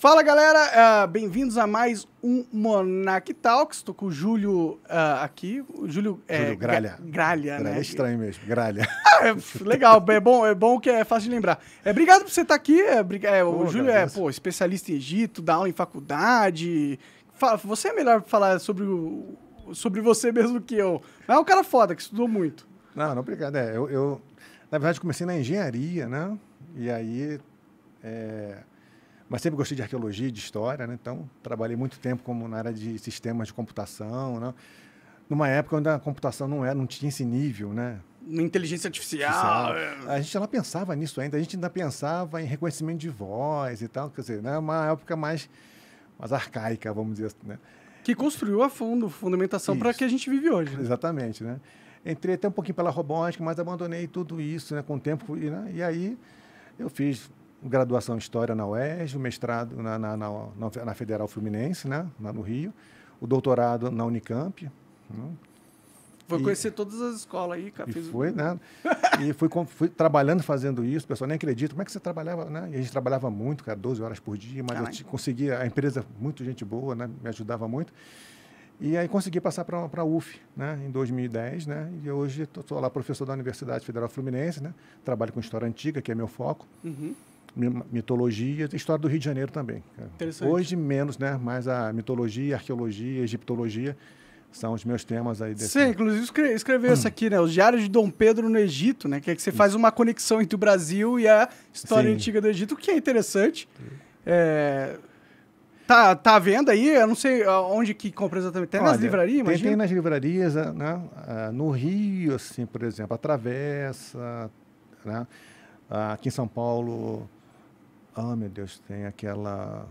Fala galera, uh, bem-vindos a mais um Monac Talks. Estou com o Júlio uh, aqui. O Júlio, é, Júlio Gralha. Gralha, Gralha né? É estranho mesmo, Gralha. Ah, é, legal, é bom, é bom que é fácil de lembrar. É, obrigado por você estar tá aqui. É, é o pô, Júlio é pô, especialista em Egito, dá aula em faculdade. Fala, você é melhor falar sobre, o, sobre você mesmo que eu. Mas é um cara foda que estudou muito. Não, não, obrigado. É, eu, eu, na verdade, comecei na engenharia, né? E aí. É mas sempre gostei de arqueologia e de história, né? Então, trabalhei muito tempo como na área de sistemas de computação, né? Numa época onde a computação não era, não tinha esse nível, né? Inteligência artificial. artificial. É. A gente ainda pensava nisso ainda, a gente ainda pensava em reconhecimento de voz e tal, quer dizer, né? Uma época mais, mais arcaica, vamos dizer assim, né? Que construiu a fundo, fundamentação para que a gente vive hoje. Né? Exatamente, né? Entrei até um pouquinho pela robótica, mas abandonei tudo isso né, com o tempo. E, né, e aí eu fiz graduação em História na UES, o mestrado na, na, na, na Federal Fluminense, né? lá no Rio, o doutorado na Unicamp. Né? Foi e, conhecer todas as escolas aí, cara. E foi, né? e fui, fui, trabalhando fazendo isso, o pessoal nem acredita. Como é que você trabalhava, né? E a gente trabalhava muito, cara, 12 horas por dia, mas Caralho. eu conseguia, a empresa, muito gente boa, né? Me ajudava muito. E aí consegui passar para a UF, né, em 2010, né, e hoje estou lá professor da Universidade Federal Fluminense, né, trabalho com história antiga, que é meu foco. Uhum mitologia história do Rio de Janeiro também. Hoje menos, né? Mas a mitologia, arqueologia, egiptologia são os meus temas aí. Desse... Você, inclusive, escreve, escreveu isso aqui, né? Os Diários de Dom Pedro no Egito, né? Que é que você faz uma conexão entre o Brasil e a história Sim. antiga do Egito, o que é interessante. É... Tá, tá à venda aí? Eu não sei onde que compra exatamente. Tem Olha, nas livrarias, imagina? Tem, tem nas livrarias, ah, né? Ah, no Rio, assim, por exemplo, a Travessa, né? Ah, aqui em São Paulo, ah, oh, meu Deus, tem aquela.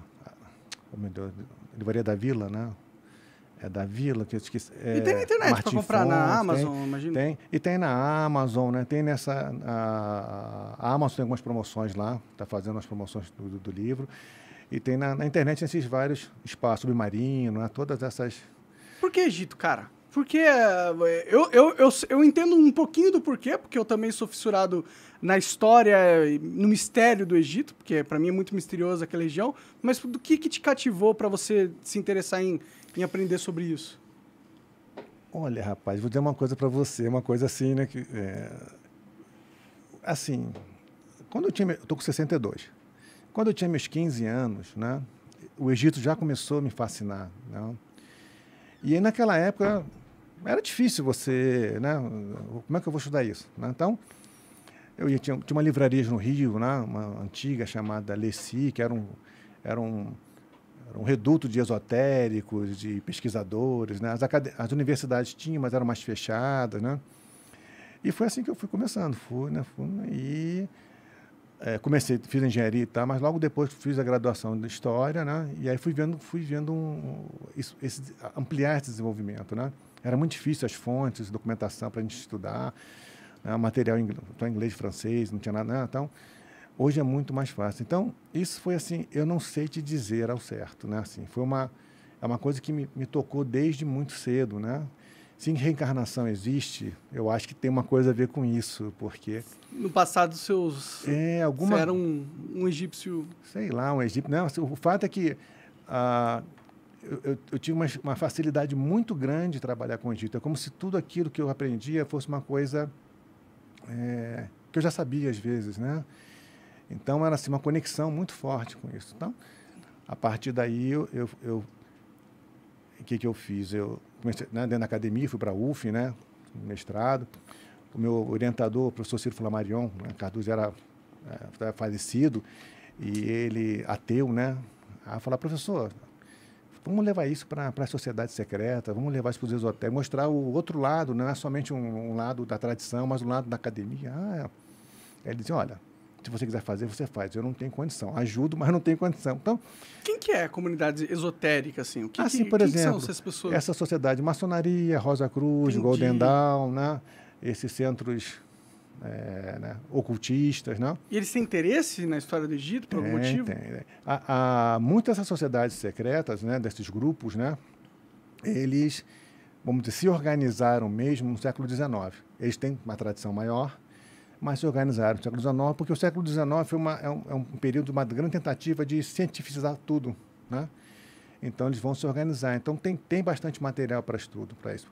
Oh, meu Deus, livraria da Vila, né? É da Vila, que eu esqueci. É, e tem na é internet para comprar na Amazon, tem, imagina. Tem. E tem na Amazon, né? Tem nessa. A, a Amazon tem algumas promoções lá, está fazendo as promoções do, do livro. E tem na, na, internet esses vários espaços, submarino, né? todas essas. Por que Egito, cara? Porque eh, eu, eu, eu, eu entendo um pouquinho do porquê, porque eu também sou fissurado na história, no mistério do Egito, porque para mim é muito misterioso aquela região, mas do que, que te cativou para você se interessar em, em aprender sobre isso? Olha, rapaz, vou dizer uma coisa para você, uma coisa assim, né? Que, é... Assim, quando eu tinha. Eu tô com 62. Quando eu tinha meus 15 anos, né? O Egito já começou a me fascinar, né? E aí, naquela época, era difícil você, né? Como é que eu vou estudar isso? Né? Então, eu ia, tinha, tinha uma livraria no Rio, né? uma antiga chamada Leci, que era um, era um, era um reduto de esotéricos, de pesquisadores. Né? As, as universidades tinham, mas eram mais fechadas. Né? E foi assim que eu fui começando. Fui, né? Fui, né, e é, comecei, fiz engenharia e tal, mas logo depois fiz a graduação de história, né? E aí fui vendo, fui vendo um, isso, esse, ampliar esse desenvolvimento, né? Era muito difícil as fontes, documentação para a gente estudar né, material em então, inglês, francês, não tinha nada. Né, então, hoje é muito mais fácil. Então, isso foi assim, eu não sei te dizer ao certo, né? Assim, foi uma, é uma coisa que me, me tocou desde muito cedo, né? Sim, reencarnação existe, eu acho que tem uma coisa a ver com isso, porque... No passado, seus... É, alguma... Você era um, um egípcio... Sei lá, um egípcio... Não, assim, o fato é que ah, eu, eu, eu, tive uma, uma facilidade muito grande de trabalhar com o Egito. É como se tudo aquilo que eu aprendia fosse uma coisa é, que eu já sabia às vezes, né? Então era assim, uma conexão muito forte com isso. Então, a partir daí, eu, eu, eu o que, que eu fiz? Eu comecei né, dentro da academia, fui para a UF, né, mestrado. O meu orientador, o professor Ciro Flamarion, né, Cardoso era, é, falecido, e ele ateu, né? Aí falar professor, Vamos levar isso para a sociedade secreta, vamos levar isso para os esotéricos, mostrar o outro lado, não é somente um, um, lado da tradição, mas um lado da academia. Ah, é. Ele dizia, olha, se você quiser fazer, você faz. Eu não tenho condição. Ajudo, mas não tenho condição. Então, quem que é a comunidade esotérica assim? O que, assim, por exemplo, são essas pessoas? Essa sociedade maçonaria, Rosa Cruz, Entendi. Golden Dawn, né? Esses centros é, né, ocultistas. não? Né? E eles têm interesse na história do Egito, por algum motivo? Tem, tem. Há, há muitas dessas sociedades secretas, né, desses grupos, né, eles vamos dizer, se organizaram mesmo no século XIX. Eles têm uma tradição maior, mas se organizaram no século XIX, porque o século XIX foi uma, é, um, é um período de uma grande tentativa de cientificizar tudo. Né? Então, eles vão se organizar. Então, tem, tem bastante material para estudo, para isso.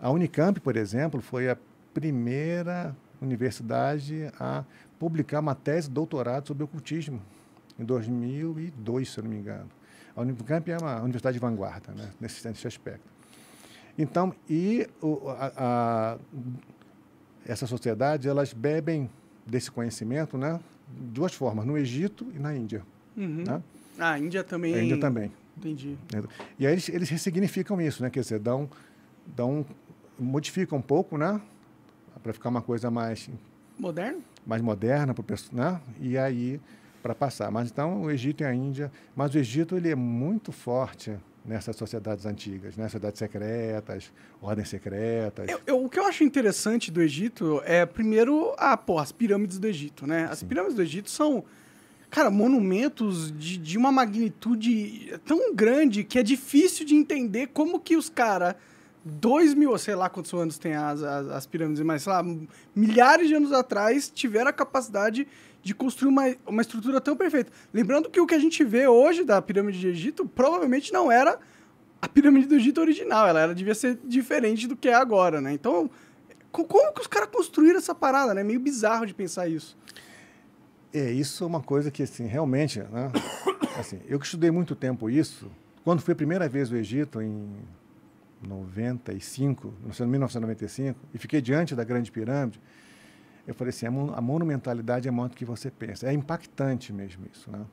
A Unicamp, por exemplo, foi a primeira universidade a publicar uma tese de doutorado sobre ocultismo, em 2002, se eu não me engano. A Unicamp é uma universidade de vanguarda né, nesse, nesse aspecto. Então, e o, a, a, essa sociedade, elas bebem desse conhecimento, né? Duas formas, no Egito e na Índia. Uhum. Né? Ah, a Índia também. A Índia também. Entendi. E aí eles, eles ressignificam isso, né? Quer dizer, dão, dão, modificam um pouco, né? para ficar uma coisa mais moderna, mais moderna para o né? E aí para passar. Mas então o Egito e a Índia, mas o Egito ele é muito forte nessas sociedades antigas, né? Sociedades secretas, ordens secretas. Eu, eu, o que eu acho interessante do Egito é, primeiro, a, pô, as pirâmides do Egito, né? As Sim. pirâmides do Egito são, cara, monumentos de, de uma magnitude tão grande que é difícil de entender como que os caras dois mil, sei lá quantos anos tem as, as, as, pirâmides, mas sei lá, milhares de anos atrás tiveram a capacidade de construir uma, uma estrutura tão perfeita. Lembrando que o que a gente vê hoje da pirâmide de Egito provavelmente não era a pirâmide do Egito original, ela ela devia ser diferente do que é agora, né? Então, como que os caras construíram essa parada, né? É meio bizarro de pensar isso. É, isso é uma coisa que, assim, realmente, né? Assim, eu que estudei muito tempo isso, quando foi a primeira vez o Egito, em 95, 1995, e fiquei diante da Grande Pirâmide, eu falei assim, a monumentalidade é maior do que você pensa. É impactante mesmo isso, né?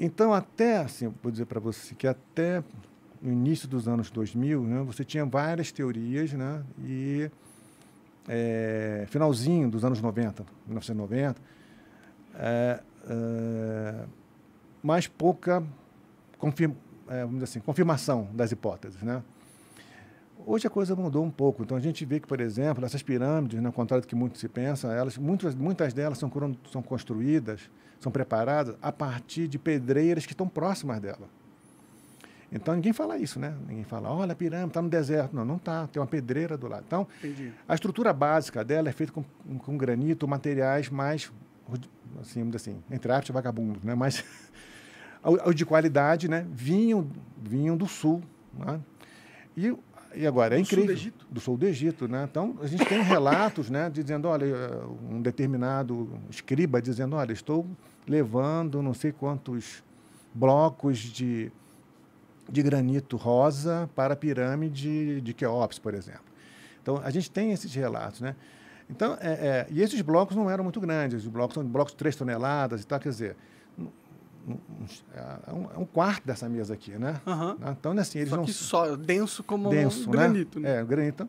Então, até, assim, vou dizer para você que até no início dos anos 2000, né, você tinha várias teorias, né? E é, finalzinho dos anos 90, 1990, é, é, mais pouca confirma, é, eh, vamos dizer assim, confirmação das hipóteses, né? Hoje a coisa mudou um pouco. Então a gente vê que, por exemplo, essas pirâmides, né, ao contrário do que muito se pensa, elas, muitas, muitas delas são, são construídas, são preparadas a partir de pedreiras que estão próximas dela. Então ninguém fala isso, né? Ninguém fala, olha a pirâmide, está no deserto. Não, não está, tem uma pedreira do lado. Então, Entendi. a estrutura básica dela é feita com, com granito, materiais mais, assim, assim entre aspas, vagabundos, né? Mas os de qualidade, né? Vinham, vinham do sul. Né? E e agora, é incrível. Do sul do Egito. Do sul do Egito, né? Então, a gente tem relatos, né, dizendo, olha, eh, um determinado escriba dizendo, olha, estou levando não sei quantos blocos de, de granito rosa para a pirâmide de Queops, por exemplo. Então, a gente tem esses relatos, né? Então, é, é, e esses blocos não eram muito grandes, os blocos são blocos de 3 toneladas e tal, quer dizer, é, é, é um quarto dessa mesa aqui, né? Uhum. Então, assim, eles só não... Que só denso como denso, um né? granito. Né? né? É, granito.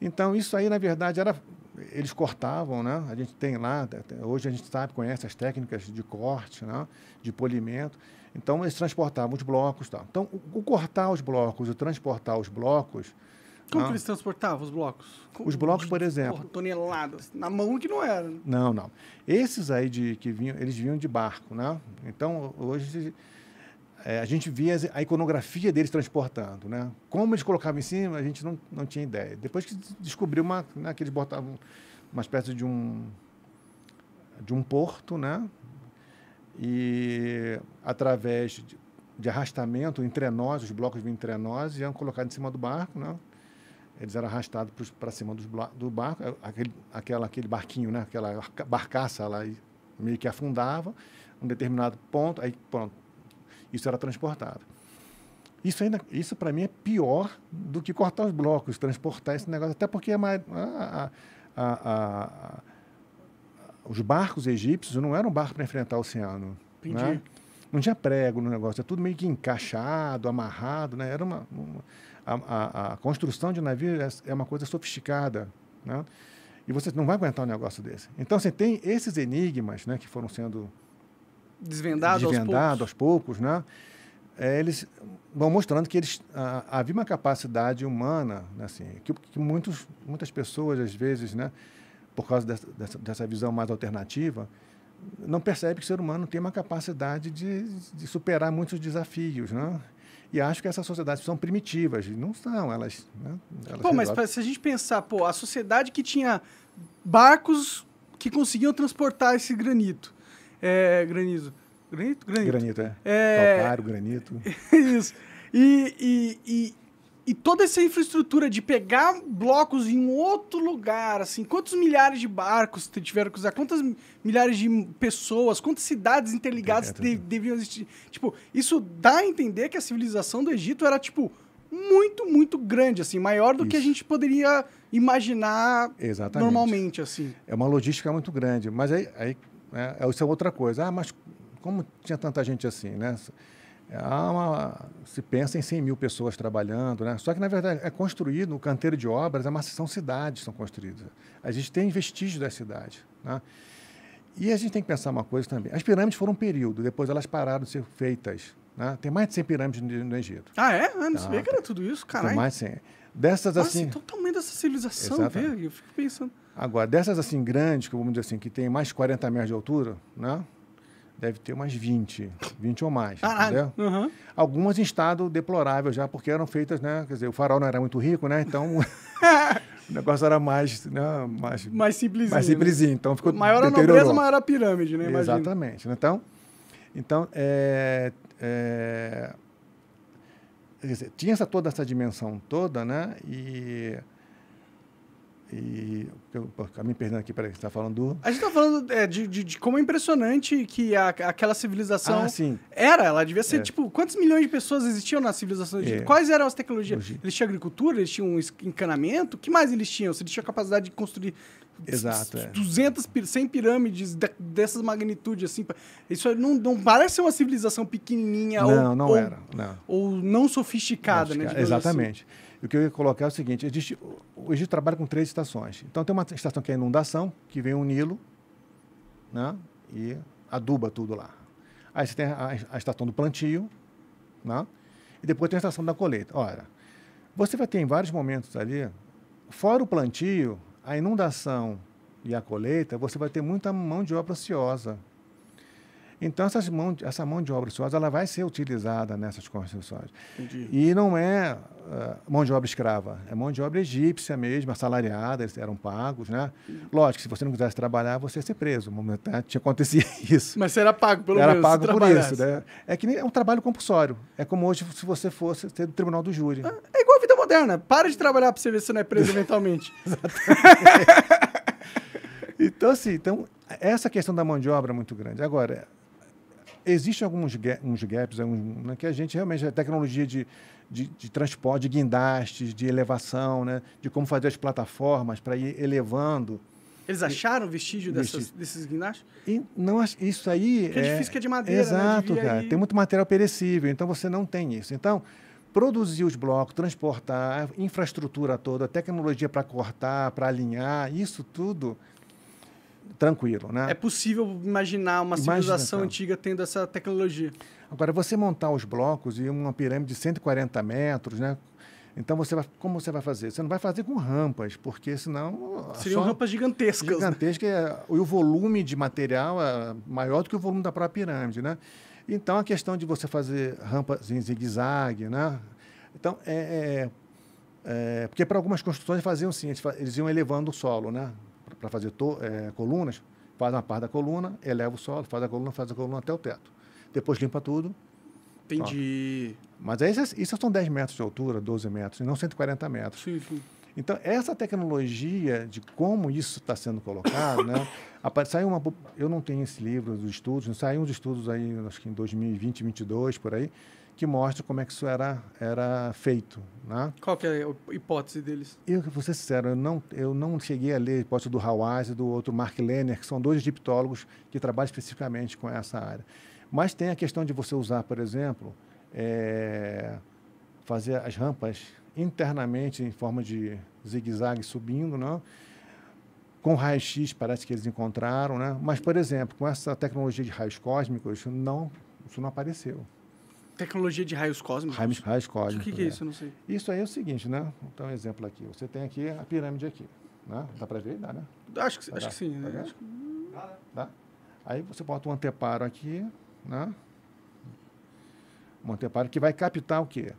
Então, isso aí, na verdade, era... Eles cortavam, né? A gente tem lá, hoje a gente sabe, conhece as técnicas de corte, né? De polimento. Então, eles transportavam os blocos tal. Então, o, o cortar os blocos, o transportar os blocos como ah. que eles transportavam os blocos? Com os blocos, por exemplo. Porra, toneladas. Na mão que não era. Não, não. Esses aí de, que vinham, eles vinham de barco, né? Então, hoje é, a gente via a iconografia deles transportando, né? Como eles colocavam em cima, a gente não, não tinha ideia. Depois que descobriu uma, né, que eles botavam uma espécie de um, de um porto, né? E através de, de arrastamento entre nós, os blocos vinham entre nós, e iam colocar em cima do barco, né? eles eram arrastados para cima do barco, é, aquele, aquela, aquele barquinho, né? aquela barcaça lá meio que afundava, um determinado ponto, aí pronto, isso era transportado. Isso ainda, isso para mim é pior do que cortar os blocos, transportar esse negócio, até porque é mais, a, a, a, os barcos egípcios não eram barcos para enfrentar o oceano. Entendi. Né? Não tinha prego no negócio, é tudo meio que encaixado, amarrado, né? Era uma, uma a, a, a construção de navios navio é, é uma coisa sofisticada, né? E você não vai aguentar um negócio desse. Então, você assim, tem esses enigmas, né, que foram sendo desvendados desvendado aos poucos, aos poucos né? É, eles vão mostrando que eles havia uma capacidade humana, né, assim, que, que muitos, muitas pessoas às vezes, né, por causa dessa, dessa, dessa visão mais alternativa, não percebe que o ser humano tem uma capacidade de, de superar muitos desafios, né? e acho que essas sociedades são primitivas. Não são, elas. Né, elas pô, mas pra, se a gente pensar, pô, a sociedade que tinha barcos que conseguiam transportar esse granito, é, granizo. Granito? Granito, granito é. é. Calcário, granito. Isso. E, e, e e toda essa infraestrutura de pegar blocos em outro lugar, assim, quantos milhares de barcos tiveram que usar, quantas milhares de pessoas, quantas cidades interligadas né? deviam existir. Tipo, isso dá a entender que a civilização do Egito era, tipo, muito, muito grande, assim, maior do isso. que a gente poderia imaginar Exatamente. normalmente, assim. É uma logística muito grande, mas aí, aí é, isso é outra coisa. Ah, mas como tinha tanta gente assim, né? É uma, se pensa em 100 mil pessoas trabalhando, né? só que, na verdade, é construído, no canteiro de obras, é são cidades que são construídas. A gente tem vestígios das cidades. Né? E a gente tem que pensar uma coisa também. As pirâmides foram um período, depois elas pararam de ser feitas. Né? Tem mais de 100 pirâmides no, no Egito. Ah, é? Eu ah, não tá. sabia tá, que era tudo isso, caralho. Tem mais de 100. Dessas Nossa, assim... então o tamanho dessa civilização, vê, eu fico pensando... Agora, dessas assim grandes, que vamos dizer assim, que tem mais de 40 metros de altura, né? deve ter umas 20, 20 ou mais, ah, entendeu? Uhum. Algumas em estado deplorável já, porque eram feitas, né? Quer dizer, o farol não era muito rico, né? Então, o negócio era mais, né? Mais, mais simplesinho. Mais né? simplesinho, né? então ficou Maior a nobreza, maior a pirâmide, né? Imagina. Exatamente. Né, então, então é, é, dizer, tinha essa, toda essa dimensão toda, né? E e eu, eu me perdendo aqui, peraí, você está falando do. A gente está falando é, de, de, de, como é impressionante que a, aquela civilização ah, era. Ela devia ser, é. tipo, quantos milhões de pessoas existiam na civilização é. Quais eram as tecnologias? Hoje. Eles tinham agricultura, eles tinham encanamento? O que mais eles tinham? Se eles tinham capacidade de construir Exato, 200, é. 100 pirâmides dessas magnitudes, assim. Isso não, não parece ser uma civilização pequenininha não, ou, não, era, não. ou não sofisticada, não, né? Assim. Exatamente. Assim o que eu ia colocar é o seguinte: existe, o Egito trabalha com três estações. Então tem uma estação que é a inundação, que vem o Nilo né, e aduba tudo lá. Aí você tem a, a estação do plantio, né, e depois tem a estação da colheita. Ora, você vai ter em vários momentos ali, fora o plantio, a inundação e a colheita, você vai ter muita mão de obra ociosa então, essas mão, essa mão de obra ociosa ela vai ser utilizada nessas construções. Entendi. E não é uh, mão de obra escrava, é mão de obra egípcia mesmo, assalariada, eles eram pagos. Né? Lógico, se você não quisesse trabalhar, você ia ser preso. Momentante né, acontecia isso. Mas você era pago pelo era menos. Era pago por isso. Né? É que nem é um trabalho compulsório. É como hoje se você fosse ter do tribunal do júri. Ah, é igual a vida moderna. Para de trabalhar para você ver se você não é preso mentalmente Exatamente. então, assim, então, essa questão da mão de obra é muito grande. Agora, Existem alguns uns gaps alguns, né, que a gente realmente, a tecnologia de, de, de, transporte, de guindastes, de elevação, né, de como fazer as plataformas para ir elevando. Eles acharam vestígio, vestígio. Dessas, desses guindastes? E não, isso aí. Porque é, é difícil que é de madeira. Né, Exato, né? cara. Aí... Tem muito material perecível, então você não tem isso. Então, produzir os blocos, transportar, a infraestrutura toda, a tecnologia para cortar, para alinhar, isso tudo tranquilo, né? É possível imaginar uma Imagina, civilização então. antiga tendo essa tecnologia. Agora, você montar os blocos e uma pirâmide de 140 metros, né? Então, você vai, como você vai fazer? Você não vai fazer com rampas, porque senão... Seriam rampas gigantescas. Né? Gigantescas. É, e o volume de material é maior do que o volume da própria pirâmide, né? Então, a questão de você fazer rampas em zigue-zague, né? Então, é, é, é porque para algumas construções faziam assim eles iam elevando o solo, né? para fazer to, é, colunas, faz uma parte da coluna, eleva o solo, faz a coluna, faz a coluna até o teto. Depois limpa tudo. Entendi. Ó. Mas esses é isso são 10 metros de altura, 12 metros, e não 140 metros. Sim, sim. Então, essa tecnologia de como isso está sendo colocado, né? Saiu uma, eu não tenho esse livro dos estudos, saiu uns estudos aí, acho que em 2020, 2022, por aí, que mostra como é que isso era, era feito. Né? Qual que é a hipótese deles? Eu vou ser sincero, eu não, eu não cheguei a ler a hipótese do Hawass e do outro Mark Lehner, que são dois egiptólogos que trabalham especificamente com essa área. Mas tem a questão de você usar, por exemplo, é, fazer as rampas internamente em forma de zigue-zague subindo, não? Né? com raio-x parece que eles encontraram, né? Mas por exemplo, com essa tecnologia de raios cósmicos, não, isso não apareceu. Tecnologia de raios cósmicos? Raios, raios cósmicos. O que, que é, é, isso? Eu não sei. Isso aí é o seguinte, né? Então, um exemplo aqui. Você tem aqui a pirâmide aqui. Né? Dá para ver? Dá, né? Acho que, acho que sim. Tá né? acho que... Dá. Aí você bota um anteparo aqui, né? Um anteparo que vai captar o quê?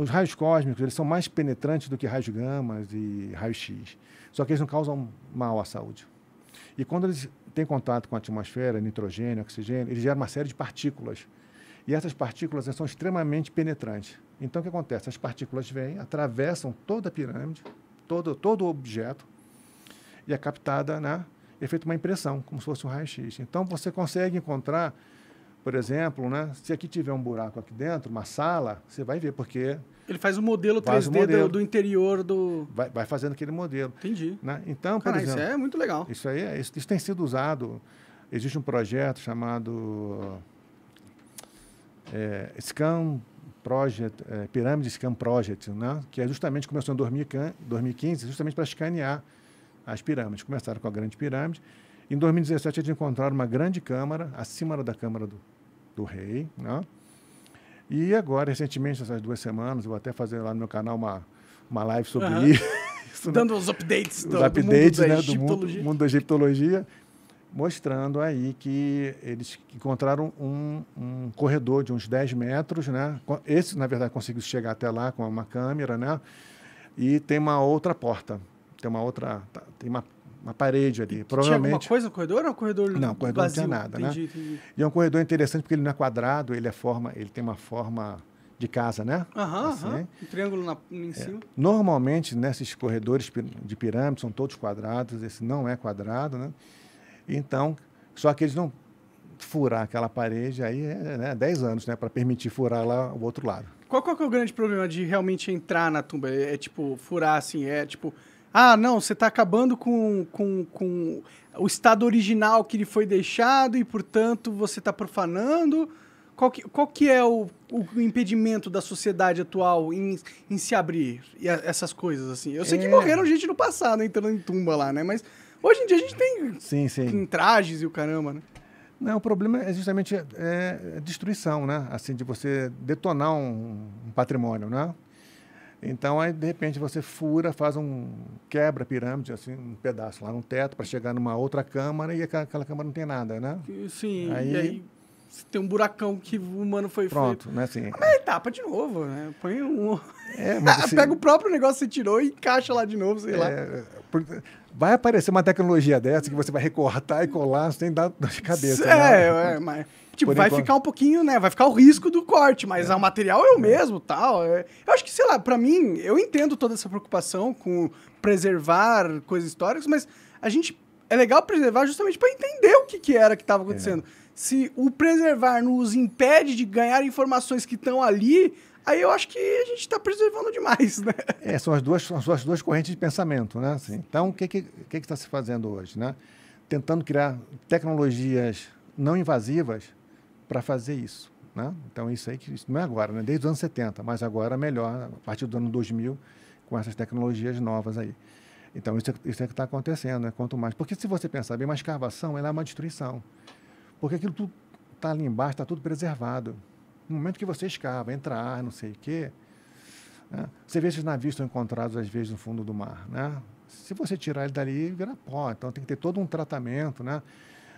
os raios cósmicos eles são mais penetrantes do que raios gamas e raios X. Só que eles não causam mal à saúde. E quando eles têm contato com a atmosfera, nitrogênio, oxigênio, eles geram uma série de partículas e essas partículas são extremamente penetrantes. Então, o que acontece? As partículas vêm, atravessam toda a pirâmide, todo, todo o objeto, e é captada, né? é feita uma impressão, como se fosse um raio-x. Então, você consegue encontrar, por exemplo, né? se aqui tiver um buraco aqui dentro, uma sala, você vai ver, porque... Ele faz o um modelo 3D um modelo. Do, do, interior do... Vai, vai, fazendo aquele modelo. Entendi. Né? Então, Cara, exemplo... isso é muito legal. Isso aí, é, isso, isso tem sido usado... Existe um projeto chamado é, Scam Project, é, Pirâmide Scam Project, né? que é justamente começou em 2015, justamente para escanear as pirâmides. Começaram com a Grande Pirâmide. Em 2017, eles encontraram uma grande câmara, acima da Câmara do, do Rei. Né? E agora, recentemente, essas duas semanas, eu vou até fazer lá no meu canal uma, uma live sobre uhum. isso. Né? Dando né? os updates do, os updates, do mundo, da né? do mundo, mundo da egiptologia mostrando aí que eles encontraram um, um, corredor de uns 10 metros, né? Esse, na verdade, conseguiu chegar até lá com uma câmera, né? E tem uma outra porta, tem uma outra, tá, tem uma, uma parede ali. E Provavelmente. Tinha alguma coisa no corredor ou é um corredor Não, o corredor vazio. não tinha nada, né? entendi, né? Entendi. E é um corredor interessante porque ele não é quadrado, ele é forma, ele tem uma forma de casa, né? Aham, assim. aham. Um triângulo na, em é. cima. Normalmente, nesses corredores de pirâmide, são todos quadrados, esse não é quadrado, né? Então, só que eles não furar aquela parede aí é né, 10 anos, né? Para permitir furar lá o outro lado. Qual, qual, que é o grande problema de realmente entrar na tumba? É, é tipo, furar assim, é tipo. Ah, não, você está acabando com, com, com o estado original que ele foi deixado e, portanto, você está profanando. Qual que, qual que é o, o impedimento da sociedade atual em, em se abrir e a, essas coisas, assim? Eu sei é... que morreram gente no passado entrando em tumba lá, né? Mas Hoje em dia a gente tem sim, sim. trajes e o caramba, né? Não, o problema é justamente é, é destruição, né? Assim, de você detonar um, um, patrimônio, né? Então, aí, de repente, você fura, faz um... quebra a pirâmide, assim, um pedaço lá no teto para chegar numa outra câmara e aquela, aquela câmara não tem nada, né? Sim, aí, e aí tem um buracão que o humano foi Pronto, feito. né? Assim, ah, mas tapa de novo, né? Põe um. É, mas, assim Pega o próprio negócio que você tirou e encaixa lá de novo, sei é, lá. Porque, Vai aparecer uma tecnologia dessa que você vai recortar e colar sem dar dor de cabeça. É, né? é, é mas. Tipo, vai enquanto. ficar um pouquinho, né? Vai ficar o risco do corte, mas é. é o material é o mesmo, tal. É. Eu acho que, sei lá, para mim, eu entendo toda essa preocupação com preservar coisas históricas, mas a gente é legal preservar justamente para entender o que, que era que estava acontecendo. É. Se o preservar nos impede de ganhar informações que estão ali, Aí eu acho que a gente está preservando demais, né? É, são as duas, são as duas correntes de pensamento, né? Assim, então, o que está que, que tá se fazendo hoje, né? Tentando criar tecnologias não invasivas para fazer isso, né? Então, isso aí que isso não é agora, né? Desde os anos 70, mas agora melhor, a partir do ano 2000, com essas tecnologias novas aí. Então, isso, é, isso é que está acontecendo, né? Quanto mais... Porque se você pensar bem, uma escavação, ela é uma destruição. Porque aquilo tudo está ali embaixo, está tudo preservado. No momento que você escava, entra ar, não sei o quê. Né? Você vê esses navios estão encontrados, às vezes, no fundo do mar. Né? Se você tirar ele dali, vira pó. Então tem que ter todo um tratamento. Né?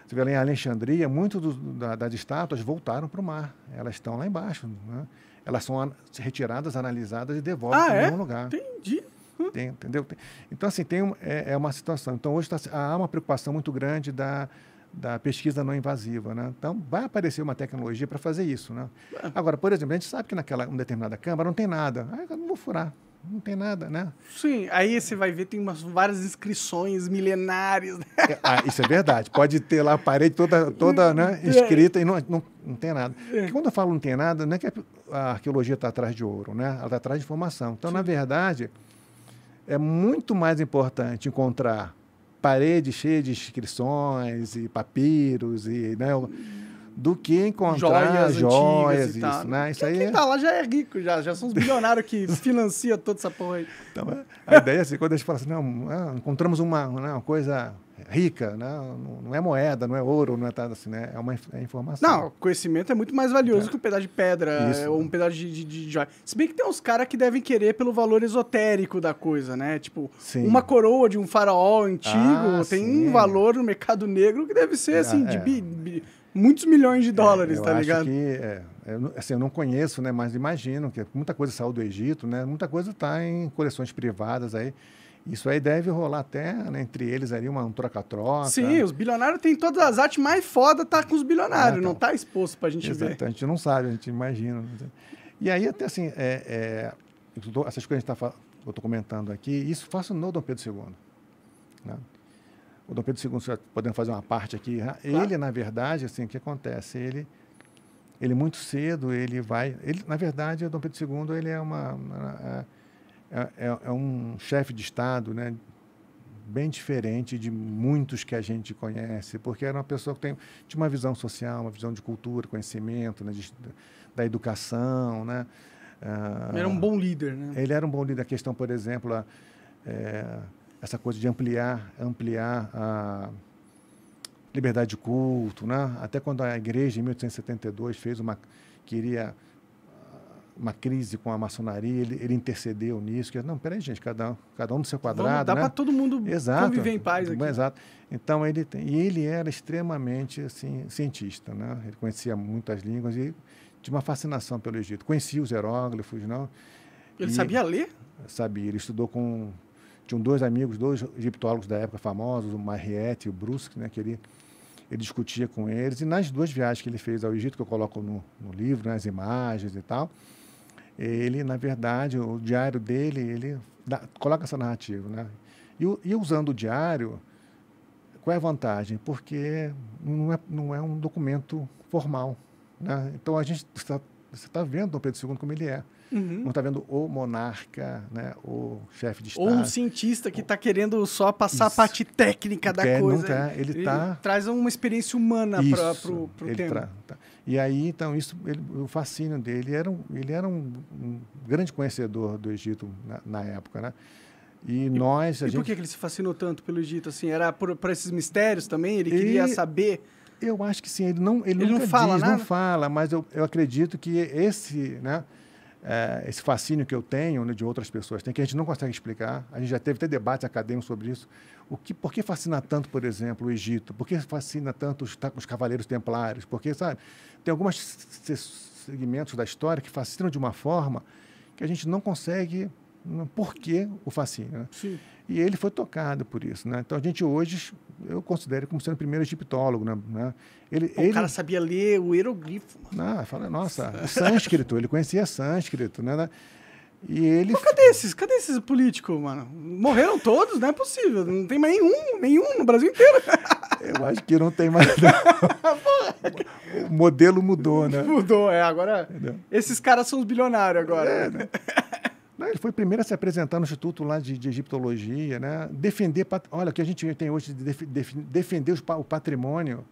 Você vê lá em Alexandria, muitas da, das estátuas voltaram para o mar. Elas estão lá embaixo. Né? Elas são retiradas, analisadas e devolvem ah, para é? algum lugar. Entendi. Hum. Tem, entendeu? Tem. Então, assim, tem, é, é uma situação. Então, hoje tá, há uma preocupação muito grande da, da pesquisa não invasiva. Né? Então, vai aparecer uma tecnologia para fazer isso. Né? É. Agora, por exemplo, a gente sabe que naquela uma determinada câmara não tem nada. Ah, eu não vou furar. Não tem nada, né? Sim, aí você vai ver, tem umas, várias inscrições milenares. Né? É, ah, isso é verdade. Pode ter lá a parede toda, toda né, é. escrita e não, não, não tem nada. Porque quando eu falo não tem nada, não é que a arqueologia está atrás de ouro, né? Ela está atrás de informação. Então, Sim. na verdade, é muito mais importante encontrar parede cheia de inscrições e papiros e né, do que encontrar joias, joias e isso, né? Isso quem, aí quem é tá lá já é rico, já, já são os bilionários que financia toda essa porra aí. Então, é, a ideia é assim, quando a gente fala assim, não, é, encontramos uma, né, uma coisa rica, né? não é moeda, não é ouro, não é nada assim, né? É uma é informação. Não, conhecimento é muito mais valioso é. que um pedaço de pedra Isso, ou um pedaço de, de, de joia. Se bem que tem uns caras que devem querer pelo valor esotérico da coisa, né? Tipo, sim. uma coroa de um faraó antigo ah, tem sim. um valor no mercado negro que deve ser, assim, ah, de é. bi, bi, muitos milhões de é, dólares, tá ligado? Que, é, eu, assim, eu não conheço, né? Mas imagino que muita coisa saiu do Egito, né? Muita coisa está em coleções privadas aí. Isso aí deve rolar até né, entre eles ali uma um troca-troca. Sim, os bilionários têm todas as artes mais foda, tá com os bilionários, ah, tá. não tá exposto para a gente ver. A gente não sabe, a gente imagina. E aí, até assim, é, é, essas coisas que a gente tá, eu estou comentando aqui, isso fascinou Dom Pedro II. Né? O Dom Pedro II, podendo fazer uma parte aqui, né? claro. ele, na verdade, assim, o que acontece? Ele ele muito cedo ele vai ele na verdade o Dom Pedro II ele é uma, uma, uma é, é, é, é um chefe de Estado, né? bem diferente de muitos que a gente conhece, porque era uma pessoa que tem, tinha uma visão social, uma visão de cultura, conhecimento, né, de, da educação, né? Ah, era um bom líder, né? Ele era um bom líder. A questão, por exemplo, a, é, essa coisa de ampliar, ampliar a liberdade de culto, né? Até quando a igreja, em 1872, fez uma... queria uma crise com a maçonaria, ele, ele intercedeu nisso. Que, não, peraí, gente, cada um, cada um no seu quadrado. Vamos, dá né? para todo mundo exato, conviver em paz aqui. Exato. Então, ele tem, e ele era extremamente assim, cientista, né? ele conhecia muitas línguas e tinha uma fascinação pelo Egito. Conhecia os hieróglifos. Não? Ele e, sabia ler? Sabia, ele estudou com. Tinham dois amigos, dois egiptólogos da época famosos, o Mariette e o Brusque, né? que ele ele discutia com eles. E nas duas viagens que ele fez ao Egito, que eu coloco no, no livro, né, as imagens e tal, ele, na verdade, o diário dele, ele dá, coloca essa narrativa. Né? E, e, usando o diário, qual é a vantagem? Porque não é, não é um documento formal. Né? Então a gente está você está vendo Dom Pedro II como ele é. Uhum. Não está vendo o monarca, né, o chefe de Estado. Ou um cientista que está querendo só passar Isso. a parte técnica da é, coisa. Tá. Ele, ele tá... traz uma experiência humana para o tempo. Tra... Tá. E aí, então, isso, ele, o fascínio dele, ele era um, ele era um, um grande conhecedor do Egito na, na época, né? E, e nós... e gente... por que ele se fascinou tanto pelo Egito, assim? Era para esses mistérios também? Ele queria e... saber... Eu acho que sim, ele não, ele, ele não fala diz, nada? não fala, mas eu, eu acredito que esse, né, é, esse fascínio que eu tenho, né, de outras pessoas tem, que a gente não consegue explicar, a gente já teve até debates acadêmicos sobre isso, o que, por que fascina tanto, por exemplo, o Egito? Por que fascina tanto os, os cavaleiros templários? Porque, sabe, tem alguns segmentos da história que fascinam de uma forma que a gente não consegue por que o fascínio. Né? E ele foi tocado por isso. Né? Então a gente hoje, eu considero como sendo o primeiro egiptólogo. Né? Ele, né? ele... O cara sabia ler o hieroglifo. Não, ah, fala, nossa, o sânscrito, ele conhecia sânscrito. Né? E ele. Mas cadê esses? Cadê esses políticos, mano? Morreram todos? Não é possível. Não tem mais nenhum, nenhum no Brasil inteiro. Eu acho que não tem mais. Não. o modelo mudou, né? Mudou, é. Agora. Entendeu? Esses caras são os bilionários agora. É, né? Não, ele foi primeiro a se apresentar no Instituto lá de, de Egiptologia, né? Defender. Olha, o que a gente tem hoje de def... defender o patrimônio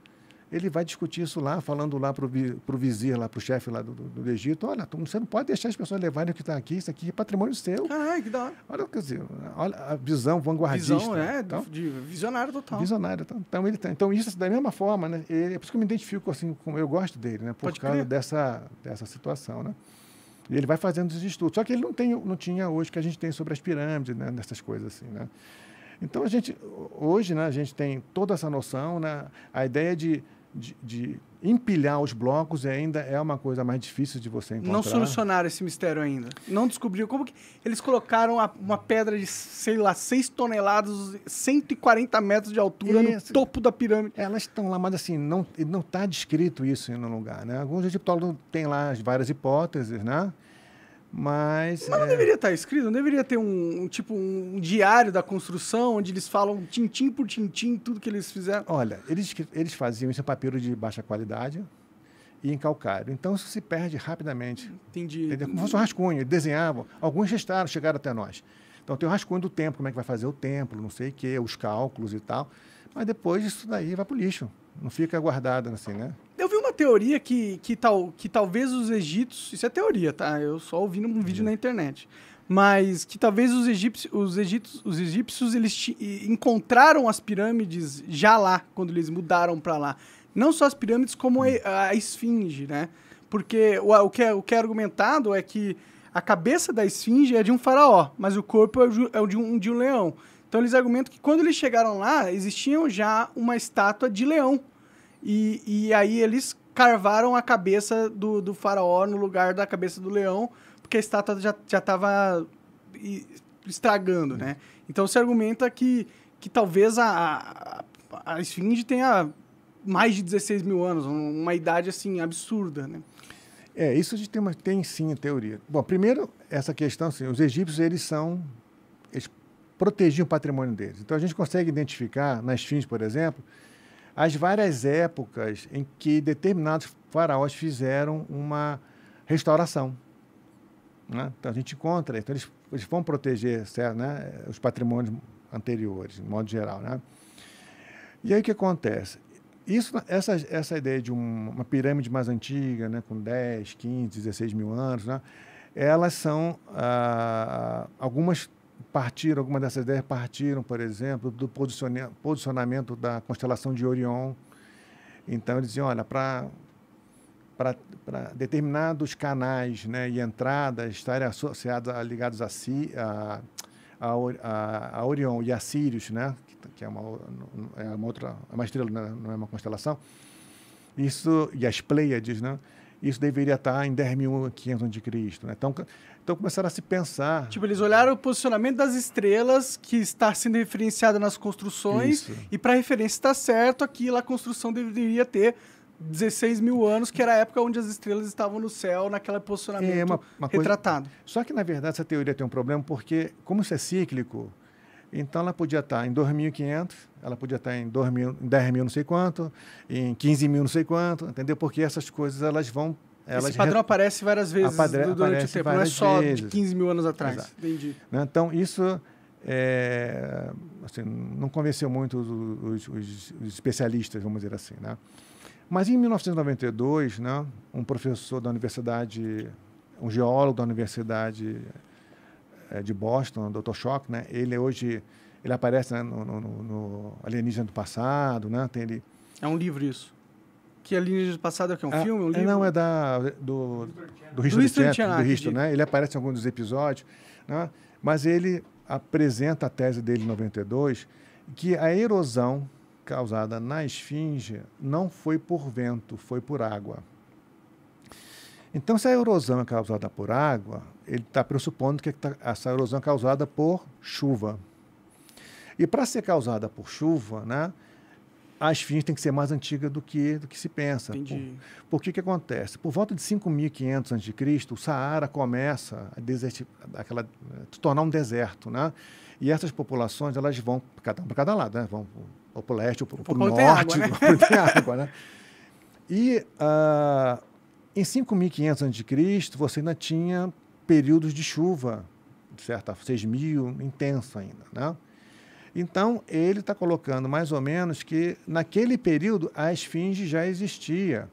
ele vai discutir isso lá, falando lá para o vizir, lá para o chefe lá do, do, do, Egito, olha, você não pode deixar as pessoas levarem o que está aqui, isso aqui é patrimônio seu. Caralho, que da hora. Olha, quer dizer, olha a visão vanguardista. Visão, é, então, de visionário total. Visionário. Então, então, ele, então isso, é da mesma forma, né, ele, é por isso que eu me identifico assim, com, eu gosto dele, né, por pode causa dessa, dessa situação, né. E ele vai fazendo esses estudos. Só que ele não, tem, não tinha hoje que a gente tem sobre as pirâmides, né, nessas coisas assim, né. Então a gente hoje, né, a gente tem toda essa noção, né, a ideia de de, de empilhar os blocos ainda é uma coisa mais difícil de você encontrar. Não solucionaram esse mistério ainda. Não descobriu como que eles colocaram uma pedra de, sei lá, 6 toneladas, 140 metros de altura no topo da pirâmide. Elas estão lá, mas assim, não não está descrito isso em lugar, né? Alguns egiptólogos têm lá as várias hipóteses, né? Mas. Mas não é. deveria estar tá escrito, não deveria ter um, um, tipo um diário da construção onde eles falam tintim por tintim tudo que eles fizeram. Olha, eles, eles faziam isso em papiro de baixa qualidade e em calcário. Então isso se perde rapidamente. Entendi. Entendeu? Como fosse um rascunho, eles desenhavam. Alguns restaram, chegaram até nós. Então tem o um rascunho do tempo, como é que vai fazer o templo, não sei o quê, os cálculos e tal. Mas depois isso daí vai para o lixo. Não fica guardado assim, né? Eu vi teoria que, que, tal, que talvez os egípcios. Isso é teoria, tá? Eu só ouvi num vídeo uhum. na internet. Mas que talvez os egípcios, os egípcios, os egípcios eles encontraram as pirâmides já lá, quando eles mudaram para lá. Não só as pirâmides, como a, uhum. a esfinge, né? Porque o, o, que é, o que é argumentado é que a cabeça da esfinge é de um faraó, mas o corpo é o é de um, de um leão. Então eles argumentam que quando eles chegaram lá, existiam já uma estátua de leão. E, e aí eles carvaram a cabeça do, do faraó no lugar da cabeça do leão, porque a estátua já, já tava estragando, né? Então se argumenta que, que talvez a, a, a esfinge tenha mais de 16 mil anos, uma idade assim absurda, né? É, isso a gente tem, uma, tem sim a teoria. Bom, primeiro, essa questão, assim, os egípcios, eles são. Eles protegiam o patrimônio deles. Então a gente consegue identificar, na esfinge, por exemplo, as várias épocas em que determinados faraós fizeram uma restauração. Né? Então a gente encontra, então eles, eles vão proteger certo, né, os patrimônios anteriores, de modo geral. Né? E aí o que acontece? Isso, essa, essa ideia de um, uma pirâmide mais antiga, né, com 10, 15, 16 mil anos, né, elas são ah, algumas partiram, algumas dessas ideias partiram, por exemplo, do posicionamento da constelação de Orion. Então, eles diziam, olha, para para determinados canais né, e entradas estarem associados, ligados a, si, a, a, a, a Orion e a Sirius, né, que, que é, uma, é uma outra, é uma estrela, né, não é uma constelação, isso, e as Pleiades, né, isso deveria estar em 10.500 a.C. Né? Então, então começaram a se pensar. Tipo, eles olharam o posicionamento das estrelas que está sendo referenciada nas construções Isso. e para a referência estar tá certo, aquilo a construção deveria ter 16 mil anos, que era a época onde as estrelas estavam no céu, naquele posicionamento é uma, uma retratado. Coisa... Só que, na verdade, essa teoria tem um problema, porque, como isso é cíclico, então ela podia estar tá em 2.500, ela podia estar tá em, 2000, em 10 mil não sei quanto, em 15 mil não sei quanto, entendeu? Porque essas coisas elas vão esse padrão re... aparece várias vezes durante o tempo, não é só vezes. de 15 mil anos atrás. Entendi. Então, isso é, assim, não convenceu muito os, os, os, especialistas, vamos dizer assim. Né? Mas em 1992, né, um professor da universidade, um geólogo da universidade é, de Boston, Dr. Schock, né, ele é hoje ele aparece né, no, no, no, Alienígena do Passado, né, tem ele. É um livro isso que a linha de passado é que é um ah, filme, um é, livro? Não, é da, do, do Richard Chapman, do Richard, né? Ele aparece em alguns dos episódios, né? mas ele apresenta a tese dele em 92, que a erosão causada na esfinge não foi por vento, foi por água. Então, se a erosão é causada por água, ele está pressupondo que tá, essa erosão é causada por chuva. E para ser causada por chuva, né, a esfinge tem que ser mais antiga do que, do que se pensa. Entendi. Por, que que acontece? Por volta de 5.500 a.C., o Saara começa a, aquela, se tornar um deserto, né? E essas populações, elas vão para cada, lado, né? Vão para o leste, para o norte, água, né? tem água, né? E uh, em 5.500 a.C., você ainda tinha períodos de chuva, de 6.000, intenso ainda, né? Então, ele está colocando mais ou menos que, naquele período, a esfinge já existia.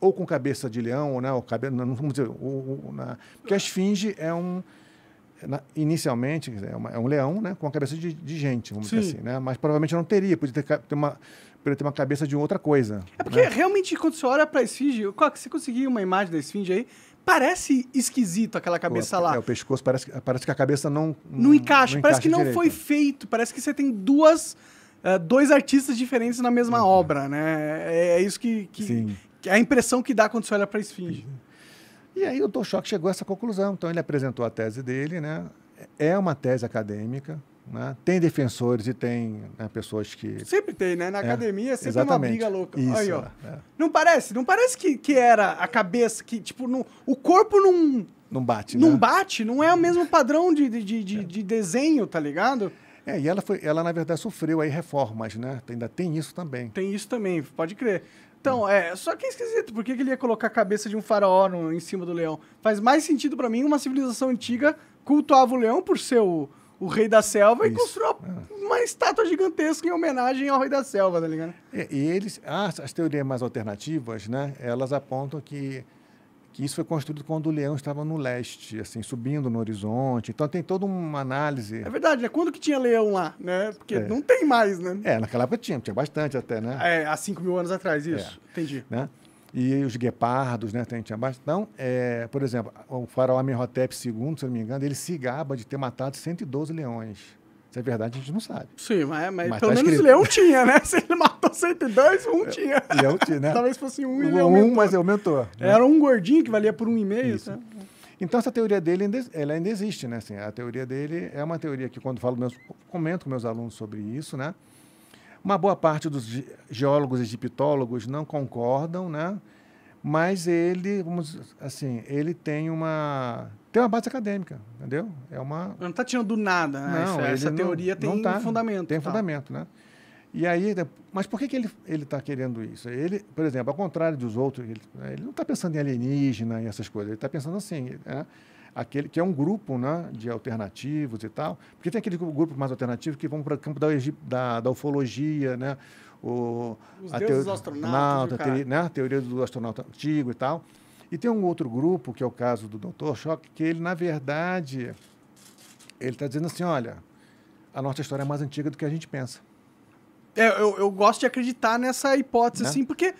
Ou com cabeça de leão, ou, né, ou cabeça. Não, vamos dizer, ou, ou, na, porque a esfinge é um. inicialmente, é, uma, é, um leão né, com a cabeça de, de gente, vamos Sim. dizer assim. Né? Mas provavelmente não teria, podia ter, ter uma pra ele ter uma cabeça de outra coisa. É porque né? realmente, quando você olha pra esfinge, você conseguir uma imagem da esfinge aí, parece esquisito aquela cabeça é, lá. É, o pescoço parece, parece que a cabeça não. Não, não encaixa, não parece encaixa que não direito. foi feito, parece que você tem duas. Uh, dois artistas diferentes na mesma uhum. obra, né? É, é isso que, que, que, é a impressão que dá quando você olha para a esfinge. E aí o Dom Choque chegou a essa conclusão. Então ele apresentou a tese dele, né? É uma tese acadêmica, né? Tem defensores e tem né, pessoas que. Sempre tem, né? Na é, academia é sempre exatamente. uma briga louca. Isso, Aí, ó. É, é. Não parece? Não parece que, que era a cabeça, que, tipo, não, o corpo não. Não bate, Não né? bate, não é o mesmo padrão de, de, de, é. de desenho, tá ligado? É, e ela, foi, ela, na verdade, sofreu aí reformas, né? Ainda tem isso também. Tem isso também, pode crer. Então, é, só que é esquisito, por que, que ele ia colocar a cabeça de um faraó no, em cima do leão? Faz mais sentido para mim uma civilização antiga cultuava o leão por ser o, o rei da selva Isso. e construiu é. uma estátua gigantesca em homenagem ao rei da selva, tá ligado? E, é, e eles, as, ah, as teorias mais alternativas, né, elas apontam que que isso foi construído quando o leão estava no leste, assim, subindo no horizonte. Então tem toda uma análise. É verdade, né? Quando que tinha leão lá, né? Porque é. não tem mais, né? É, naquela época tinha, tinha bastante até, né? É, há 5 mil anos atrás, isso. É. Entendi. Né? e os guepardos, né, tem abaixo. Então, é, por exemplo, o faraó Amenhotep II, se não me engano, ele se gaba de ter matado 112 leões. Se é verdade, a gente não sabe. Sim, mas, mas, mas tá pelo tá menos um leão tinha, né? Se ele matou 102, um é, tinha. Leão tinha, né? Talvez fosse um e ele um, aumentou. Um, mas aumentou. Né? Era um gordinho que valia por um e meio, Isso. Tá? Então, essa teoria dele ainda, ela ainda existe, né? Assim, a teoria dele é uma teoria que, quando falo meus, comento com meus alunos sobre isso, né? Uma boa parte dos geólogos egiptólogos não concordam, né? mas ele, vamos assim, ele tem uma tem uma base acadêmica, entendeu? É uma não está tirando do nada, né? não, essa, essa teoria não, tem não tá, fundamento, tem tá. fundamento, né? E aí, mas por que, que ele ele está querendo isso? Ele, por exemplo, ao contrário dos outros, ele, né, ele não está pensando em alienígena e essas coisas, ele está pensando assim, né? aquele que é um grupo né, de alternativos e tal, porque tem aquele grupo mais alternativo que vão para o campo da, da, da ufologia, né? O, Os a deuses teo... astronautas. Né, teoria, né, a teoria do astronauta antigo e tal. E tem um outro grupo, que é o caso do Dr. Schock, que ele, na verdade, ele está dizendo assim, olha, a nossa história é mais antiga do que a gente pensa. É, eu, eu gosto de acreditar nessa hipótese, né? assim, porque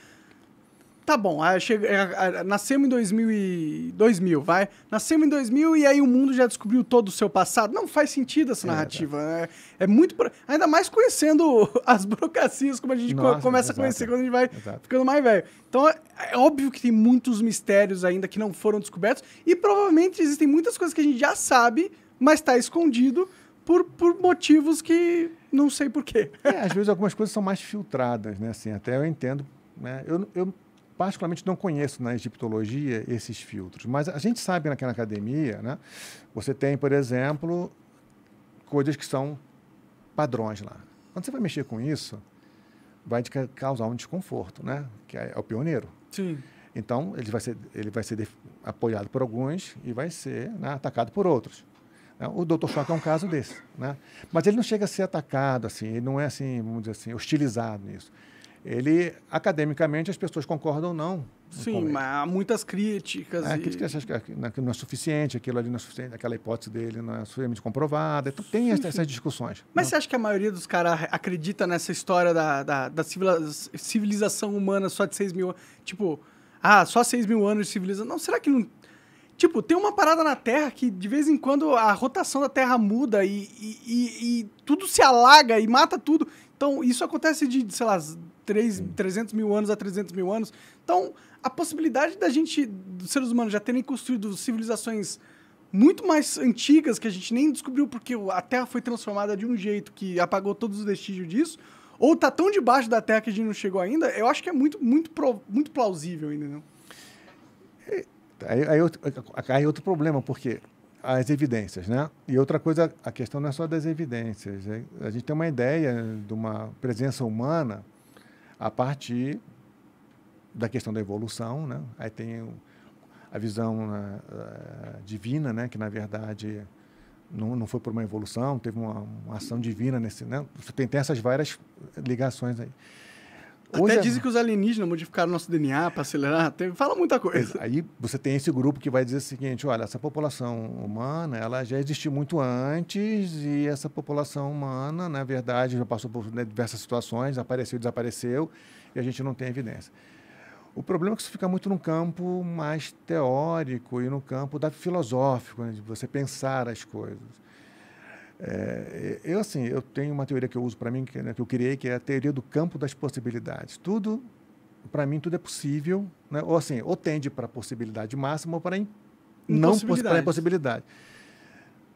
tá bom, a, a, a, nascemos em 2000, e... 2000, vai. Nascemos em 2000 e aí o mundo já descobriu todo o seu passado. Não faz sentido essa é, narrativa. É, né? é muito. Ainda mais conhecendo as burocracias, como a gente Nossa, começa exato, a conhecer quando a gente vai exato. ficando mais velho. Então, é, é óbvio que tem muitos mistérios ainda que não foram descobertos e provavelmente existem muitas coisas que a gente já sabe, mas está escondido por, por motivos que não sei porquê. É, às vezes algumas coisas são mais filtradas, né? Assim, até eu entendo. Né? Eu, eu particularmente não conheço na egiptologia esses filtros, mas a gente sabe que na academia, né, você tem, por exemplo, coisas que são padrões lá. Quando você vai mexer com isso, vai te causar um desconforto, né? Que é, é o pioneiro. Sim. Então, ele vai ser, ele vai ser apoiado por alguns e vai ser né, atacado por outros. Né. O Dr. Choque é um caso desse. Né? Mas ele não chega a ser atacado, assim, ele não é, assim, vamos dizer assim, hostilizado nisso ele academicamente as pessoas concordam ou não. Sim, mas há muitas críticas. É, e... críticas né, que não é suficiente, aquilo ali não é suficiente, aquela hipótese dele não é suficientemente comprovada. Então tem sim, sim. essas discussões. Né? Mas não? você acha que a maioria dos caras acredita nessa história da, da, da, civilização humana só de 6 mil anos? Tipo, ah, só 6 mil anos de civilização. Não, será que não. Tipo, tem uma parada na Terra que de vez em quando a rotação da Terra muda e, e, e, e tudo se alaga e mata tudo. Então, isso acontece de, sei lá, 3, 300 mil anos a 300 mil anos. Então, a possibilidade da gente, dos seres humanos, já terem construído civilizações muito mais antigas que a gente nem descobriu porque a Terra foi transformada de um jeito que apagou todos os vestígios disso, ou tá tão debaixo da Terra que a gente não chegou ainda, eu acho que é muito, muito, muito plausível ainda, não? É, aí, aí, aí outro problema, porque as evidências, né? E outra coisa, a questão não é só das evidências. É, a gente tem uma ideia de uma presença humana a partir da questão da evolução, né? Aí tem a visão uh, divina, né? Que na verdade não, não foi por uma evolução, teve uma, uma ação divina nesse, né? Você tem, tem essas várias ligações aí. Hoje Até é dizem que os alienígenas modificaram nosso DNA para acelerar. Tem, fala muita coisa. Aí você tem esse grupo que vai dizer o seguinte: olha, essa população humana ela já existiu muito antes e essa população humana, na verdade, já passou por né, diversas situações, apareceu e desapareceu e a gente não tem evidência. O problema é que isso fica muito no campo mais teórico e no campo da filosófico, né, de você pensar as coisas. É, eu assim, eu tenho uma teoria que eu uso para mim, que, né, que, eu criei, que é a teoria do campo das possibilidades. Tudo, para mim, tudo é possível, né? ou assim, ou tende para a possibilidade máxima ou para não para a impossibilidade.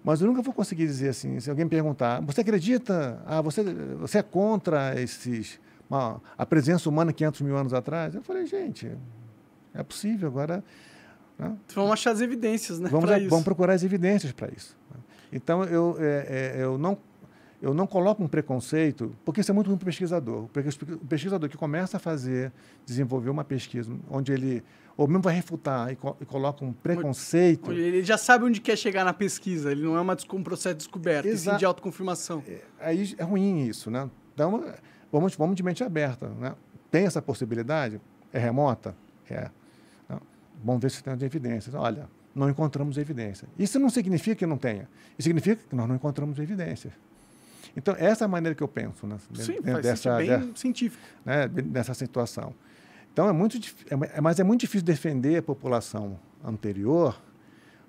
Mas eu nunca vou conseguir dizer assim, se alguém perguntar, você acredita? Ah, você, você é contra esses uma, a presença humana 500 mil anos atrás? Eu falei, gente, é possível agora. Né? Vamos achar as evidências, né? Vamos, vamos procurar as evidências para isso. Então, eu, é, é, eu, não, eu não coloco um preconceito, porque isso é muito ruim para o pesquisador. O pesquisador que começa a fazer, desenvolver uma pesquisa, onde ele ou mesmo vai refutar e, co e coloca um preconceito. Ele já sabe onde quer chegar na pesquisa, ele não é uma um processo de descoberta, Exa de autoconfirmação. É, aí é ruim isso, né? Então, vamos, vamos de mente aberta. Né? Tem essa possibilidade? É remota? É. Então, ver se tem evidências. Olha, não encontramos evidência. Isso não significa que não tenha. Isso significa que nós não encontramos evidência. Então, essa é a maneira que eu penso, né? Sim, dentro dessa, bem científico. Né? Nessa situação. Então, é muito, é, é, mas é muito difícil defender a população anterior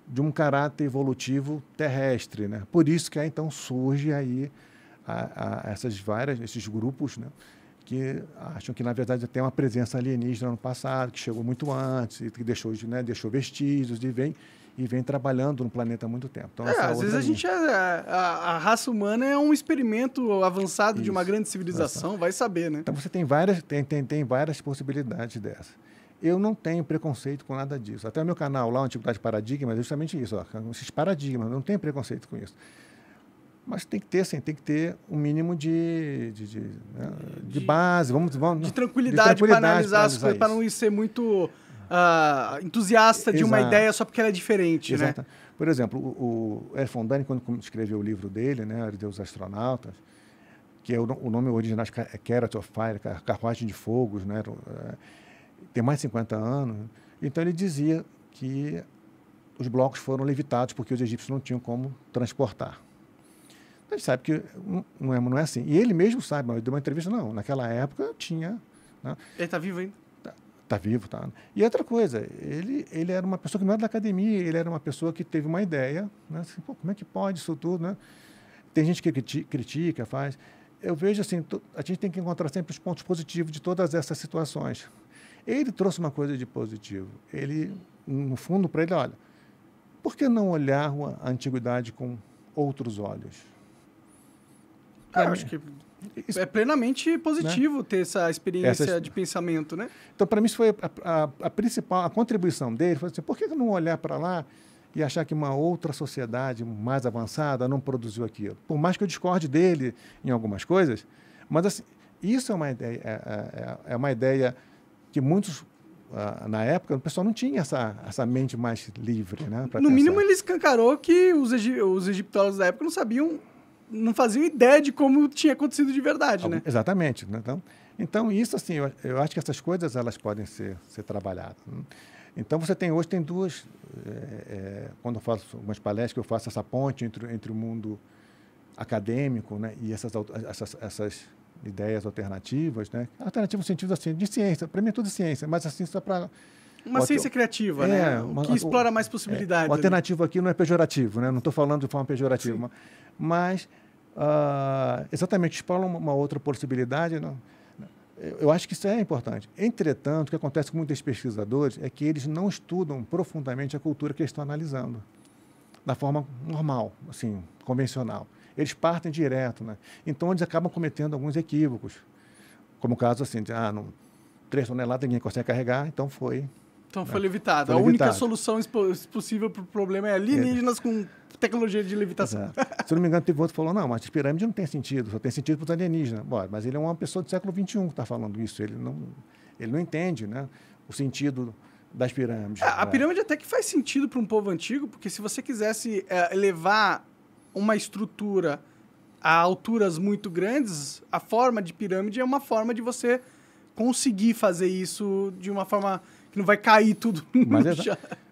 de um caráter evolutivo terrestre, né? Por isso que aí, então surge aí a, a, essas várias esses grupos, né? que acham que, na verdade, tem uma presença alienígena no passado, que chegou muito antes, e que deixou, né, deixou vestígios e vem, e vem trabalhando no planeta há muito tempo. Então, é, às vezes linha. a gente é, é, a, a, raça humana é um experimento avançado Isso, de uma grande civilização, vai saber, né? Então você tem várias, tem, tem, tem várias possibilidades dessa Eu não tenho preconceito com nada disso. Até o meu canal lá, Antiguidade Paradigma, é justamente isso. Ó, esses paradigmas, eu não tenho preconceito com isso. Mas tem que ter, sim, tem que ter um mínimo de, de, de, né, de base, vamos, vamos... De tranquilidade, tranquilidade para analisar para as coisas, para não ser muito uh, entusiasta de Exato. uma ideia só porque ela é diferente, né? Exato. né? Por exemplo, o, o Fondani, quando escreveu o livro dele, né, Deus Astronautas, que é o, o nome original é Carrot of Fire, Carruagem de Fogos, né, é, tem mais de 50 anos, então ele dizia que os blocos foram levitados porque os egípcios não tinham como transportar. A gente sabe que não é, não é assim. E ele mesmo sabe, mas deu uma entrevista, não, naquela época tinha. Né? Ele está vivo ainda? Está tá vivo, tá. E outra coisa, ele, ele era uma pessoa que não era é da academia, ele era uma pessoa que teve uma ideia, né? Assim, Pô, como é que pode isso tudo, né? Tem gente que critica, faz. Eu vejo assim, a gente tem que encontrar sempre os pontos positivos de todas essas situações. Ele trouxe uma coisa de positivo. Ele, no fundo, para ele, olha, por que não olhar a antiguidade com outros olhos? Ah, eu acho que é plenamente positivo né? ter essa experiência essa... de pensamento, né? Então, para mim, isso foi a, a, a, principal, a contribuição dele. Foi assim, por que não olhar para lá e achar que uma outra sociedade mais avançada não produziu aquilo? Por mais que eu discorde dele em algumas coisas, mas assim, isso é uma ideia, é, é, é, é uma ideia que muitos ah, na época, o pessoal não tinha essa, essa mente mais livre. Né, no pensar. mínimo, ele escancarou que os, egip os egiptólogos da época não sabiam não faziam ideia de como tinha acontecido de verdade, né? Exatamente. Né? Então, então isso assim, eu, eu, acho que essas coisas elas podem ser, ser trabalhadas. Né? Então você tem hoje tem duas, é, é, quando eu faço algumas palestras que eu faço essa ponte entre, entre o mundo acadêmico, né, e essas, essas, essas ideias alternativas, né? Alternativas no sentido assim de ciência, para mim é tudo ciência, mas assim só para uma o ciência criativa, né? é, né? Uma, que explora mais possibilidades. É, o alternativo ali. aqui não é pejorativo, né? Não estou falando de forma pejorativa, Sim. mas uh, exatamente explora uma, uma outra possibilidade. Não? Eu acho que isso é importante. Entretanto, o que acontece com muitos pesquisadores é que eles não estudam profundamente a cultura que eles estão analisando, da forma normal, assim, convencional. Eles partem direto, né? Então, eles acabam cometendo alguns equívocos, como o caso assim de, ah, não, 3 toneladas ninguém consegue carregar, então foi então é. foi levitada. A única solução possível para o problema é alienígenas é. com tecnologia de levitação. Exato. Se não me engano, teve outro que falou, não, mas as pirâmides não tem sentido, só tem sentido para os alienígenas. Bora, mas ele é uma pessoa do século XXI que está falando isso, ele não, ele não entende né, o sentido das pirâmides. É, a é. pirâmide até que faz sentido para um povo antigo, porque se você quisesse é, elevar uma estrutura a alturas muito grandes, a forma de pirâmide é uma forma de você conseguir fazer isso de uma forma que não vai cair tudo. Mas,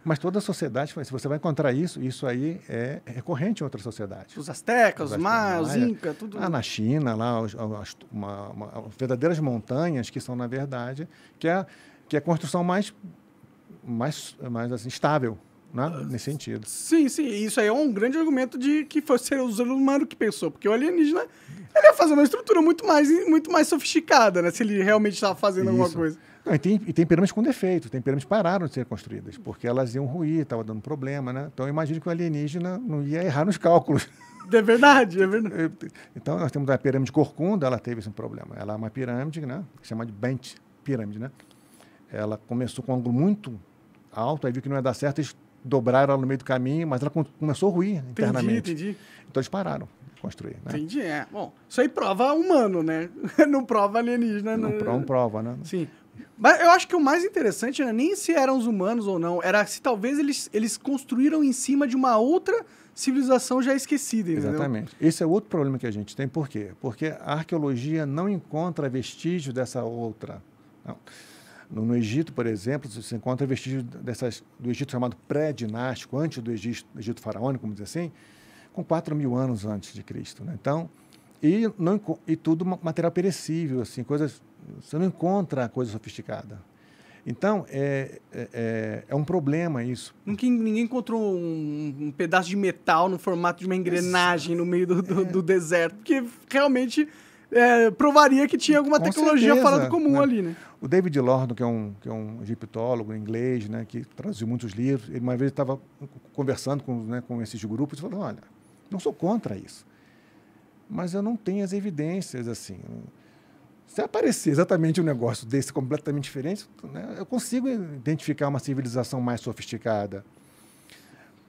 Mas toda a sociedade, se você vai encontrar isso, isso aí é recorrente em outras sociedades. Os aztecas os, maias, os incas, tudo. Ah, na China, lá, os, as, uma, uma, verdadeiras montanhas que são, na verdade, que é, que é a construção mais, mais, mais assim, estável. Né? Ah, nesse sentido. Sim, sim. Isso aí é um grande argumento de que foi ser o ser humano que pensou, porque o alienígena ele ia fazer uma estrutura muito mais, muito mais sofisticada, né? Se ele realmente estava fazendo isso. alguma coisa. Não, e, tem, e tem pirâmides com defeito, tem pirâmides que pararam de ser construídas, porque elas iam ruir, estava dando problema, né? Então eu imagino que o alienígena não ia errar nos cálculos. É verdade, é verdade. Então nós temos a pirâmide Corcunda, ela teve esse problema. Ela é uma pirâmide, né? Que chama de Bent Pirâmide, né? Ela começou com um ângulo muito alto, aí viu que não ia dar certo, eles dobraram ela no meio do caminho, mas ela começou a ruir internamente. Entendi, entendi. Então eles pararam construir. Né? Entendi, é. Bom, isso aí prova humano, né? não prova alienígena. Não, né? não prova, né? Sim. Mas eu acho que o mais interessante não é nem se eram os humanos ou não, era se talvez eles, eles construíram em cima de uma outra civilização já esquecida. Entendeu? Exatamente. Esse é outro problema que a gente tem. Por quê? Porque a arqueologia não encontra vestígio dessa outra. Não. No, no, Egito, por exemplo, se encontra vestígio dessas, do Egito chamado pré-dinástico, antes do Egito, Egito faraônico, como diz assim, com 4 mil anos antes de Cristo. Né? Então, e, não, e tudo material perecível, assim, coisas você não encontra coisa sofisticada. Então, é, é, é, é um problema isso. Ninguém, ninguém encontrou um, um, pedaço de metal no formato de uma engrenagem no meio do, do, é. do deserto, porque realmente é, provaria que tinha alguma Com tecnologia falada fora do comum né? ali, né? O David Lorne que é um, que é um egiptólogo inglês, né, que traduziu muitos livros, ele uma vez estava conversando com, né, com esses grupos e falou, olha, não sou contra isso, mas eu não tenho as evidências, assim... Eu, se aparecer exatamente um negócio desse completamente diferente, né, eu consigo identificar uma civilização mais sofisticada,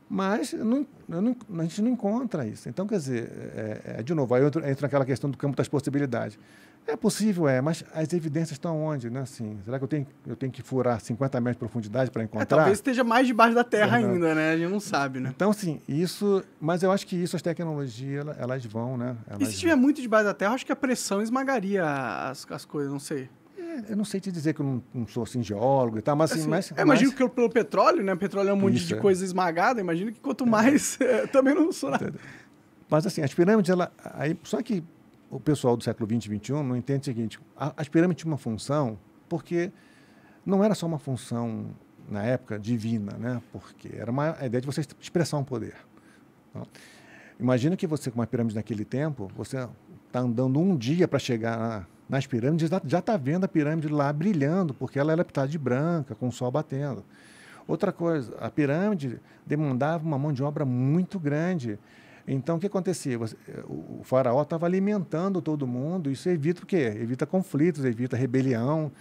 mas não, não, a gente não encontra isso. Então, quer dizer, é, é, é, de novo, aí eu entro, entro, naquela questão do campo das possibilidades. É possível, é, mas as evidências estão onde? Né? Assim, será que eu tenho, eu tenho que furar 50 metros de profundidade para é, encontrar? É, talvez esteja mais debaixo da terra ainda, né? A gente não sabe, né? Então, sim, isso. Mas eu acho que isso, as tecnologias, elas vão, né? Elas e se estiver muito debaixo da terra, acho que a pressão esmagaria as, as coisas, não sei. É, eu não sei te dizer que eu não, não sou assim geólogo e tal, mas assim. assim mas, é, mas... Imagino que pelo petróleo, né? petróleo é um monte Isso, de é. coisa esmagada. Imagino que quanto é. mais. É. também não sou nada. Mas assim, as pirâmides, ela. Aí, só que o pessoal do século XX e XXI não entende o seguinte: as pirâmides tinham uma função, porque não era só uma função, na época, divina, né? Porque era uma a ideia de você expressar um poder. Então, imagina que você, com uma pirâmide naquele tempo, você está andando um dia para chegar nas pirâmides, já está vendo a pirâmide lá brilhando, porque ela era pintada de branca, com o sol batendo. Outra coisa, a pirâmide demandava uma mão de obra muito grande. Então, o que acontecia? O faraó estava alimentando todo mundo, isso evita o quê? Evita conflitos, evita rebelião.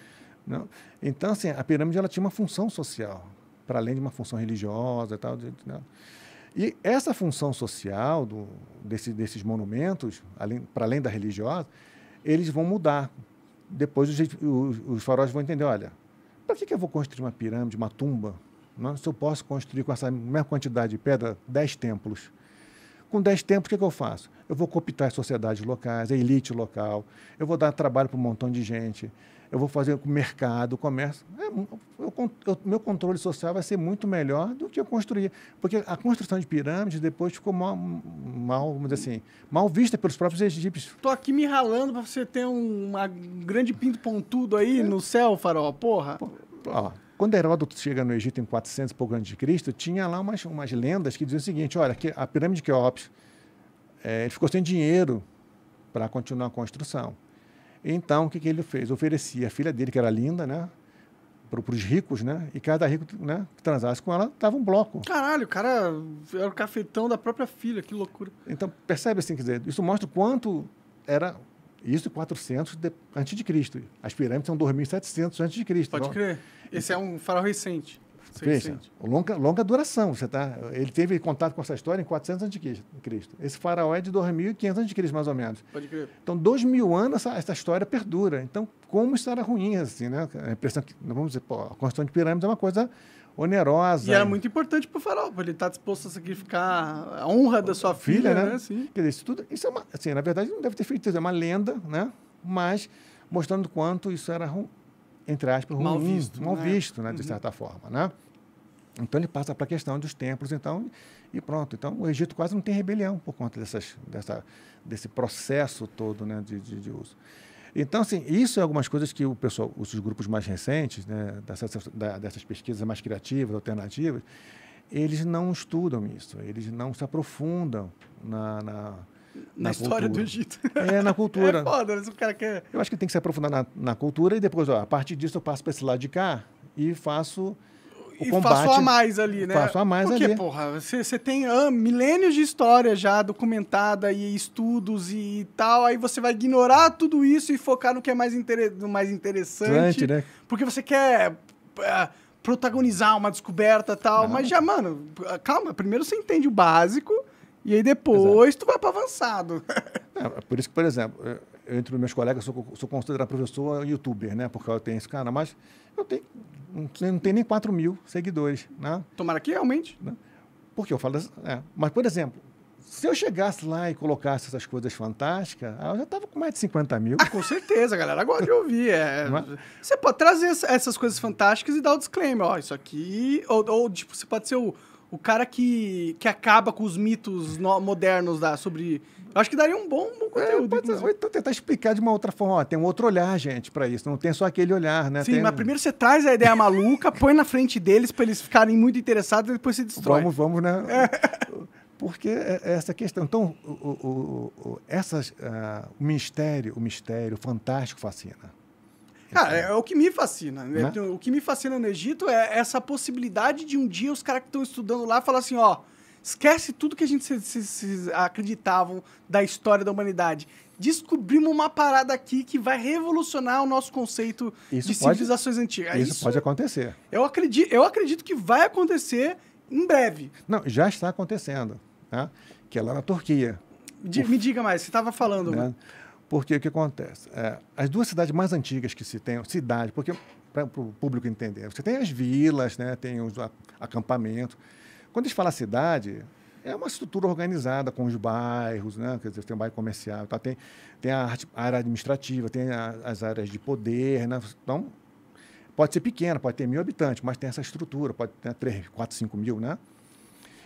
Não? Né? Então, assim, a pirâmide ela tinha uma função social, para além de uma função religiosa e tal. Não? Né? E essa função social do, desse, desses monumentos, para além da religiosa, eles vão mudar. Depois os, os, os faróis vão entender, olha, para que, que eu vou construir uma pirâmide, uma tumba, né? se eu posso construir com essa mesma quantidade de pedra 10 templos? Com 10 templos, o que, que eu faço? Eu vou cooptar as sociedades locais, a elite local, eu vou dar trabalho para um montão de gente, eu vou fazer com o mercado, o comércio. É, eu, eu, meu controle social vai ser muito melhor do que eu construir. Porque a construção de pirâmides depois ficou mal, mal, assim, mal vista pelos próprios egípcios. Estou aqui me ralando para você ter um uma grande pinto pontudo aí é. no céu, farol, porra. Pô, ó, quando Heródoto chega no Egito em 400 e pouco antes de Cristo, tinha lá umas, umas lendas que diziam o seguinte, olha, que a pirâmide de Keops, é, ele ficou sem dinheiro para continuar a construção. Então, o que, que ele fez? Oferecia a filha dele, que era linda, né? para os ricos, né? E cada rico né, que transasse com ela dava um bloco. Caralho, o cara era o cafetão da própria filha, que loucura. Então, percebe assim, quer dizer, isso mostra quanto era isso 400 de, antes de Cristo. As pirâmides são 2.700 antes de Cristo. Pode então, crer. Esse é um farol recente. Veja, Longa, longa duração. Você tá, ele teve contato com essa história em 400 a.C. Esse faraó é de 2.500 a.C., mais ou menos. Pode crer. Então, 2.000 anos essa, essa história perdura. Então, como isso era ruim, assim, né? A impressão que, vamos dizer, pô, a construção de pirâmides é uma coisa onerosa. E era muito importante para o faraó, ele estar tá disposto a sacrificar a honra da sua filha, filha né? né? Sim. Quer dizer, isso tudo, isso é uma, assim, na verdade, não deve ter feito isso, é uma lenda, né? Mas mostrando quanto isso era entre aspas, ruim, mal visto, mal né? visto né, de uhum. certa forma. Né? Então ele passa para a questão dos templos, então, e pronto. Então o Egito quase não tem rebelião por conta dessas, dessa, desse processo todo né, de, de, de uso. Então, assim, isso é algumas coisas que o pessoal, os grupos mais recentes, né, dessas, dessas pesquisas mais criativas, alternativas, eles não estudam isso, eles não se aprofundam na, na na, na história cultura. do Egito. É, na cultura. É foda, mas o cara quer... Eu acho que tem que se aprofundar na, na cultura e depois, ó, a partir disso, eu passo para esse lado de cá e faço o e combate. faço a mais ali, né? Faço a mais Porque, ali. porra, você tem ah, milênios de história já documentada e estudos e tal, aí você vai ignorar tudo isso e focar no que é mais, inter... no mais interessante. né? Porque você quer ah, protagonizar uma descoberta tal, Não. mas já, mano, calma, primeiro você entende o básico e aí depois Exato. tu vai para avançado. É, por isso que, por exemplo, eu, entre meus colegas sou, sou considerado professor youtuber, né? Porque eu tenho esse cara, mas eu tenho, não tenho nem 4 mil seguidores, né? Tomara que realmente. Né? Porque eu falo... É. Mas, por exemplo, se eu chegasse lá e colocasse essas coisas fantásticas, ah, eu já estava com mais de 50 mil. Ah, com certeza, galera. Agora de ouvir. É. é... Você pode trazer essas coisas fantásticas e dar o disclaimer. Ó, isso aqui. Ou, ou, tipo, você pode ser o o cara que, que acaba com os mitos no, modernos da, sobre. Eu acho que daria um bom, um bom é, conteúdo. É, ser, então tentar explicar de uma outra forma. Ó, tem um outro olhar, gente, para isso. Não tem só aquele olhar, né? Sim, tem... mas primeiro você traz a ideia maluca, põe na frente deles para eles ficarem muito interessados e depois se destrói. Vamos, vamos, né? É. Porque é, é essa questão. Então, o, o, o, essas, uh, o mistério, o mistério, fantástico fascina. Cara, é, é o que me fascina. Né? né? Então, o que me fascina no Egito é essa possibilidade de um dia os caras que estão estudando lá falar assim, ó, esquece tudo que a gente se, se, se acreditavam da história da humanidade. Descobrimos uma parada aqui que vai revolucionar o nosso conceito isso de pode, civilizações antigas. Isso, é isso, pode acontecer. Eu acredito, eu acredito que vai acontecer em breve. Não, já está acontecendo, né? que é lá na Turquia. D me diga mais, você estava falando. Né? né? Porque o que acontece? É, as duas cidades mais antigas que se tem, cidade, porque para o público entender, você tem as vilas, né, tem os acampamentos. Quando a gente fala cidade, é uma estrutura organizada com os bairros, né? Quer dizer, tem um bairro comercial, tá? tem, tem a área administrativa, tem a, as áreas de poder, né? Então, pode ser pequena, pode ter mil habitantes, mas tem essa estrutura, pode ter 3, 4, 5 mil, né?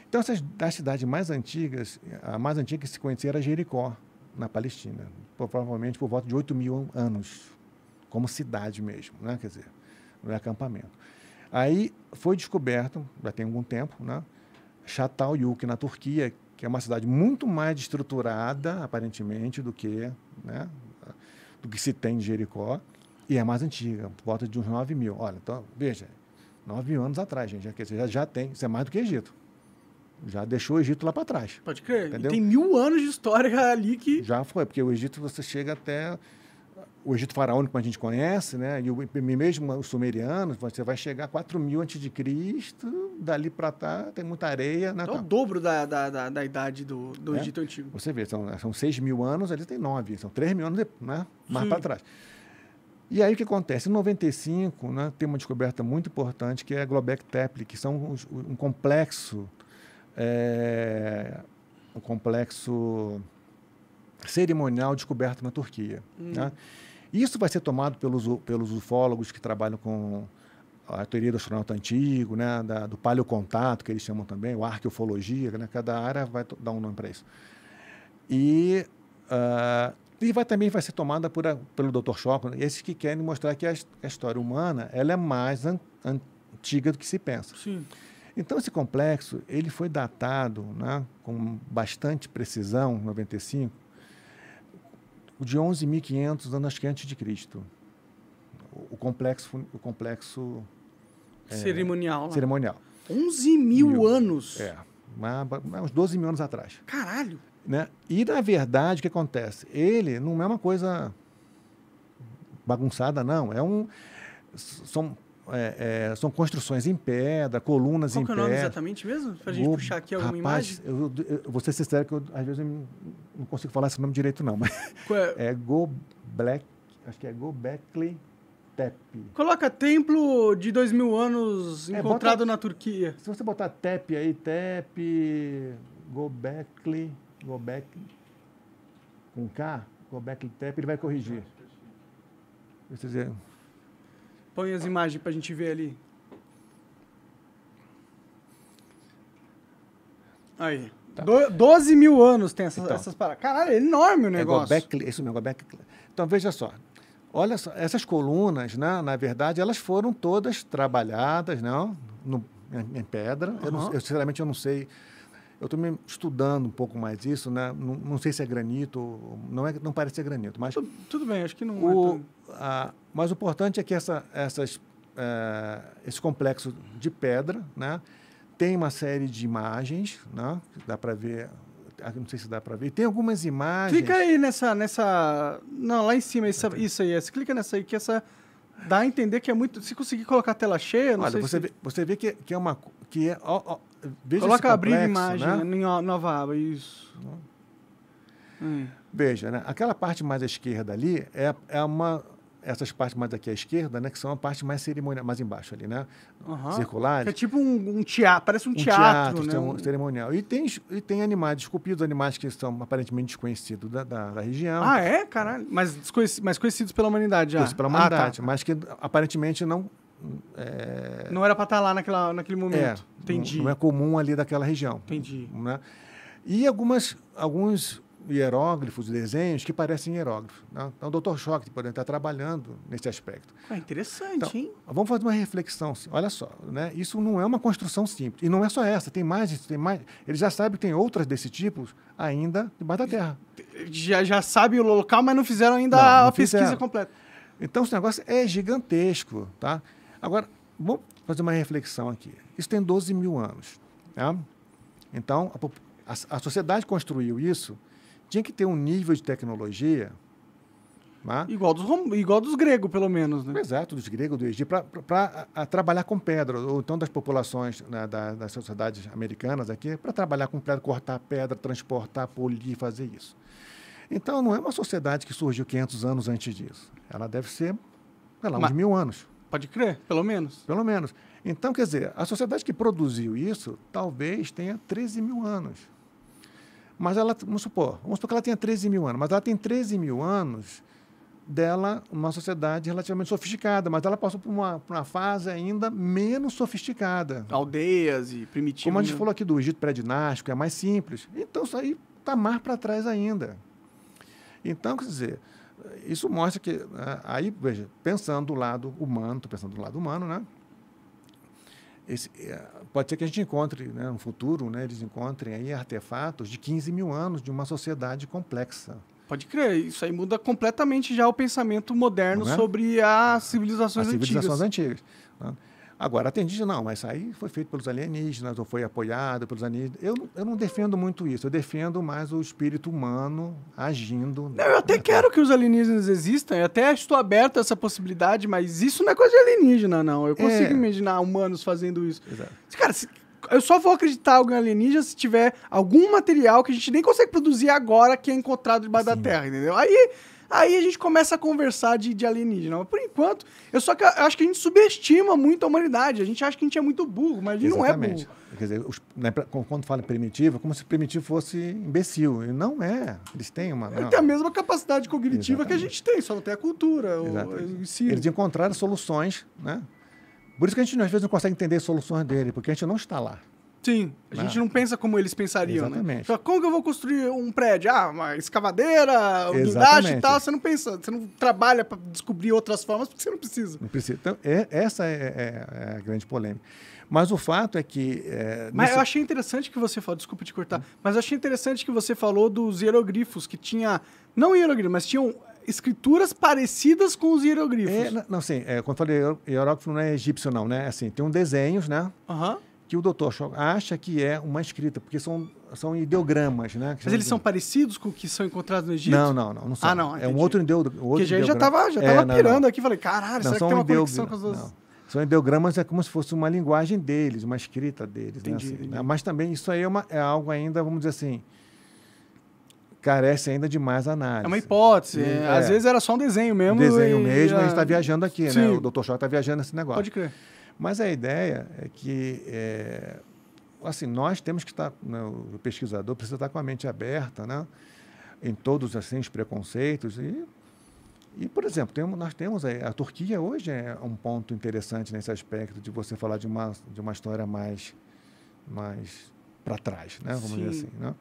Então, essas das cidades mais antigas, a mais antiga que se conhecia era Jericó, na Palestina, provavelmente por volta de 8 mil anos, como cidade mesmo, né? quer dizer, não é acampamento. Aí foi descoberto, já tem algum tempo, né? Yuki na Turquia, que é uma cidade muito mais estruturada, aparentemente, do que, né, do que se tem em Jericó, e é mais antiga, por volta de uns 9 mil. Olha, então, veja, 9 mil anos atrás, gente, já, já, já tem, isso é mais do que Egito. Já deixou o Egito lá para trás. Pode crer. Entendeu? Tem mil anos de história ali que. Já foi, porque o Egito você chega até. O Egito faraônico, como a gente conhece, né? e, o, e mesmo os sumerianos, você vai chegar a 4 mil antes de Cristo, dali para cá tá, tem muita areia. Né? Então, é o dobro da, da, da, da idade do, do é. Egito Antigo. Você vê, são, são 6 mil anos, ali tem 9, são 3 mil anos né? mais para trás. E aí o que acontece? Em 95, né, tem uma descoberta muito importante que é a Globeck Tepli, que são um complexo é, o complexo cerimonial descoberto na Turquia. Hum. Né? Isso vai ser tomado pelos, pelos ufólogos que trabalham com a teoria do astronauta antigo, né, da, do paleocontato, que eles chamam também, o arqueofologia, né, cada área vai dar um nome para isso. E, uh, e vai, também vai ser tomada por a, pelo Dr. Schockman, esses que querem mostrar que a, a história humana ela é mais an, antiga do que se pensa. Sim. Então, esse complexo ele foi datado né, com bastante precisão, 95, de 11.500 anos antes de Cristo. O complexo, o complexo cerimonial. É, cerimonial. 11 né? mil, anos. É, uns 12 mil anos atrás. Caralho! Né? E, na verdade, o que acontece? Ele não é uma coisa bagunçada, não. É um, são é, é, são construções em pedra, colunas Qual em pedra. Qual é o nome exatamente mesmo? Para a gente puxar aqui alguma rapaz, imagem. Eu, eu, vou ser sincero que eu, às vezes eu não consigo falar esse nome direito não, mas é, é Go Black, acho que é Go Beckley Coloca templo de dois mil anos é, encontrado bota, na Turquia. Se você botar Tepe aí, Tepe, Go Beckley, Go Beckley, com K, Go Tepe ele vai corrigir. É dizer. Põe as imagens para a gente ver ali. Aí. Tá. Do, 12 mil anos tem essas, então, essas paradas. Caralho, é enorme o é negócio. isso mesmo, é Então, veja só. Olha só, essas colunas, né, na verdade, elas foram todas trabalhadas não? No, em, em pedra. Uhum. Eu, não, eu, sinceramente, eu não sei eu estou estudando um pouco mais isso, né? Não, não, sei se é granito, não é não parece ser granito, mas tudo, tudo bem, acho que não. É o, é tão... a, mas o importante é que essa, essas, é, esse complexo de pedra, né? Tem uma série de imagens, né? Dá para ver ah, não sei se dá para ver. Tem algumas imagens. Clica aí nessa, nessa, não lá em cima essa, isso aí, essa. clica nessa aí que essa dá a entender que é muito. Se conseguir colocar a tela cheia, não Olha, sei você se... vê, você vê que, que é uma que é, ó, ó, veja Coloca complexo, abrir imagem né? em nova aba, isso. Hum. Veja, né? aquela parte mais à esquerda ali é, é uma. Essas partes mais aqui à esquerda, né? Que são a parte mais cerimonial, mais embaixo ali, né? Uhum. Circulares. É tipo um, um teatro, parece um, um teatro, teatro né? Um cerimonial. E tem, e tem animais esculpidos, animais que são aparentemente desconhecidos da, da, da região. Ah, é? Caralho. Mas, desconheci, mas conhecidos pela humanidade já. Conhecidos pela ah, humanidade, ah, tá. mas que aparentemente não. É... Não era para estar tá lá naquela, naquele momento. É. Entendi. Não, é comum ali daquela região. Entendi. Né? E algumas, alguns hieróglifos, desenhos que parecem hieróglifos. Né? Então, o doutor Schock pode estar trabalhando nesse aspecto. É interessante, então, hein? Vamos fazer uma reflexão. Olha só, né? isso não é uma construção simples. E não é só essa, tem mais. Tem mais ele já sabe que tem outras desse tipo ainda debaixo da terra. Já, já sabe o local, mas não fizeram ainda não, não a fizeram. pesquisa completa. Então, esse negócio é gigantesco. Tá? Agora, bom, fazer uma reflexão aqui. Isso tem 12 mil anos. Né? Então, a, a, a, sociedade construiu isso, tinha que ter um nível de tecnologia. Né? Igual, dos igual dos gregos, pelo menos. Né? Exato, é, dos gregos, do Egito, para trabalhar com pedra, ou então das populações né, da, das sociedades americanas aqui, para trabalhar com pedra, cortar pedra, transportar, polir, fazer isso. Então, não é uma sociedade que surgiu 500 anos antes disso. Ela deve ser, sei lá, Mas... uns mil anos. Pode crer, pelo menos. Pelo menos. Então, quer dizer, a sociedade que produziu isso talvez tenha 13 mil anos. Mas ela, vamos supor, vamos supor que ela tenha 13 mil anos, mas ela tem 13 mil anos dela, uma sociedade relativamente sofisticada, mas ela passou por uma, por uma fase ainda menos sofisticada. Aldeias e primitivas. Como a gente falou aqui do Egito pré-dinástico, é mais simples. Então, isso aí está mais para trás ainda. Então, quer dizer, isso mostra que, eh, aí, veja, pensando do lado humano, estou pensando do lado humano, né? Esse, eh, pode ser que a gente encontre, né, no futuro, né, eles encontrem aí artefatos de 15 mil anos de uma sociedade complexa. Pode crer, isso aí muda completamente já o pensamento moderno é? sobre as civilizações as antigas. Civilizações antigas. Né? Agora, a tendência, não, mas aí foi feito pelos alienígenas, ou foi apoiado pelos alienígenas. Eu, eu não defendo muito isso, eu defendo mais o espírito humano agindo. Não, eu até né? quero que os alienígenas existam, eu até estou aberto a essa possibilidade, mas isso não é coisa de alienígena, não. Eu consigo é. imaginar humanos fazendo isso. Exato. Cara, se, eu só vou acreditar em algum alienígena se tiver algum material que a gente nem consegue produzir agora que é encontrado debaixo Sim. da Terra, entendeu? Aí Aí a gente começa a conversar de, de alienígena. Mas por enquanto, eu só que, eu acho que a gente subestima muito a humanidade. A gente acha que a gente é muito burro, mas a gente Exatamente. não é burro. Quer dizer, os, né, quando fala primitivo, é como se primitivo fosse imbecil. E não é. Eles têm uma. Ele tem a mesma capacidade cognitiva Exatamente. que a gente tem, só não tem a cultura. O, si. Eles encontraram soluções, né? Por isso que a gente às vezes não consegue entender as soluções dele, porque a gente não está lá. Sim, a né? gente não pensa como eles pensariam, né? Exatamente. né? Fala, como que eu vou construir um prédio? Ah, uma escavadeira, blindagem e tal. Você não pensa, você não trabalha para descobrir outras formas porque você não precisa. Não precisa. Então, é, essa é, é, é, a grande polêmica. Mas o fato é que... É, mas nesse... eu achei interessante que você falou, desculpa te cortar, hum. mas eu achei interessante que você falou dos hieroglifos, que tinha, não hieroglifos, mas tinham escrituras parecidas com os hieroglifos. É, não, sim é, quando eu falei hieróglifo, não é egípcio, não, né? Assim, tem um desenhos, né? Aham. Uhum que o doutor acha que é uma escrita, porque são, são ideogramas, né? Mas eles são parecidos com o que são encontrados no Egito? Não, não, não. não são. Ah, não. Entendi. É um outro ideograma. Porque já, ideograma. já tava, já estava é, pirando não. aqui, falei, caralho, não, será que tem uma ideog... conexão com as duas... Não. São ideogramas, é como se fosse uma linguagem deles, uma escrita deles. Né, entendi, assim, né? Assim, entendi. Né? Mas também isso aí é, uma, é algo ainda, vamos dizer assim, carece ainda de mais análise. É uma hipótese. E, é. Às é. vezes era só um desenho mesmo. Um desenho e... mesmo, a gente está viajando aqui, né? Sim. né? O Dr. Shaw está viajando nesse negócio. Pode crer. Mas a ideia é que é, assim, nós temos que estar, né, o pesquisador precisa estar com a mente aberta né, em todos assim, os preconceitos. E, e por exemplo, temos nós temos a, a Turquia hoje é um ponto interessante nesse aspecto de você falar de uma, de uma história mais, mais para trás, né, vamos Sim. dizer assim. Né?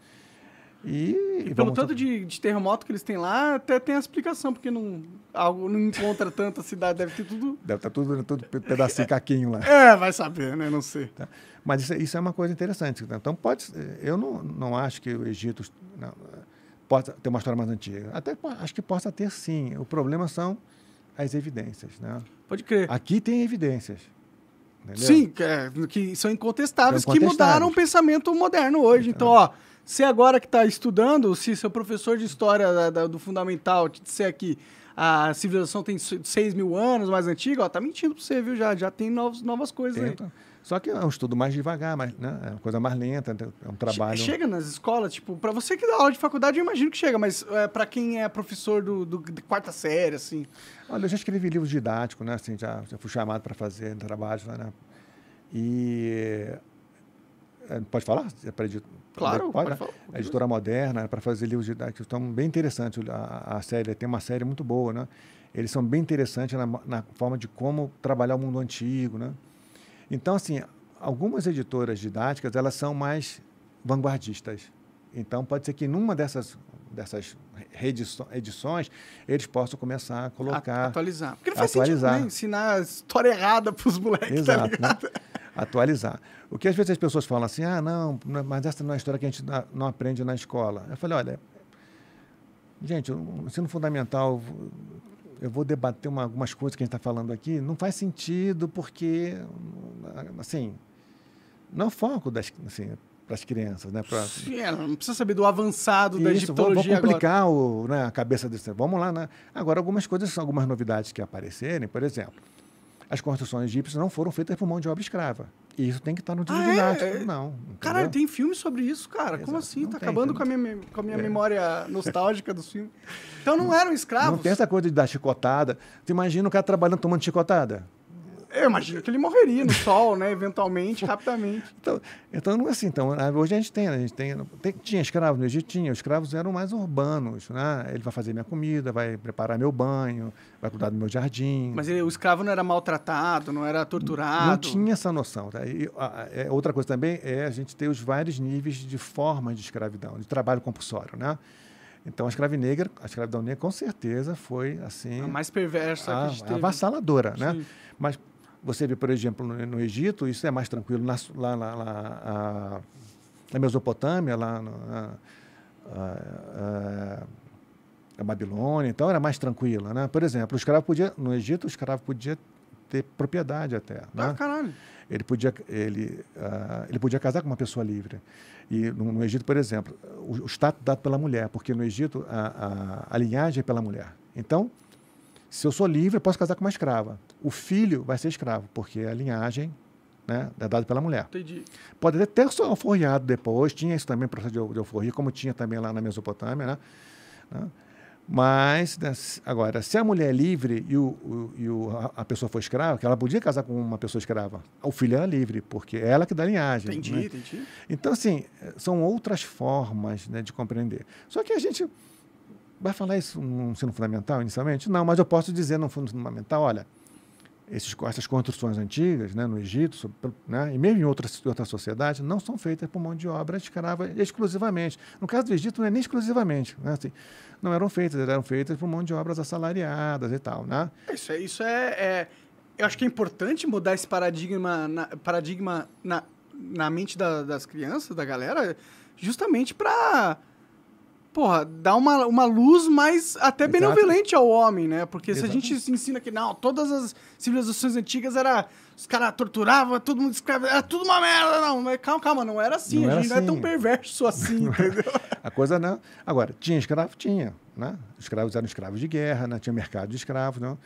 E, e pelo tanto de, de, terremoto que eles têm lá, até tem a explicação, porque não, algo, não encontra tanta cidade, deve ter tudo. Deve estar tá tudo, todo pedacinho caquinho lá. É, vai saber, né? Não sei. Tá. Mas isso, é, isso, é uma coisa interessante. Né? Então, pode. Eu não, não acho que o Egito não, possa ter uma história mais antiga. Até acho que possa ter sim. O problema são as evidências. Né? Pode crer. Aqui tem evidências. Entendeu? Sim, que, é, que são incontestáveis, são que mudaram o pensamento moderno hoje. Então, então ó você agora que está estudando, se seu professor de história da, da, do fundamental te disser que a civilização tem 6 mil anos, mais antiga, ó, tá mentindo para você, viu? Já, já tem novos, novas coisas Tenta. aí. Só que é um estudo mais devagar, mais, né? é uma coisa mais lenta, então, é um trabalho. Chega nas escolas, tipo, para você que dá aula de faculdade, eu imagino que chega, mas é, para quem é professor do, do, de quarta série, assim. Olha, eu já escrevi livros didáticos, né? Assim, já, já fui chamado para fazer trabalho lá, né? E é, pode falar? Edit... Claro, pode, pode falar. A editora moderna, né, para fazer livros didáticos, estão bem interessantes. A, a, série tem uma série muito boa, né? Eles são bem interessantes na, na, forma de como trabalhar o mundo antigo, né? Então, assim, algumas editoras didáticas, elas são mais vanguardistas. Então, pode ser que numa dessas, dessas edições, eles possam começar a colocar... Atualizar. Porque não faz atualizar. sentido né? ensinar a história errada para os moleques, tá Exato, tá ligado? Né? Atualizar. O que às vezes as pessoas falam assim, ah, não, é, mas essa não é uma história que a gente não aprende na escola. Eu falei, olha, gente, o ensino fundamental, eu vou debater uma, algumas coisas que a gente está falando aqui, não faz sentido porque, assim, não é o foco das, assim, para as crianças, né? Pra... É, não precisa saber do avançado da egiptologia vou, vou complicar agora. O, né, a cabeça desse... Vamos lá, né? Agora, algumas coisas, algumas novidades que aparecerem, por exemplo, as construções egípcias não foram feitas por mão de obra escrava. E isso tem que estar no livro ah, didático. É? Não. Cara, tem filme sobre isso, cara. Exato. Como assim? Não tá tem, acabando tem, com, a minha, com a minha é. memória nostálgica dos filmes. Então não, não eram escravos. Não tem essa coisa de dar chicotada. Tu imagina o cara trabalhando tomando chicotada? Eu imagino que ele morreria no sol, né? Eventualmente, rapidamente. Então, então não é assim. Então, ah, hoje a gente tem, a gente tem, tem tinha escravos no Egito, tinha. Os escravos eram mais urbanos, né? Ele vai fazer minha comida, vai preparar meu banho, vai cuidar do meu jardim. Mas ele, o escravo não era maltratado, não era torturado? Não tinha essa noção. Tá? E, a, a, é, outra coisa também é a gente ter os vários níveis de formas de escravidão, de trabalho compulsório, né? Então a escrava negra, a escravidão negra com certeza foi assim a mais perversa, a, a avassaladora, né? Sim. né? Mas você vê, por exemplo, no, no Egito, isso é mais tranquilo. Na, lá, na Mesopotâmia, lá na, a, Babilônia, então era mais tranquila. Né? Por exemplo, o escravo podia, no Egito, o escravo podia ter propriedade até. Né? Ah, né? caralho. Ele podia, ele, uh, ele podia casar com uma pessoa livre. E no, no Egito, por exemplo, o, o status dado pela mulher, porque no Egito a, a, a linhagem é pela mulher. Então, se eu sou livre, eu posso casar com uma escrava. O filho vai ser escravo, porque a linhagem né, é dada pela mulher. Entendi. Pode até ter alforriado depois, tinha isso também, processo de, alforria, como tinha também lá na Mesopotâmia. Né? né. Mas, né, agora, se a mulher é livre e, o, o, e o, a pessoa for escrava, que ela podia casar com uma pessoa escrava, o filho era é livre, porque é ela que dá linhagem. Entendi, né? entendi. Então, assim, são outras formas né, de compreender. Só que a gente Vai falar isso no ensino fundamental inicialmente? Não, mas eu posso dizer no ensino fundamental, olha, esses, essas construções antigas, né, no Egito, né, e mesmo em outras, outras sociedades, não são feitas por mão de obra escrava exclusivamente. No caso do Egito, não é nem exclusivamente. Né, assim, não eram feitas, eram feitas por mão de obras assalariadas e tal. Né? Isso, é, isso é, é Eu acho que é importante mudar esse paradigma na, paradigma na, na mente da, das crianças, da galera, justamente para porra, dá uma, uma luz mais até benevolente ao homem, né? Porque se a gente ensina que, não, todas as civilizações antigas era. Os caras torturavam, todo mundo escrava, era tudo uma merda, não. Mas calma, calma, não era assim, não a gente é assim. assim. não é tão perverso assim, entendeu? a coisa não. Agora, tinha escravo? Tinha, né? Os escravos eram escravos de guerra, né? Tinha mercado de escravos, não. Né?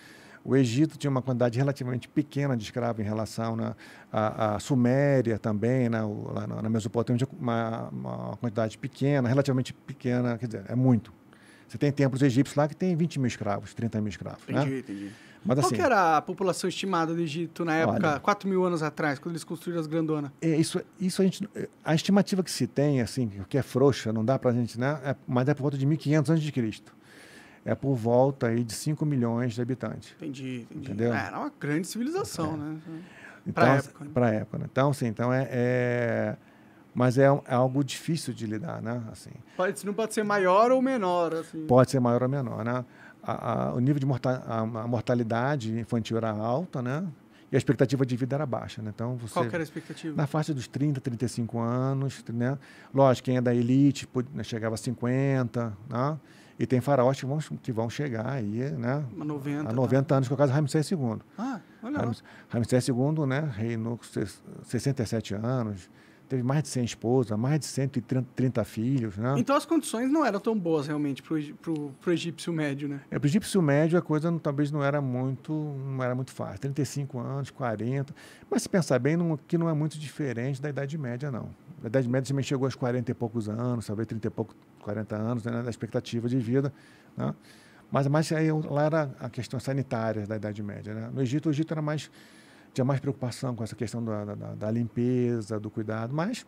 O Egito tinha uma quantidade relativamente pequena de escravos em relação na, né, a, Suméria também, na, né, na, na Mesopotâmia, uma, uma quantidade pequena, relativamente pequena, quer dizer, é muito. Você tem templos egípcios lá que tem 20 mil escravos, 30 mil escravos. Né? Entendi, né? entendi. Mas, Qual assim, que era a população estimada do Egito na época, olha, 4 mil anos atrás, quando eles construíram as grandonas? É, isso, isso a gente. A estimativa que se tem, assim, que é frouxa, não dá a gente, né? É, mas é por volta de 1500 a.C é por volta aí de 5 milhões de habitantes. Entendi, entendi. Entendeu? era é, é uma grande civilização, é. né? Então, para a época. Né? Para a época, né? Então, sim, então é... é... Mas é, é, algo difícil de lidar, né? Assim. Pode, não pode ser maior ou menor, assim. Pode ser maior ou menor, né? A, a, o nível de morta, a, a mortalidade infantil era alta, né? e a expectativa de vida era baixa. Né? Então, você, Qual era a expectativa? Na faixa dos 30, 35 anos. Né? Lógico, quem é da elite pô, né, chegava a 50. Né? E tem faraós que vão, que vão chegar aí, né? 90, a 90 né? anos, que é o caso de Ramsés II. Ah, olha Ramsés, lá. Ramsés II, né? Reinou com 67 anos teve mais de 100 esposas, mais de 130 filhos. Né? Então as condições não eram tão boas realmente para o egípcio médio, né? É, para o egípcio médio a coisa não, talvez não era muito não era muito fácil. 35 anos, 40. Mas se pensar bem, não, que não é muito diferente da Idade Média, não. A Idade Média também chegou aos 40 e poucos anos, talvez 30 e poucos, 40 anos, né, da expectativa de vida. Né? Mas, mas aí, lá era a questão sanitária da Idade Média. Né? No Egito, o Egito era mais tinha mais preocupação com essa questão da, da, da limpeza, do cuidado, mas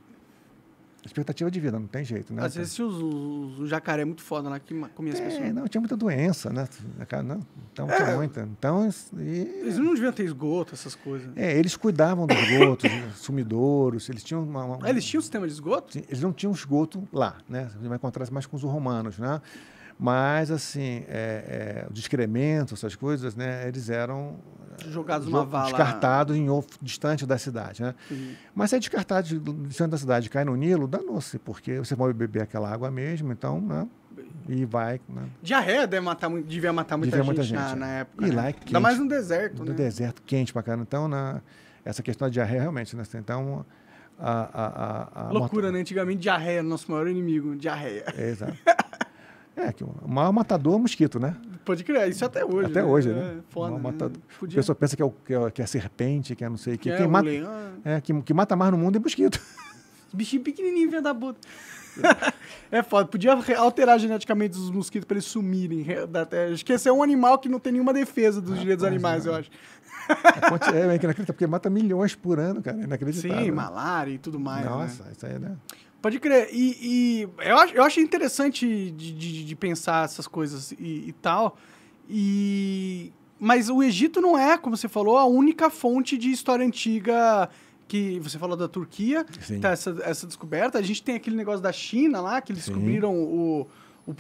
expectativa de vida, não tem jeito, né? Às vezes os, os, o jacaré é muito foda, né? Que comia as é, pessoas. Não, tinha muita doença, né? É não, então é. tinha muita. Então, e... Eles não deviam ter esgoto, essas coisas. É, eles cuidavam dos esgotos, sumidouros, eles tinham uma, uma... Ah, eles tinham um sistema de esgoto? Eles não tinham esgoto lá, né? Você vai encontrar mais com os romanos, né? Mas, assim, é, é, os excrementos, essas coisas, né, eles eram eh, jogados numa vala. Né? Descartados em ovo distante da cidade, né? Uhum. Mas se é descartado distante da cidade cai no Nilo, danou-se, porque você pode beber aquela água mesmo, então, né? E vai. Né? Diarreia deve matar, devia matar muita devia gente, muita gente na, na é. época. E né? lá é quente. Ainda mais no deserto, no né? deserto, quente pra caramba. Então, na, né, essa questão da diarreia, realmente, né? Então. A, a, a, a Loucura, né? Antigamente, diarreia era é o nosso maior inimigo, diarreia. exato. É, que o maior matador é o mosquito, né? Pode crer, isso é até hoje. Até né? hoje, né? É, foda, né? matador. Né? A pessoa pensa que é, o, que, é, que é serpente, que é não sei que. que. É, Quem é, mata, leão. é, que, que mata mais no mundo é mosquito. Bichinho pequenininho, filha da puta. é foda. Podia alterar geneticamente os mosquitos para eles sumirem. Acho que é um animal que não tem nenhuma defesa dos direitos dos animais, não. É. eu acho. É, é inacreditável, porque mata milhões por ano, cara. É inacreditável. Sim, malária e tudo mais. Nossa, né? isso aí, né? Pode crer. E, e eu, acho, eu acho interessante de, de, de pensar essas coisas e, e, tal. E... Mas o Egito não é, como você falou, a única fonte de história antiga que você falou da Turquia, tá essa, essa descoberta. A gente tem aquele negócio da China lá, que eles Sim. descobriram o,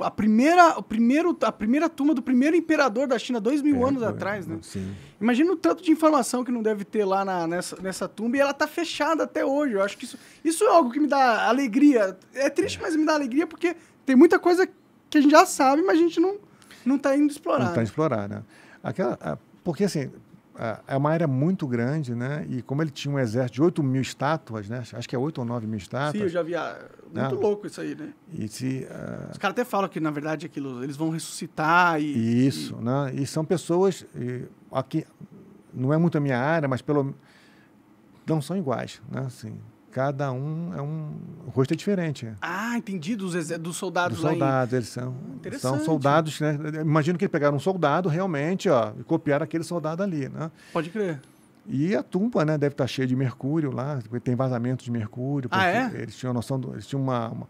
a primeira, o primeiro, a primeira turma do primeiro imperador da China, dois mil é, anos atrás, né? Sim. Imagina o tanto de informação que não deve ter lá na, nessa, nessa tumba e ela tá fechada até hoje. Eu acho que isso, isso é algo que me dá alegria. É triste, é. mas me dá alegria porque tem muita coisa que a gente já sabe, mas a gente não, não tá indo explorar. Não tá explorar, né? Aquela, porque assim, é, é uma área muito grande, né? E como ele tinha um exército de 8 mil estátuas, né? Acho que é 8 ou 9 mil estátuas. Sim, eu já vi. Ah, muito né? louco isso aí, né? E se, uh... Os caras até falam que, na verdade, aquilo, eles vão ressuscitar e... Isso, e... né? E são pessoas... E, aqui, não é muito a minha área, mas pelo... Não são iguais, né? Assim, cada um é um o rosto é diferente. É. Ah, entendi dos, dos soldados dos soldados, aí. eles são ah, são soldados, né? Imagino que eles pegaram um soldado realmente, ó, e copiaram aquele soldado ali, né? Pode crer. E a tumba, né, deve estar tá cheia de mercúrio lá, porque tem vazamento de mercúrio, ah, é? eles tinham noção do, eles tinham uma, uma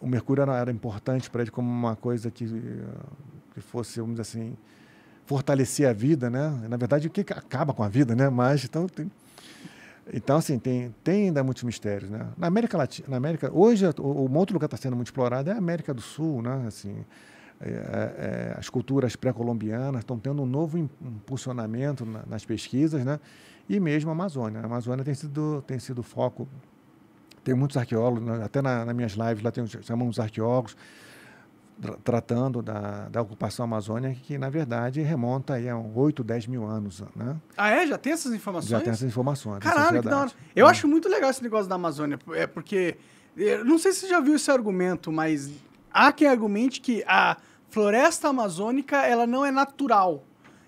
o mercúrio era, era importante para ele como uma coisa que eh, que fosse, vamos dizer assim, fortalecer a vida, né? Na verdade, o que acaba com a vida, né? Mas então tem então, assim, tem, tem ainda muitos mistérios, né? Na América Latina, na América, hoje, o outro lugar que está sendo muito explorado é a América do Sul, né? Assim, é, é, é as culturas pré-colombianas estão tendo um novo impulsionamento na, nas pesquisas, né? E mesmo a Amazônia. A Amazônia tem sido, tem sido foco, tem muitos arqueólogos, né? até na, nas minhas lives lá tem, chamamos arqueólogos, tratando da, da ocupação amazônica, que na verdade remonta aí a 8, 10 mil anos. Né? Ah, é? Já tem essas informações? Já tem essas informações. Caralho, que da hora. Eu é. acho muito legal esse negócio da Amazônia, é porque. Eh, não sei se você já viu esse argumento, mas há quem argumente que a floresta amazônica ela não é natural.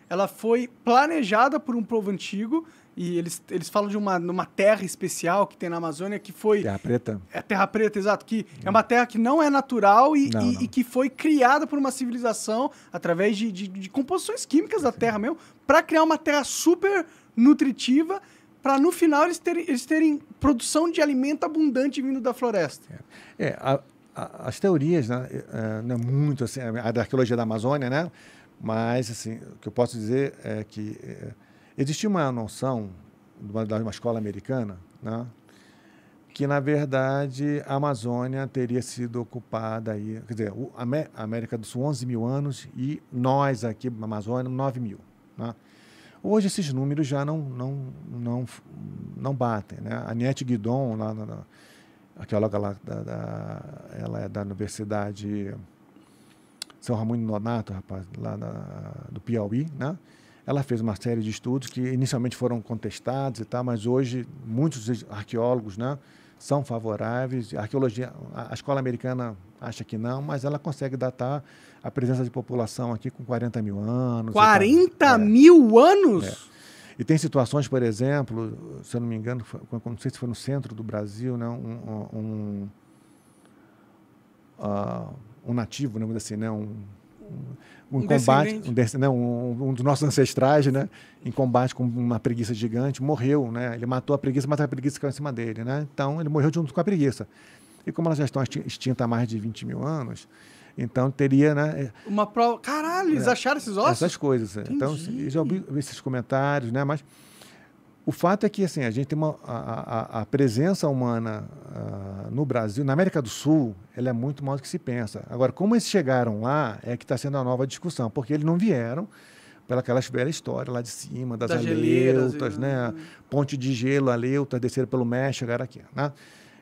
Ela foi planejada por um povo antigo e eles, eles falam de uma, numa terra especial que tem na Amazônia que foi. Terra Preta. É Terra Preta, exato. Que é, é uma terra que não é natural e, não, e, não. e, que foi criada por uma civilização através de, de, de composições químicas da terra mesmo, para criar uma terra super nutritiva para no final eles terem, eles terem produção de alimento abundante vindo da floresta. É, é a, a, as teorias, né, é, é não é muito assim, a da arqueologia da Amazônia, né? Mas, assim, o que eu posso dizer é que é, Existia uma noção de uma, de uma escola americana né, que, na verdade, a Amazônia teria sido ocupada, aí, quer dizer, a América do Sul, 11 mil anos, e nós aqui, na Amazônia, 9 mil. Né? Hoje esses números já não, não, não, não batem. Né? A Niette Guidon, lá na, arqueóloga lá, da, da, ela é da Universidade São Ramon Nonato, rapaz, lá da, do Piauí, né? Ela fez uma série de estudos que inicialmente foram contestados e tal, mas hoje muitos arqueólogos, né, são favoráveis. A arqueologia, a escola americana acha que não, mas ela consegue datar a presença de população aqui com 40 mil anos. 40 é. mil é. anos? É. E tem situações, por exemplo, se eu não me engano, foi, não sei se foi no centro do Brasil, né, um, um, uh, um nativo, né, assim, né, um, um um, combate, um, né, um, um, dos nossos ancestrais, né, em combate com uma preguiça gigante, morreu, né? Ele matou a preguiça, mas a preguiça caiu em cima dele, né? Então ele morreu junto com a preguiça. E como elas já estão extintas há mais de 20 mil anos, então teria, né? É, uma prova. Caralho, eles é, acharam esses ossos? Essas coisas. É. Então, Entendi. Então, já ouvi esses comentários, né? Mas o fato é que assim, a gente tem uma, a, a, a presença humana uh, no Brasil, na América do Sul, ela é muito maior do que se pensa. Agora, como eles chegaram lá, é que está sendo a nova discussão, porque eles não vieram pelaquela velha história lá de cima, das, das aleutas, né? Ponte de gelo, aleutas, desceram pelo México, chegaram aqui. Né?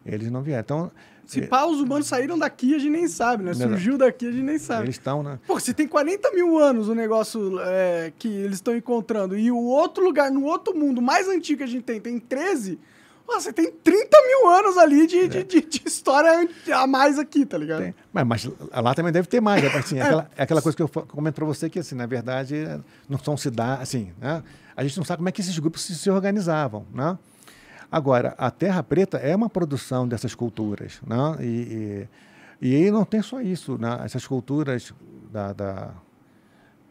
Eles não vieram. Então, se é. pá, os humanos saíram daqui, a gente nem sabe, né? Surgiu daqui, a gente nem sabe. Eles estão, né? Pô, se tem 40 mil anos o negócio é, que eles estão encontrando e o outro lugar, no outro mundo mais antigo que a gente tem, tem 13, pô, você tem 30 mil anos ali de, é. de, de, de, história a mais aqui, tá ligado? Tem. Mas, mas lá também deve ter mais. Né? Assim, é, aquela, é aquela coisa que eu comento pra você que, assim, na verdade, não são cidades, assim, né? A gente não sabe como é que esses grupos se, se organizavam, né? Agora, a terra preta é uma produção dessas culturas, né? e, e, e não tem só isso. Né? Essas culturas da, da,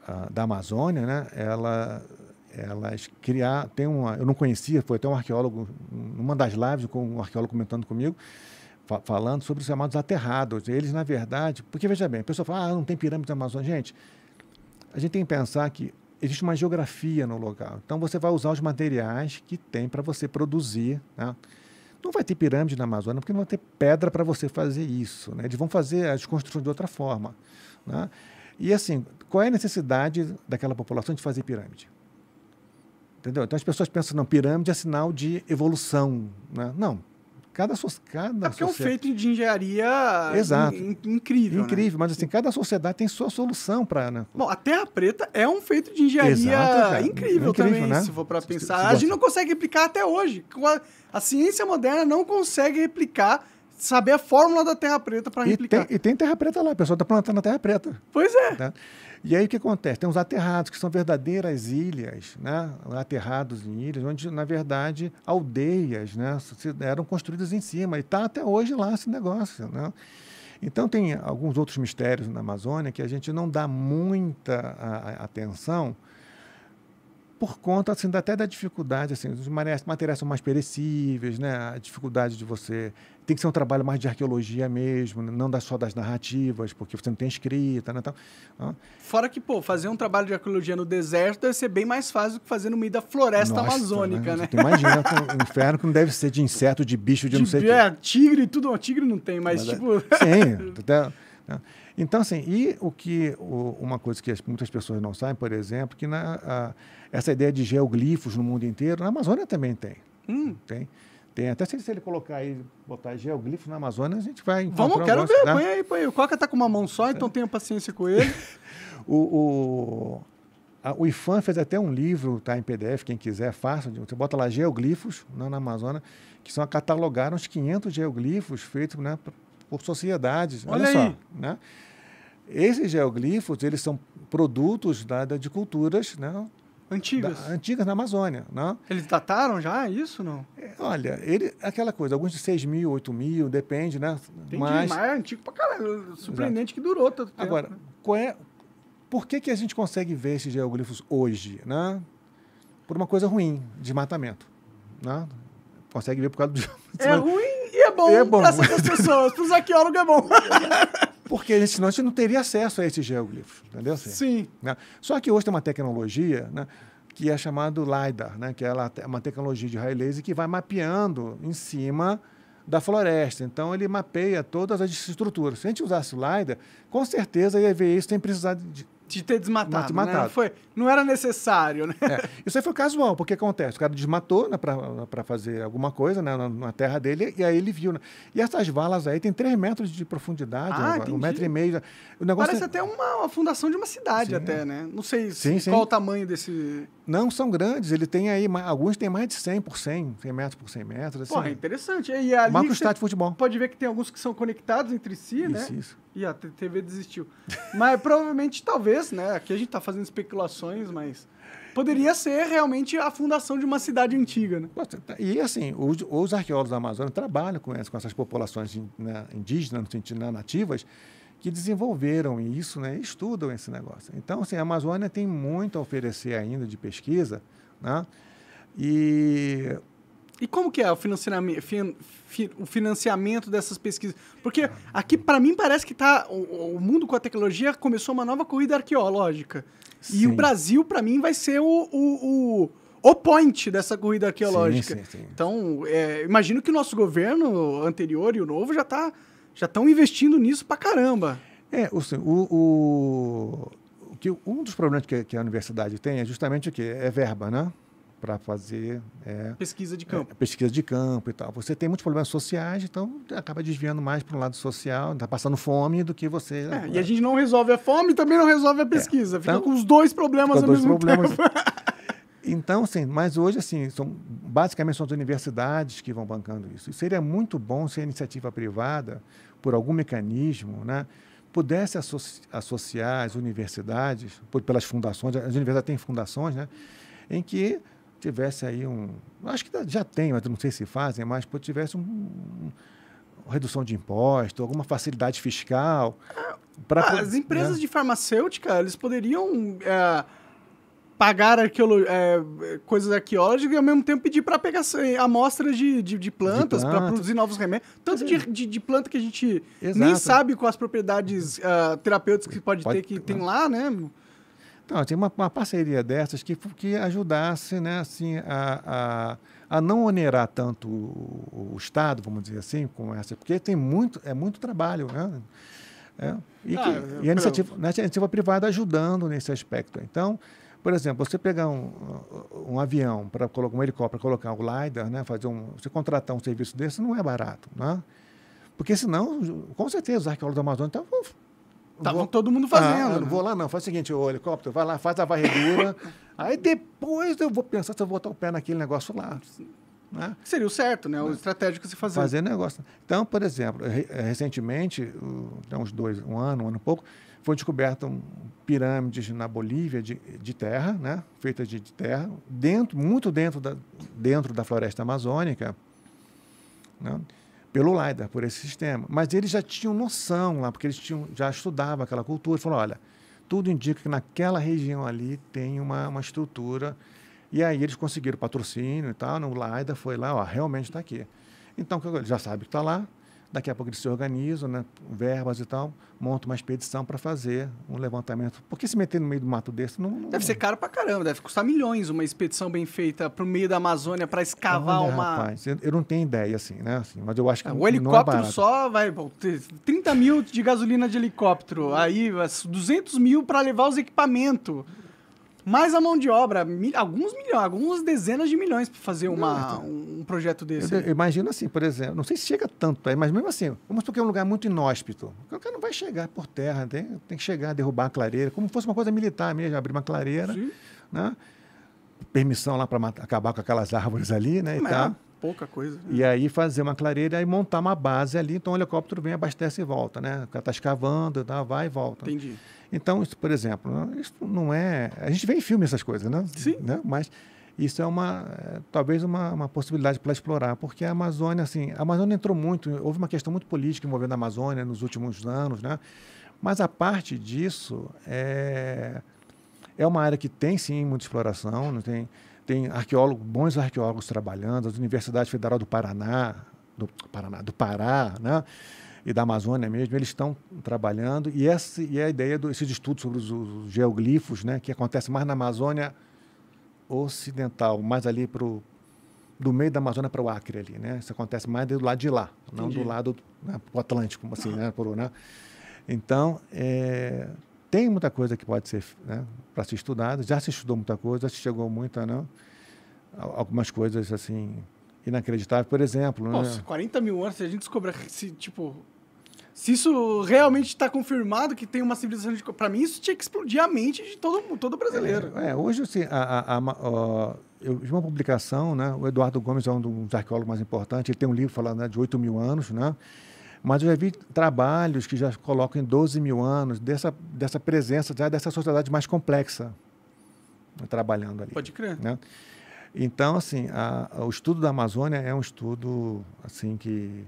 a, da Amazônia, né? Ela, elas criar tem uma eu não conhecia foi até um arqueólogo numa das lives com um arqueólogo comentando comigo falando sobre os chamados aterrados eles na verdade porque veja bem a pessoa fala ah não tem pirâmide na Amazônia gente a gente tem que pensar que existe uma geografia no local. Então você vai usar os materiais que tem para você produzir. Né? Não vai ter pirâmide na Amazônia, porque não vai ter pedra para você fazer isso. Né? Eles vão fazer as construções de outra forma. Né? E assim, qual é a necessidade daquela população de fazer pirâmide? Entendeu? Então as pessoas pensam, não, pirâmide é sinal de evolução. Né? Não, cada, cada é porque sociedade... é um feito de engenharia Exato. In, incrível. Incrível, né? mas assim, cada sociedade tem sua solução para. Né? Bom, a Terra Preta é um feito de engenharia Exato, é incrível, incrível, também, né? se for para pensar. Se, se a gente não consegue replicar até hoje. A, a ciência moderna não consegue replicar saber a fórmula da Terra Preta para replicar. E tem, e tem Terra Preta lá, o pessoal está plantando a Terra Preta. Pois é. Tá? E aí o que acontece? Tem os aterrados, que são verdadeiras ilhas, né? aterrados em ilhas, onde, na verdade, aldeias né? eram construídas em cima. E está até hoje lá esse negócio. Né? Então, tem alguns outros mistérios na Amazônia que a gente não dá muita a, a atenção, por conta assim, até da dificuldade, assim, os materiais são mais perecíveis, né? a dificuldade de você. Tem que ser um trabalho mais de arqueologia mesmo, né? não só das narrativas, porque você não tem escrita, né? Então, Fora que, pô, fazer um trabalho de arqueologia no deserto deve ser bem mais fácil do que fazer no meio da floresta Nossa, amazônica, né? né? Imagina né? o um inferno que não deve ser de inseto, de bicho, de, de não sei o é, quê. tigre e tudo, tigre não tem, mas, mas é tipo. É, sim, até. Então, assim, e o que o, uma coisa que as, muitas pessoas não sabem, por exemplo, que na, a, essa ideia de geoglifos no mundo inteiro, na Amazônia também tem. Hum. Tem. Tem. Até se, se ele colocar aí, botar geoglifo na Amazônia, a gente vai Vamos, quero ver. Né? Põe aí, põe aí. O Coca está com uma mão só, é. então é. tenha paciência com ele. o, o, a, o IFAM fez até um livro, tá em PDF, quem quiser, faça. Você bota lá geoglifos né, na Amazônia, que são catalogaram uns 500 geoglifos feitos né, por sociedades. Olha, olha só. Né? Esses geoglifos, eles são produtos da, da de culturas né, Antigas? Da, antigas na Amazônia. Né? Eles dataram já isso, não? É, olha, ele, aquela coisa, alguns de 6 mil, 8 mil, depende, né? Entendi, mas, mas é antigo pra caralho. Surpreendente Exato. que durou tanto tempo. Agora, né? qual é, por que, que a gente consegue ver esses geoglifos hoje? Né? Por uma coisa ruim, desmatamento. Né? Consegue ver por causa do... É ruim e é bom, é bom. para essas pessoas. Para os arqueólogos é bom. Porque senão a gente não teria acesso a esses geoglifos, entendeu? Assim, Sim. Né? Só que hoje tem uma tecnologia né, que é chamada LIDAR, né, que é, é uma tecnologia de raio laser que vai mapeando em cima da floresta. Então, ele mapeia todas as estruturas. Se a gente usasse o LIDAR, com certeza ia ver isso sem precisar de, de ter desmatado. Né? desmatado. Né? Não, foi, não era necessário, né? É. Isso aí foi casual, porque acontece, o cara desmatou né, para fazer alguma coisa né, na, na, terra dele, e aí ele viu. Né? E essas valas aí tem 3 metros de profundidade, ah, um metro e meio. O negócio Parece é... até uma, uma, fundação de uma cidade, sim, até, né? Não sei sim, qual sim. o tamanho desse. Não são grandes, ele tem aí, alguns tem mais de 100 por 100, 100 metros por 100 metros. Assim. Porra, interessante. E ali Macro de futebol. Pode ver que tem alguns que são conectados entre si, né? isso, né? Isso. E a TV desistiu. mas provavelmente, talvez, né? Aqui a gente está fazendo especulações, mas poderia ser realmente a fundação de uma cidade antiga, né? Tá, e assim, os, os arqueólogos da Amazônia trabalham com, com essas populações né, indígenas, no sentido né, nativas, que desenvolveram isso né, estudam esse negócio. Então, assim, a Amazônia tem muito a oferecer ainda de pesquisa. Né? E... e como que é o financiamento, fi, o financiamento dessas pesquisas? Porque aqui, para mim, parece que tá, o, o, mundo com a tecnologia começou uma nova corrida arqueológica. Sim. E o Brasil, para mim, vai ser o, o, o o point dessa corrida arqueológica. Sim, sim, sim. Então, é, imagino que o nosso governo anterior e o novo já está já estão investindo nisso pra caramba. É, o, o, o, que, um dos problemas que, que a universidade tem é justamente o que É verba, né? para fazer é, pesquisa de é, campo. É, pesquisa de campo e tal. Você tem muitos problemas sociais, então acaba desviando mais para um lado social, está passando fome do que você. É, né? E a gente não resolve a fome e também não resolve a é, pesquisa. Fica então com os dois problemas ao dois mesmo problemas. tempo. então, assim, mas hoje, assim, são, basicamente são as universidades que vão bancando isso. E seria muito bom se a iniciativa privada por algum mecanismo, né, pudesse associar as universidades, por, pelas fundações, as universidades têm fundações, né, em que tivesse aí um. Acho que já tem, mas não sei se fazem, mas pô, tivesse um, um redução de imposto, alguma facilidade fiscal. Ah, pra, ah, as empresas né? de farmacêutica, eles poderiam. É pagar arqueolo é, coisas arqueológicas e ao mesmo tempo pedir para pegar amostras de, de, de plantas, para produzir novos remédios. Tanto de, é de, de planta que a gente Exato. nem sabe quais propriedades uh, terapêuticas que pode, pode ter, que tem né? lá, né? Então, tinha uma, uma, parceria dessas que, que ajudasse né, assim, a, a, a não onerar tanto o, o, Estado, vamos dizer assim, com essa, porque tem muito, é muito trabalho. Né? É, e, ah, que, ah, e a, iniciativa, né, a iniciativa privada ajudando nesse aspecto. Então, por exemplo, você pegar um, um avião, para colocar um helicóptero, colocar o LiDAR, né, fazer um, você contratar um serviço desse, não é barato. Né? Porque senão, com certeza, os arqueólogos da Amazônia estavam Estavam vou... todo mundo fazendo. Ah, né? vou lá, não. Faz o seguinte, o helicóptero, vai lá, faz a varredura. aí depois eu vou pensar se eu vou botar o pé naquele negócio lá. Né? Seria o certo, né? O né? estratégico se fazer. Fazer negócio. Então, por exemplo, recentemente, uns dois, um ano, um ano e pouco, foi descoberta um, pirâmides na Bolívia de, de terra, né? feitas de, de, terra, dentro, muito dentro da, dentro da floresta amazônica, né? pelo LIDAR, por esse sistema. Mas eles já tinham noção lá, porque eles tinham, já estudavam aquela cultura. Falaram, olha, tudo indica que naquela região ali tem uma, uma estrutura. E aí eles conseguiram patrocínio e tal. No LIDAR foi lá, ó, realmente está aqui. Então, já sabe que está lá, Daqui a pouco eles se organizam, né, verbas e tal, montam uma expedição para fazer um levantamento. Por que se meter no meio do mato desse? Não, não... Deve ser caro para caramba, deve custar milhões uma expedição bem feita para o meio da Amazônia para escavar Olha, uma. Rapaz, eu não tenho ideia, assim, né? Assim, mas eu acho que. Ah, é, o helicóptero é só vai. Bom, 30 mil de gasolina de helicóptero, aí 200 mil para levar os equipamentos mais a mão de obra, mil, alguns milhões, algumas dezenas de milhões para fazer uma, então. um, projeto desse. Eu, eu, imagino assim, por exemplo, não sei se chega tanto aí, mas mesmo assim, vamos supor que é um lugar muito inóspito. O cara não vai chegar por terra, tem, tem que chegar, derrubar a clareira, como fosse uma coisa militar mesmo, abrir uma clareira, Sim. né? Permissão lá para acabar com aquelas árvores ali, né? e tal. Pouca coisa. Né? E aí fazer uma clareira e montar uma base ali. Então o helicóptero vem, abastece e volta, né? O cara está escavando, tá, vai e volta. Entendi. Então, isso, por exemplo, isso não é. A gente vê em filme essas coisas, né? Sim. Né? Mas isso é uma é, talvez uma, uma possibilidade para explorar, porque a Amazônia, assim, a Amazônia entrou muito, houve uma questão muito política envolvendo a Amazônia nos últimos anos, né? Mas a parte disso é, é uma área que tem sim muita exploração, não tem tem arqueólogos, bons arqueólogos trabalhando, as universidades federal do Paraná, do Paraná, do Pará, né? E da Amazônia mesmo, eles estão trabalhando e essa e é a ideia desses estudos sobre os, os, geoglifos, né, que acontece mais na Amazônia ocidental, mais ali pro do meio da Amazônia para o Acre ali, né? Isso acontece mais do lado de lá, Entendi. não do lado né, do Atlântico, assim, né, por, né? Então, é, tem muita coisa que pode ser né, para ser estudada, já se estudou muita coisa, já se chegou muita, não? Né, algumas coisas assim inacreditáveis, por exemplo. Né? Nossa, né? 40 mil anos, se a gente descobrir se, tipo, se isso realmente está confirmado que tem uma civilização de. Para mim, isso tinha que explodir a mente de todo, todo brasileiro. É, é hoje, assim, a, a, a, a, eu vi uma publicação, né? O Eduardo Gomes é um dos arqueólogos mais importantes, ele tem um livro falando né, de 8 mil anos, né? Mas eu já vi trabalhos que já colocam em 12 mil anos dessa, dessa presença já dessa sociedade mais complexa né, trabalhando ali. Pode crer. Né? Então, assim, a, a, o estudo da Amazônia é um estudo assim que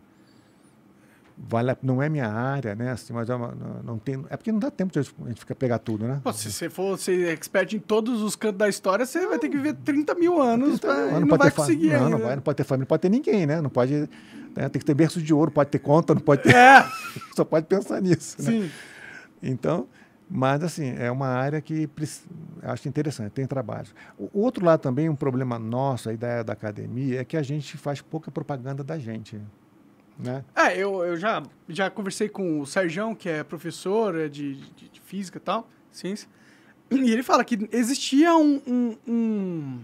vale a, não é minha área, né? Assim, mas é uma, não, não, tem, é porque não dá tempo de a gente ficar pegar tudo, né? Pô, se você for ser expert em todos os cantos da história, você vai ter que viver 30 mil anos 30 pra, mil não, não vai conseguir. Não, ainda. não vai, não pode ter família, não pode ter ninguém, né? Não pode né? Tem que ter berço de ouro, pode ter conta, não pode ter. É. Só pode pensar nisso. Né? Sim. Né? Então, mas assim, é uma área que acho interessante, tem trabalho. O outro lado também, um problema nosso, a ideia da academia, é que a gente faz pouca propaganda da gente. Né? É, eu, eu já, já conversei com o Sérgio, que é professor é de, de, de física e tal, ciência, e ele fala que existia um, um, um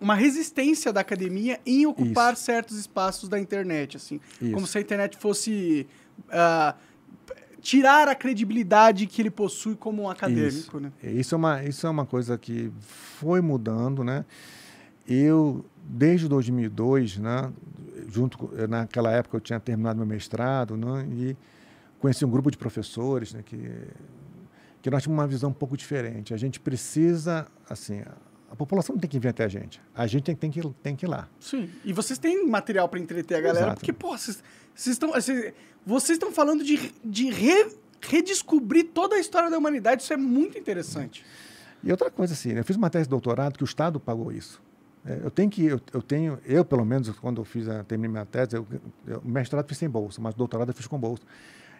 uma resistência da academia em ocupar Isso. certos espaços da internet, assim. Isso. Como se a internet fosse uh, tirar a credibilidade que ele possui como um acadêmico, isso. né? Isso é, uma, isso é uma coisa que foi mudando, né? Eu, desde 2002, né? Junto, eh, naquela época eu tinha terminado meu mestrado, né? E conheci um grupo de professores, né? Que, que nós tínhamos uma visão um pouco diferente. A gente precisa, assim a população não tem que vir até a gente. A gente tem, tem, que, tem que ir lá. Sim. E vocês têm material para entreter a galera, Exato. porque, pô, vocês estão vocês estão falando de, de re, redescobrir toda a história da humanidade. Isso é muito interessante. E outra coisa, assim, né? eu fiz uma tese de doutorado que o Estado pagou isso. É, eu tenho que, eu, eu tenho, eu pelo menos, quando eu fiz a, terminei minha tese, eu, eu, mestrado fiz sem bolsa, mas doutorado eu fiz com bolsa.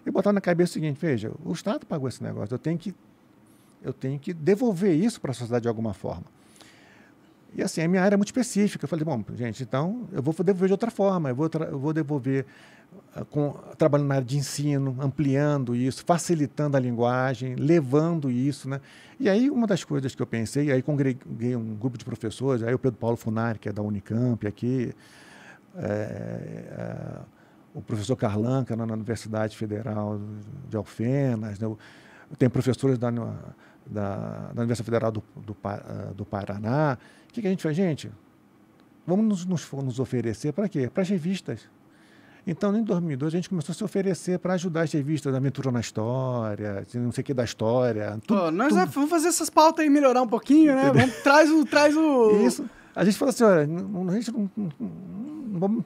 E botar na cabeça o seguinte, veja, o Estado pagou esse negócio, eu tenho que, eu tenho que devolver isso para a sociedade de alguma forma. E assim, a minha área é muito específica. Eu falei, bom, gente, então eu vou devolver de outra forma, eu vou, eu vou devolver ah, com, trabalhando na área de ensino, ampliando isso, facilitando a linguagem, levando isso. Né? E aí, uma das coisas que eu pensei, aí congreguei um grupo de professores, aí o Pedro Paulo Funari, que é da Unicamp aqui, é, é, o professor Carlanca, na, é na Universidade Federal de Alfenas, né? tem professores da, da, da Universidade Federal do, do, ah, do Paraná, que, que a gente faz? Gente, vamos nos, nos oferecer para quê? Para as revistas. Então, em 2002, a gente começou a se oferecer para ajudar as revistas da Aventura na História, não sei o que da História. Tudo, Pô, nós tudo. vamos fazer essas pautas e melhorar um pouquinho, né? Vamos, traz o... Traz o... Isso. A gente falou assim, olha, a gente não... não, não,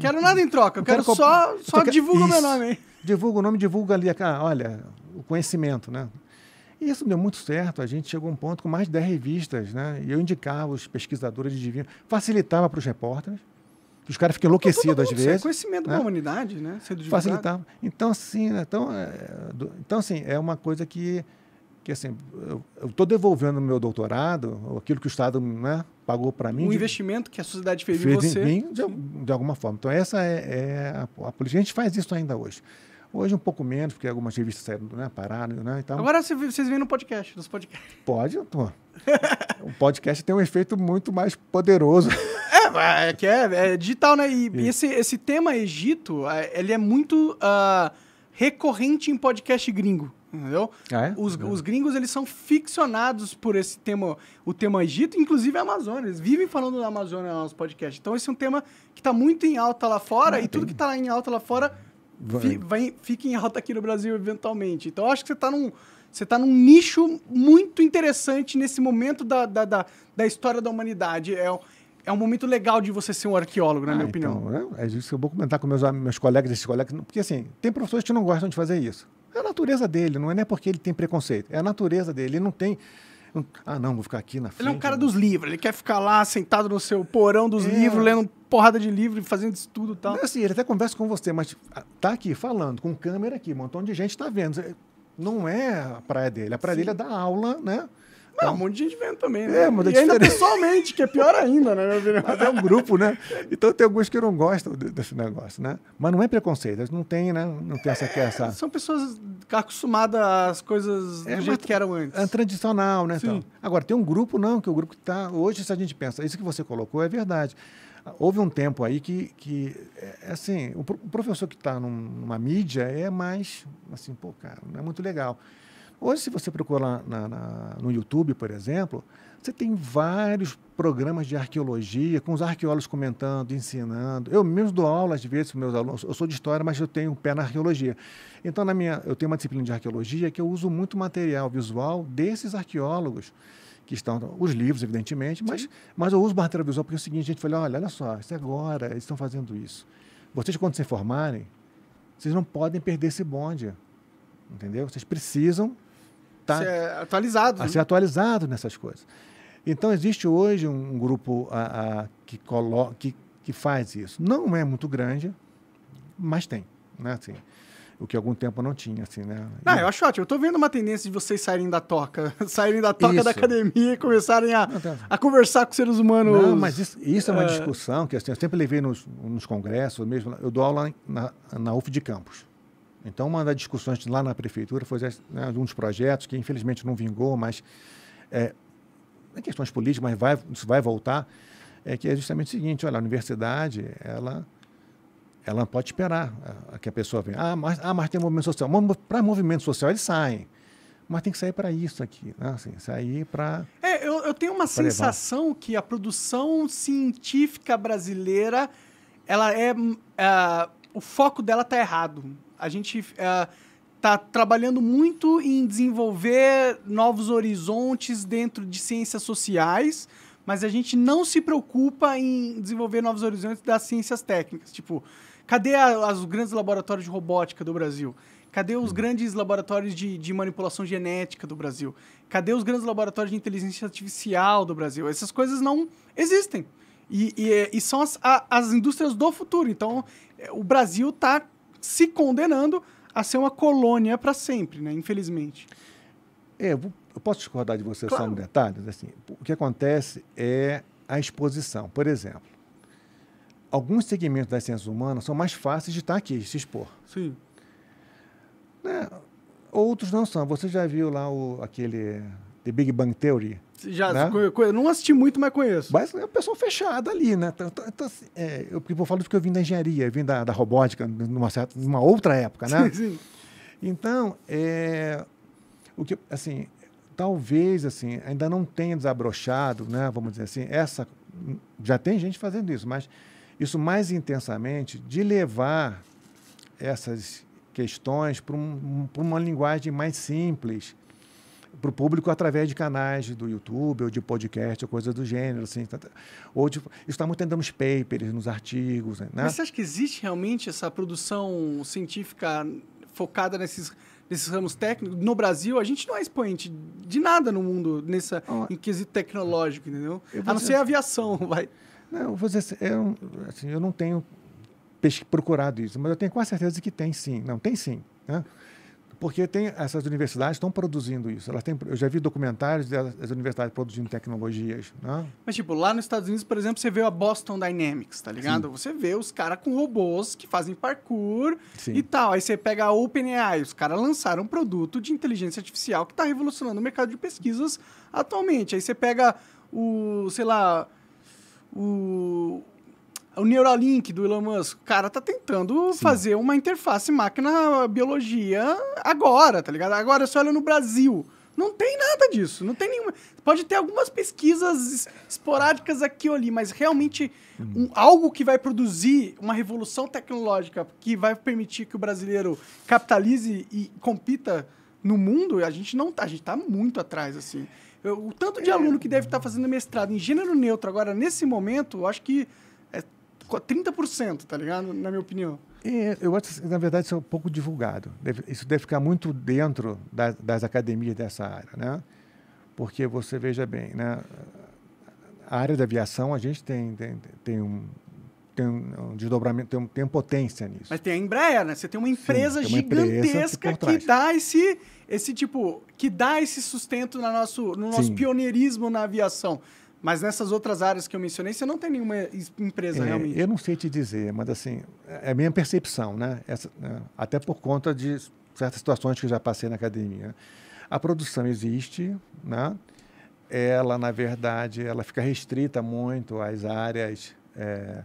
quero nada em troca, eu quero, quero só, só divulga o meu nome. Divulga o nome, divulga ali, a, olha, o conhecimento, né? E isso deu muito certo. A gente chegou a um ponto com mais de 10 revistas, né? E eu indicava os pesquisadores de divino, facilitava para os repórteres. Os caras ficam então, enlouquecidos às vezes. É conhecimento né? da humanidade, né? Sendo facilitava. Então, assim, então, é, do, então, assim, é uma coisa que, que assim, eu estou devolvendo o meu doutorado, aquilo que o Estado né, pagou para mim. Um investimento que a sociedade fez, fez em você. Em mim, de, de, alguma forma. Então, essa é, é a política. A gente faz isso ainda hoje. Hoje um pouco menos, porque algumas revistas saíram né, pararam né, e Agora vocês vêm no podcast, nos podcasts. Pode, pô. o podcast tem um efeito muito mais poderoso. É, é que é, é digital, né? E, e, esse, esse tema Egito, ele é muito uh, recorrente em podcast gringo. Entendeu? Ah, é? Os, é. os gringos eles são ficcionados por esse tema, o tema Egito, inclusive a Amazônia. Eles vivem falando da Amazônia nos podcasts Então, esse é um tema que está muito em alta lá fora, ah, e tudo que está em alta lá fora Vai. Vai, fica em alta aqui no Brasil eventualmente. Então, acho que você está num, você tá num nicho muito interessante nesse momento da, da, da, da história da humanidade. É, é um momento legal de você ser um arqueólogo, na ah, minha então, opinião. É, é isso que eu vou comentar com meus, meus colegas, esses colegas, porque assim, tem professores que não gostam de fazer isso. É a natureza dele, não é nem porque ele tem preconceito, é a natureza dele. Ele não tem. Ah, não, vou ficar aqui na frente. Ele é um cara né? dos livros, ele quer ficar lá sentado no seu porão dos é. livros, lendo porrada de livro, fazendo estudo e tal. Não, assim, ele até conversa com você, mas ah, tá aqui falando, com câmera aqui, um montão de gente tá vendo. Não é a praia dele. A praia Sim. dele é dar aula, né? um monte de gente vendo também, né? É, mas e é ainda pessoalmente, que é pior ainda, né? Mas é um grupo, né? Então tem alguns que não gostam desse negócio, né? Mas não é preconceito, eles não têm, né? Não tem essa que é, essa. É, são pessoas acostumadas às coisas é, do jeito que eram antes. É tradicional, né? Então? Sim. Então. Agora, tem um grupo, não, que o grupo que está. Hoje, se a gente pensa, isso que você colocou é verdade. Houve um tempo aí que, que é, assim, o professor que está numa mídia é mais, assim, pô, cara, não é muito legal. Hoje, se você procurar na, na, no YouTube, por exemplo, você tem vários programas de arqueologia, com os arqueólogos comentando, ensinando. Eu mesmo dou aula às vezes para meus alunos. Eu sou de história, mas eu tenho um pé na arqueologia. Então, na minha, eu tenho uma disciplina de arqueologia que eu uso muito material visual desses arqueólogos que estão os livros, evidentemente, mas, mas eu uso material visual porque é o seguinte, a gente fala, olha, olha só, isso é agora, eles estão fazendo isso. Vocês, quando se formarem, vocês não podem perder esse bonde, entendeu? Vocês precisam tá, ser é atualizado. A né? ser atualizado nessas coisas. Então, existe hoje um grupo a, a, que, colo que, que faz isso. Não é muito grande, mas tem. Né? Assim, o que algum tempo não tinha, assim, né? Não, eu acho ótimo. Eu estou vendo uma tendência de vocês saírem da toca, saírem da toca isso. da academia e começarem a, a conversar com seres humanos. Não, mas isso, isso é uma é... discussão que assim, eu sempre levei nos, nos congressos, mesmo. Eu dou aula na, na UF de Campos. Então, uma das discussões lá na prefeitura foi né, um dos projetos que, infelizmente, não vingou, mas é, em é questões políticas, mas vai, isso vai voltar, é que é justamente o seguinte, olha, a universidade, ela ela pode esperar que a pessoa venha. Ah, mas, ah, mas tem movimento social. Para movimento social, eles saem. Mas tem que sair para isso aqui, né? assim, sair para... É, eu, eu tenho uma sensação levar. que a produção científica brasileira, ela é... Uh, o foco dela está errado. A gente está é, trabalhando muito em desenvolver novos horizontes dentro de ciências sociais, mas a gente não se preocupa em desenvolver novos horizontes das ciências técnicas. Tipo, cadê a, as, os grandes laboratórios de robótica do Brasil? Cadê os uhum. grandes laboratórios de, de, manipulação genética do Brasil? Cadê os grandes laboratórios de inteligência artificial do Brasil? Essas coisas não existem. E, e, e são as, a, as indústrias do futuro. Então, é, o Brasil está se condenando a ser uma colônia para sempre, né? infelizmente. É, eu posso discordar de você claro. só um detalhe? Assim, o que acontece é a exposição. Por exemplo, alguns segmentos das ciências humanas são mais fáceis de estar aqui, de se expor. Sim. Né? Outros não são. Você já viu lá o, aquele The Big Bang Theory? Já né? não assisti muito, mas conheço. Mas é uma pessoa fechada ali, né? Então, então, então assim, é, eu, eu falo porque eu vim da engenharia, eu vim da, da robótica numa, certa, numa outra época, né? Sim, sim. Então, é, o que, assim, talvez assim, ainda não tenha desabrochado, né? Vamos dizer assim, essa. Já tem gente fazendo isso, mas isso mais intensamente de levar essas questões para um, uma linguagem mais simples para o público através de canais do YouTube ou de podcast ou coisas do gênero, assim, tá, tá. ou de, muito tentando nos papers, nos artigos, né? Mas você acha que existe realmente essa produção científica focada nesses nesses ramos técnicos. No Brasil, a gente não é expoente de nada no mundo nessa ah, quesito tecnológico, entendeu? A não ser a assim, aviação, vai. Não, vou dizer, assim, eu, assim, eu não tenho procurado isso, mas eu tenho quase certeza que tem sim. Não, tem sim. Né? Porque tem, essas universidades estão produzindo isso. Elas têm, eu já vi documentários das universidades produzindo tecnologias. Né? Mas, tipo, lá nos Estados Unidos, por exemplo, você vê a Boston Dynamics, tá ligado? Sim. Você vê os caras com robôs que fazem parkour Sim. e tal. Aí você pega a OpenAI, os caras lançaram um produto de inteligência artificial que está revolucionando o mercado de pesquisas atualmente. Aí você pega o, sei lá, o o Neuralink do Elon Musk, cara, tá tentando Sim. fazer uma interface máquina-biologia agora, tá ligado? Agora, só olha no Brasil. Não tem nada disso, não tem nenhuma. Pode ter algumas pesquisas esporádicas aqui ou ali, mas realmente uhum. um, algo que vai produzir uma revolução tecnológica que vai permitir que o brasileiro capitalize e compita no mundo, a gente não tá, a gente tá muito atrás assim. Eu, o tanto de é. aluno que deve estar tá fazendo mestrado em gênero neutro agora nesse momento, eu acho que 30%, tá ligado? Na minha opinião. É, eu acho que, na verdade, isso é um pouco divulgado. Deve, isso deve ficar muito dentro da, das academias dessa área, né? Porque você veja bem, né? A área da aviação, a gente tem, tem, tem um, tem um desdobramento, tem, um, tem potência nisso. Mas tem a Embraer, né? Você tem uma empresa Sim, tem uma gigantesca empresa que, dá esse, esse tipo, que dá esse sustento no nosso, no nosso pioneirismo na aviação. Mas nessas outras áreas que eu mencionei, você não tem nenhuma empresa é, realmente? Eu não sei te dizer, mas assim, é a minha percepção, né? Essa, né? Até por conta de certas situações que eu já passei na academia. A produção existe, né? Ela, na verdade, ela fica restrita muito às áreas é,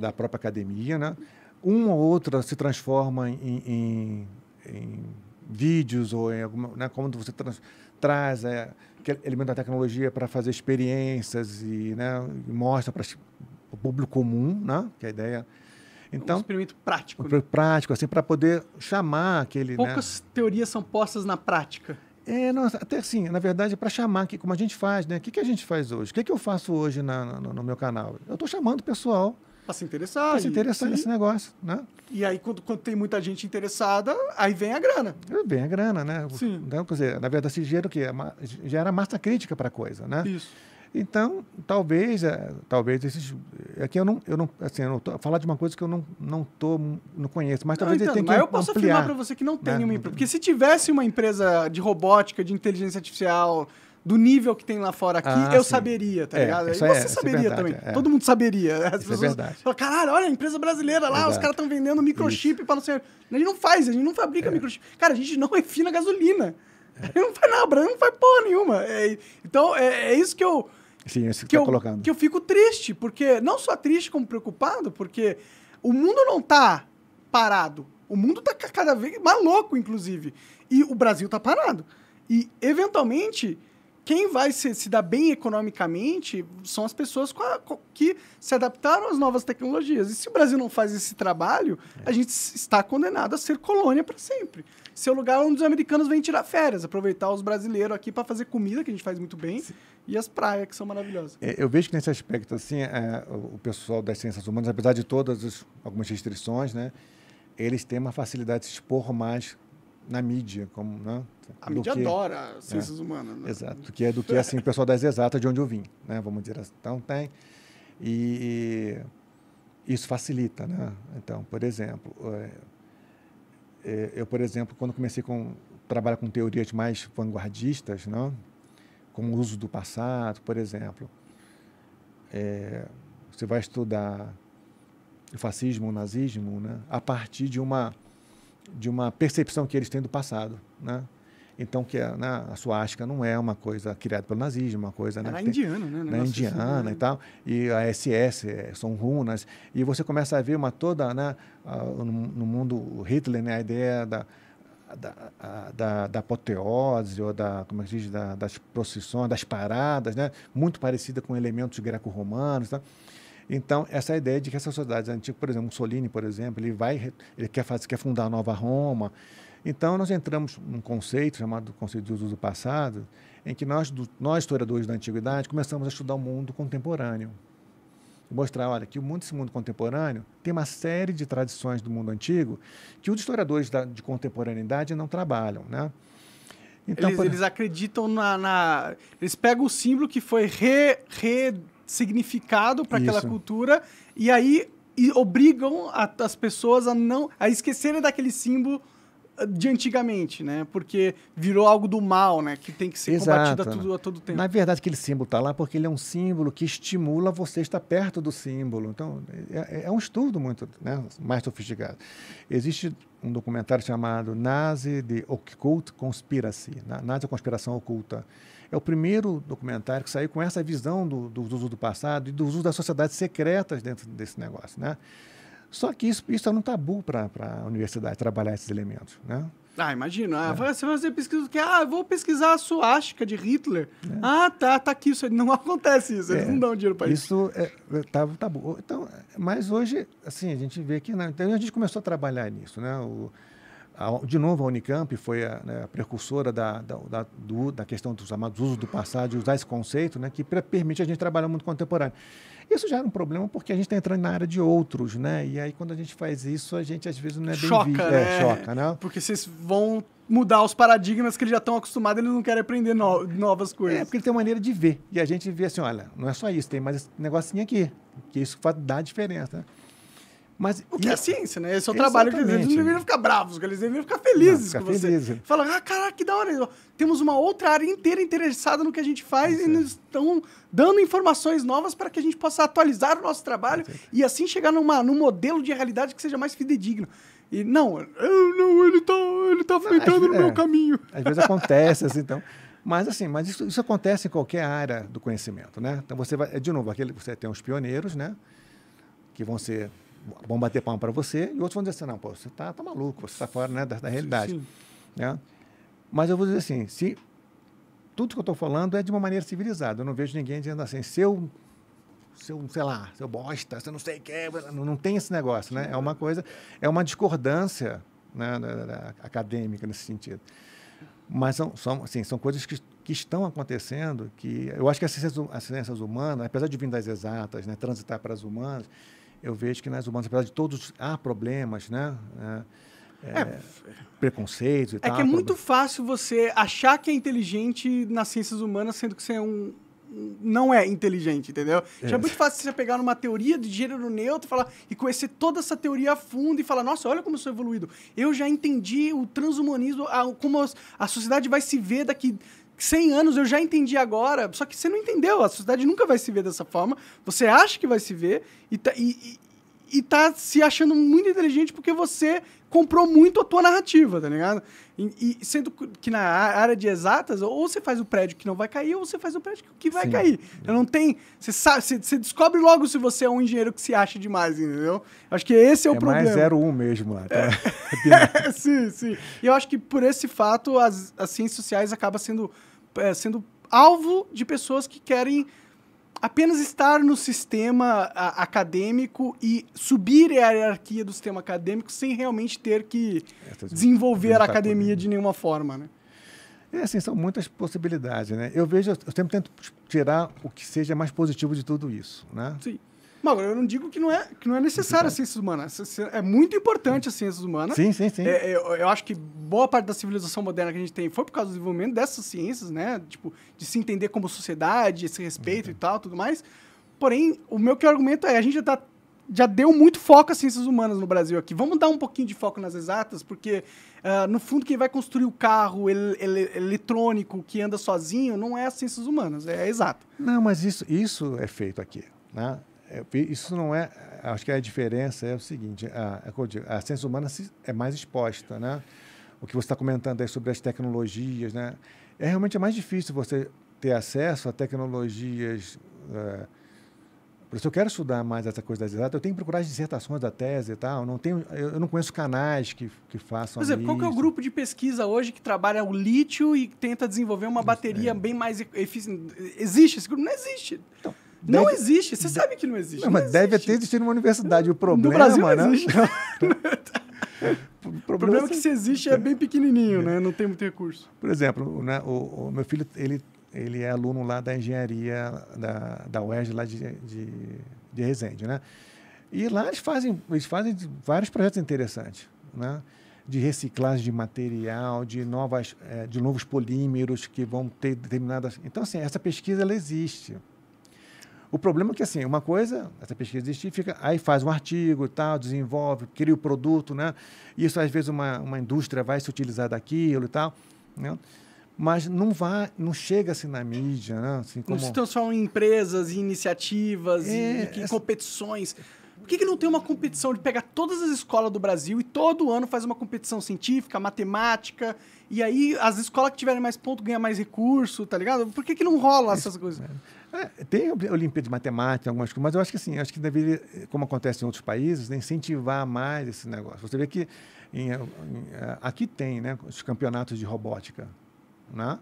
da própria academia, né? Uma ou outra se transforma em, em, em vídeos ou em alguma... Né? Como você traz... É, elemento da tecnologia para fazer experiências e, né, e mostra para o público comum, né, que é a ideia então, um experimento prático. Um né? prático, assim, para poder chamar aquele. Né Poucas né? teorias são postas na prática. É, não, até assim, na verdade, é para chamar, que, como a gente faz, né? O que, que a gente faz hoje? O que, que eu faço hoje na, no, no meu canal? Eu estou chamando o pessoal para se interessar. Para se interessar nesse negócio, né? E aí, quando, quando tem muita gente interessada, aí vem a grana. É, vem a grana, né? Sim. Então, quer dizer, na verdade, se gera o quê? Gera massa crítica para a coisa, né? Isso. Então, talvez, é, talvez esses. Aqui é eu não, eu não, assim, eu não tô, falar de uma coisa que eu não, não tô, não conheço, mas talvez não, então, ele tenha mas que. eu posso ampliar, afirmar para você que não tem né? nenhuma empresa. Porque se tivesse uma empresa de robótica, de inteligência artificial, do nível que tem lá fora aqui, ah, eu sim. saberia, tá é, ligado? E você é, é, saberia verdade, também. É. Todo mundo saberia. As é pessoas falam, caralho, olha, a empresa brasileira lá, os caras estão vendendo microchip para o senhor A gente não faz, a gente não fabrica é. microchip. Cara, a gente não refina gasolina. Não faz nada, não faz porra nenhuma. então, é, isso que eu. Sim, que, que tá eu, colocando. Que eu fico triste, porque. Não só triste, como preocupado, porque o mundo não tá parado. O mundo tá cada vez mais louco, inclusive. E o Brasil tá parado. E, eventualmente, quem vai se, se dar bem economicamente são as pessoas a, que se adaptaram às novas tecnologias. E se o Brasil não faz esse trabalho, é. a gente está condenado a ser colônia para sempre. Seu lugar é onde os americanos vêm tirar férias, aproveitar os brasileiros aqui para fazer comida, que a gente faz muito bem, Sim. e as praias, que são maravilhosas. É, eu vejo que nesse aspecto, assim, é, o pessoal das ciências humanas, apesar de todas as, algumas restrições, né, eles têm uma facilidade de se expor mais na mídia, como, né? A do mídia que, adora né? ciências humanas. Né? Exato, que é do que é, assim o pessoal das exatas de onde eu vim, né? Vamos dizer assim. Então tem e, isso facilita, né? Então, por exemplo, é, é, eu por exemplo quando comecei com trabalhar com teorias mais vanguardistas, né? Como o uso do passado, por exemplo, é, você vai estudar o fascismo, o nazismo, né? A partir de uma de uma percepção que eles têm do passado, né? Então que a, é, né, a suástica não é uma coisa criada pelo nazismo, é uma coisa né, é indiana, tem, né, né? né indiana e tal. Né. E a SS são runas e você começa a ver uma toda, né, a, no, no, mundo Hitler, né, a ideia da da, a, da, da, apoteose ou da como é que diz da, das procissões, das paradas, né, muito parecida com elementos greco-romanos, tá? Então, essa é ideia de que essas sociedades antigas, por exemplo, Mussolini, por exemplo, ele vai, ele quer, fazer, quer fundar a Nova Roma. Então, nós entramos num conceito chamado conceito de uso do passado, em que nós, do, nós historiadores da antiguidade, começamos a estudar o mundo contemporâneo. Mostrar, olha, que o mundo, esse mundo contemporâneo tem uma série de tradições do mundo antigo que os historiadores da, de contemporaneidade não trabalham, né? Então, eles, por... eles acreditam na, na, Eles pegam o símbolo que foi re, re significado para aquela cultura e aí e obrigam a, as pessoas a não a esquecerem daquele símbolo ah, de antigamente, né? Porque virou algo do mal, né? Que tem que ser Exato. combatido a, né? tudo, a todo tempo. Na verdade, aquele símbolo está lá porque ele é um símbolo que estimula você estar perto do símbolo. Então, é, é, é um estudo muito né? mais sofisticado. Existe um documentário chamado Nazi de Occult Conspiracy, Nazi Conspiração Oculta, é o primeiro documentário que saiu com essa visão do, do, do, do passado e dos usos das sociedades secretas dentro desse negócio, né? Só que isso, isso é um tabu para a universidade trabalhar esses elementos, né? Ah, imagina. Ah, é. Você vai fazer pesquisa do que? Ah, vou pesquisar a suástica de Hitler. É. Ah, tá, tá aqui. Isso não acontece isso. Eles é. não dão dinheiro para isso. Isso é, é tá, tá bom. Então, mas hoje, assim, a gente vê que... Né? Então, a gente começou a trabalhar nisso, né? O, a, de novo, a Unicamp foi a, né, a precursora da, da, da, do, da questão dos chamados usos do passado, de usar esse conceito, né, que permite a gente trabalhar muito contemporâneo. Isso já era um problema porque a gente está entrando na área de outros, né? E aí, quando a gente faz isso, a gente às vezes não é bem choca, visto. É, né? É, choca, né? Porque vocês vão mudar os paradigmas que eles já estão acostumados, eles não querem aprender no novas coisas. É, porque ele tem maneira de ver. E a gente vê assim, olha, não é só isso, tem mais esse negocinho aqui, que isso dá diferença, né? Mas, o que é, é ciência, né? Esse é o trabalho que eles, deveriam ficar bravos, eles deveriam ficar felizes não, ficar com feliz. você. Fala, ah, caraca, que da hora. Temos uma outra área inteira interessada no que a gente faz e nos estão dando informações novas para que a gente possa atualizar o nosso trabalho e assim chegar numa, num modelo de realidade que seja mais fidedigno. E não, eu não, ele tá, ele tá não, entrando no é, meu caminho. Às vezes acontece, assim, então. Mas assim, mas isso, isso, acontece em qualquer área do conhecimento, né? Então você vai, de novo, aquele, você tem os pioneiros, né? Que vão ser vão bater palma para você, e outros vão dizer assim, não, pô, você tá, tá maluco, você tá fora né, da, da realidade. Sim, sim. Né? Mas eu vou dizer assim, se tudo que eu estou falando é de uma maneira civilizada, eu não vejo ninguém dizendo assim, seu, seu sei lá, seu bosta, você não sei o que, não, não tem esse negócio, né? É uma coisa, é uma discordância né, da, da, acadêmica nesse sentido. Mas são, são, assim, são coisas que que estão acontecendo, que eu acho que as ciências, as ciências humanas, apesar de vir das exatas, né, transitar para as humanas, eu vejo que nas humanas apesar de todos, há problemas, né? É, é, é preconceitos e é tal. É que é muito fácil você achar que é inteligente nas ciências humanas, sendo que você é um, não é inteligente, entendeu? É. é muito fácil você pegar uma teoria de gênero neutro falar, e conhecer toda essa teoria a fundo e falar, nossa, olha como eu sou evoluído. Eu já entendi o transhumanismo, a, como a sociedade vai se ver daqui 100 anos eu já entendi agora, só que você não entendeu, a sociedade nunca vai se ver dessa forma, você acha que vai se ver e, tá, e, e, e tá se achando muito inteligente porque você comprou muito a tua narrativa, tá ligado? E, e, sendo que na área de exatas, ou você faz o prédio que não vai cair, ou você faz o prédio que vai Sim. cair. Eu não tem. Você sabe, você, você, descobre logo se você é um engenheiro que se acha demais, entendeu? Acho que esse é, é o problema. Mais 01 um mesmo lá. Tá? É. sim, sim. E eu acho que por esse fato, as, as ciências sociais acabam sendo é, sendo alvo de pessoas que querem apenas estar no sistema a, acadêmico e subir a hierarquia do sistema acadêmico sem realmente ter que é, tá desenvolver a tá academia de nenhuma forma, né? É assim, são muitas possibilidades, né? Eu vejo, eu sempre tento tirar o que seja mais positivo de tudo isso, né? Sim agora eu não digo que não é, que não é necessário a ciência humana. É, é muito importante a ciência humana. Sim, sim, sim. É, é, eu, eu, acho que boa parte da civilização moderna que a gente tem foi por causa do desenvolvimento dessas ciências, né? Tipo, de se entender como sociedade, esse respeito e tal, tudo mais. Porém, o meu que argumento é, a gente já tá já deu muito foco às ciências humanas no Brasil aqui. Vamos dar um pouquinho de foco nas exatas, porque, uh, no fundo, quem vai construir o carro ele, ele, eletrônico que anda sozinho não é as ciências humanas, é exato. Não, mas isso, isso é feito aqui. Né? É, isso não é. Acho que a diferença é o seguinte: a, a, é a ciência humana se, é mais exposta, né? O que você está comentando aí sobre as tecnologias, né? É realmente é mais difícil você ter acesso a tecnologias. É, por isso eu quero estudar mais essa coisa das exatas. Eu tenho que procurar as dissertações da tese e tal. Não tenho, eu não conheço canais que, que façam Por exemplo, isso. qual é o grupo de pesquisa hoje que trabalha o lítio e tenta desenvolver uma bateria é. bem mais eficiente? Existe esse grupo? Não existe. Então, Deve... Não existe. Você sabe que não existe. Não, mas deve ter existido uma universidade. O problema, no Brasil né? existe. É o problema, o é que é se existe é bem pequenininho, né? Não tem muito recurso. Por exemplo, né, o, o, meu filho, ele, ele é aluno lá da engenharia da, da UERJ, lá de, de, de Resende, né? E lá eles fazem, eles fazem vários projetos interessantes, né? de reciclagem de material, de novas, eh, de novos polímeros que vão ter determinadas. Então, assim, essa pesquisa ela existe. O problema é que, assim, uma coisa, essa pesquisa científica, aí faz um artigo e tal, desenvolve, cria o produto, né? Isso, às vezes, uma, uma indústria vai se utilizar daquilo e tal, né? Mas não vai, não chega assim na mídia, né? Assim, como... Não se transformam em empresas, em iniciativas, é, em, em essa... competições. Por que, que não tem uma competição de pegar todas as escolas do Brasil e todo ano faz uma competição científica, matemática, e aí as escolas que tiverem mais ponto ganham mais recurso, tá ligado? Por que, que não rola é essas coisas? Né? É, tem Olimpíada de Matemática, algumas coisas, mas eu acho que assim, acho que deveria, como acontece em outros países, né, incentivar mais esse negócio. Você vê que em, em, eh, aqui tem né, os campeonatos de robótica. Né?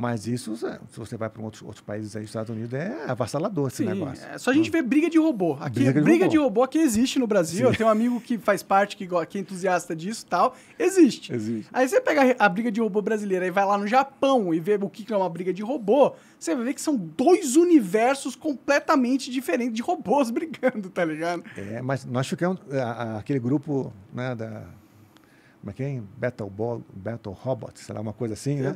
Mas isso, se você vai para outros, outros países aí, Estados Unidos, é avassalador esse Sim, negócio. É só a gente ver briga de robô. Aqui, briga de, briga robô. de robô que existe no Brasil. Sim. Eu tenho um amigo que faz parte, que, que é entusiasta disso e tal. Existe. Existe. Aí você pega a briga de robô brasileira e vai lá no Japão e vê o que é uma briga de robô, você vai ver que são dois universos completamente diferentes de robôs brigando, tá ligado? É, mas nós ficamos. A, a, aquele grupo, né, da. Como é que é? Battle, Ball, Battle Robot, sei lá, uma coisa assim, né?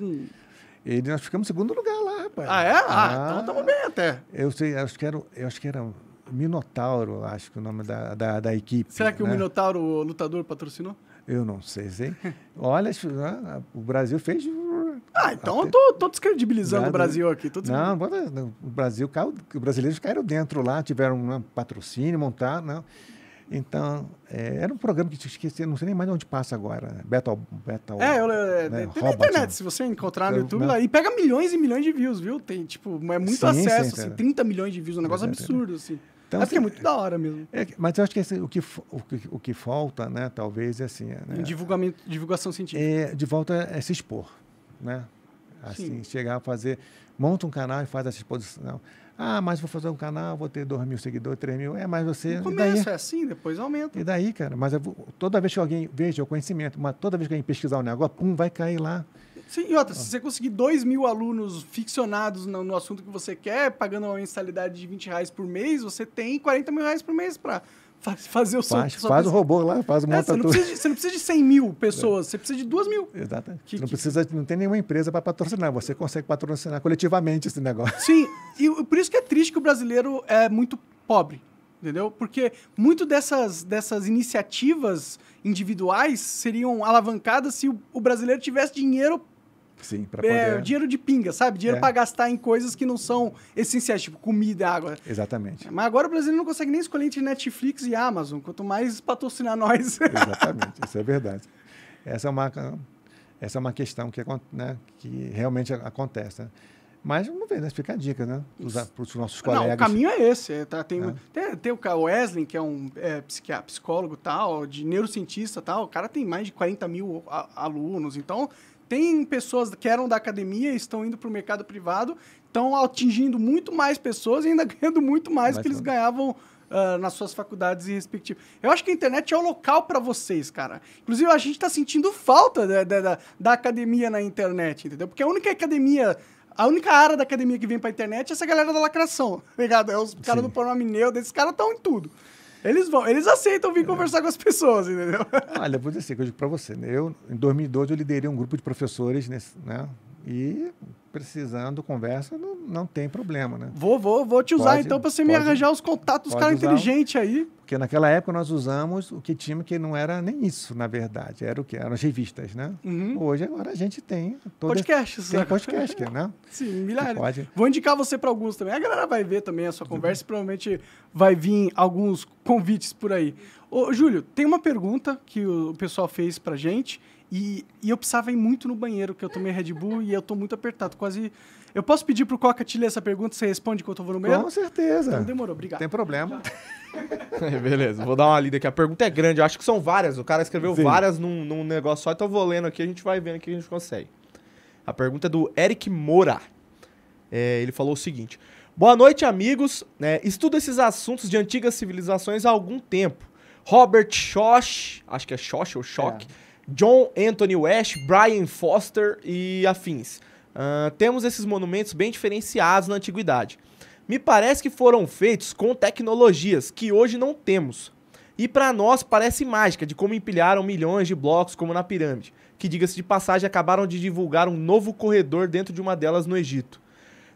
Ele, nós ficamos em segundo lugar lá, rapaz. Ah, é? Ah, ah então estamos bem até. Eu sei, acho que era, eu acho que era Minotauro, acho que é o nome da, da, da equipe. Será que né? o Minotauro, o lutador, patrocinou? Eu não sei, sei. Olha, né, o Brasil fez. Ah, então eu tô, tô descredibilizando Nada. o Brasil aqui. Não, o Brasil caiu, os brasileiros caíram dentro lá, tiveram um né, patrocínio, montaram. Não. Né? Então, é, era um programa que esqueci, não sei nem mais onde passa agora. Né? Battle. Battle é, eu, é, né, tem na internet, né? se você encontrar no YouTube lá. E pega milhões e milhões de views, viu? Tem, tipo, é muito sim, acesso, sim, assim, 30 milhões de views, um negócio é, absurdo, assim. Então, acho que é assim, muito da hora mesmo. É, mas eu acho que assim, o, que, o, que, o que falta, né, talvez, é assim. Né, divulgamento, divulgação científica. É, de volta é se expor. Né? Assim, Sim. chegar a fazer. Monta um canal e faz essa exposição. Ah, mas vou fazer um canal, vou ter 2 mil seguidores, 3 mil. É, mas você. No começo daí, é assim, depois aumenta. E daí, cara, mas toda vez que alguém veja o conhecimento, mas toda vez que alguém pesquisar um negócio, pum, vai cair lá. Sim, e outra, ah. se você conseguir 2 mil alunos ficcionados no, no, assunto que você quer, pagando uma mensalidade de 20 reais por mês, você tem 40 mil reais por mês para Faz, fazer o faz, seu. Faz, o robô lá, faz o é, você, não precisa de, você não precisa de 100 mil pessoas, é. você precisa de 2 mil. Exatamente. Que, não, que... Precisa, não tem nenhuma empresa para patrocinar, você consegue patrocinar coletivamente esse negócio. Sim, e por isso que é triste que o brasileiro é muito pobre, entendeu? Porque muito dessas, dessas iniciativas individuais seriam alavancadas se o, o brasileiro tivesse dinheiro Sim, pra é, poder... É, dinheiro de pinga, sabe? Dinheiro é. para gastar em coisas que não são essenciais, tipo comida, água. Exatamente. Mas agora o brasileiro não consegue nem escolher entre Netflix e Amazon, quanto mais patrocinar nós. Exatamente, isso é verdade. Essa é uma, essa é uma questão que, né, que realmente acontece. Né? Mas vamos ver, né? Fica a dica, né? Para os nossos colegas. Não, o caminho é esse. É, tá? Tem, né? tem, tem o Wesley, que é um é, psicólogo tal, de neurocientista tal. O cara tem mais de 40 mil alunos. Então, tem pessoas que eram da academia e estão indo para o mercado privado, estão atingindo muito mais pessoas e ainda ganhando muito mais do que eles ganhavam Uh, nas suas faculdades e respectivas. Eu acho que a internet é o local para vocês, cara. Inclusive, a gente está sentindo falta da, da, da, academia na internet, entendeu? Porque a única academia, a única área da academia que vem pra internet é essa galera da lacração, ligado? É os caras do Panorama Mineu, esses caras estão em tudo. Eles vão, eles aceitam vir é. conversar com as pessoas, entendeu? Olha, vou dizer assim, que eu digo para você, né? Eu, em 2012, eu liderei um grupo de professores nesse, né? E precisando, conversa, não, não tem problema, né? Vou, vou, vou te usar pode, então para você pode, me arranjar os contatos dos caras inteligentes aí. Porque naquela época nós usamos o que tínhamos que não era nem isso, na verdade. Era o que? Eram as revistas, né? Uhum. Hoje, agora a gente tem. Toda, podcasts. Tem podcast, né? né? Sim, milhares. Pode... Vou indicar você para alguns também. A galera vai ver também a sua conversa uhum. e provavelmente vai vir alguns convites por aí. Ô, Júlio, tem uma pergunta que o pessoal fez para gente e, e, eu precisava ir muito no banheiro, que eu tomei Red Bull e eu tô muito apertado. Quase. Eu posso pedir pro Coca te ler essa pergunta, você responde enquanto eu vou no banheiro? Com certeza. Não demorou, obrigado. Tem problema. É, beleza, vou dar uma lida aqui. A pergunta é grande, eu acho que são várias. O cara escreveu Sim. várias num, num, negócio só, então eu vou lendo aqui, a gente vai vendo o que a gente consegue. A pergunta é do Eric Moura. É, ele falou o seguinte: Boa noite, amigos. É, estudo esses assuntos de antigas civilizações há algum tempo. Robert Schoch, acho que é Schoch ou Schoch. É John Anthony West, Brian Foster e afins. Uh, temos esses monumentos bem diferenciados na antiguidade. Me parece que foram feitos com tecnologias que hoje não temos. E para nós parece mágica de como empilharam milhões de blocos como na pirâmide, que diga-se de passagem acabaram de divulgar um novo corredor dentro de uma delas no Egito.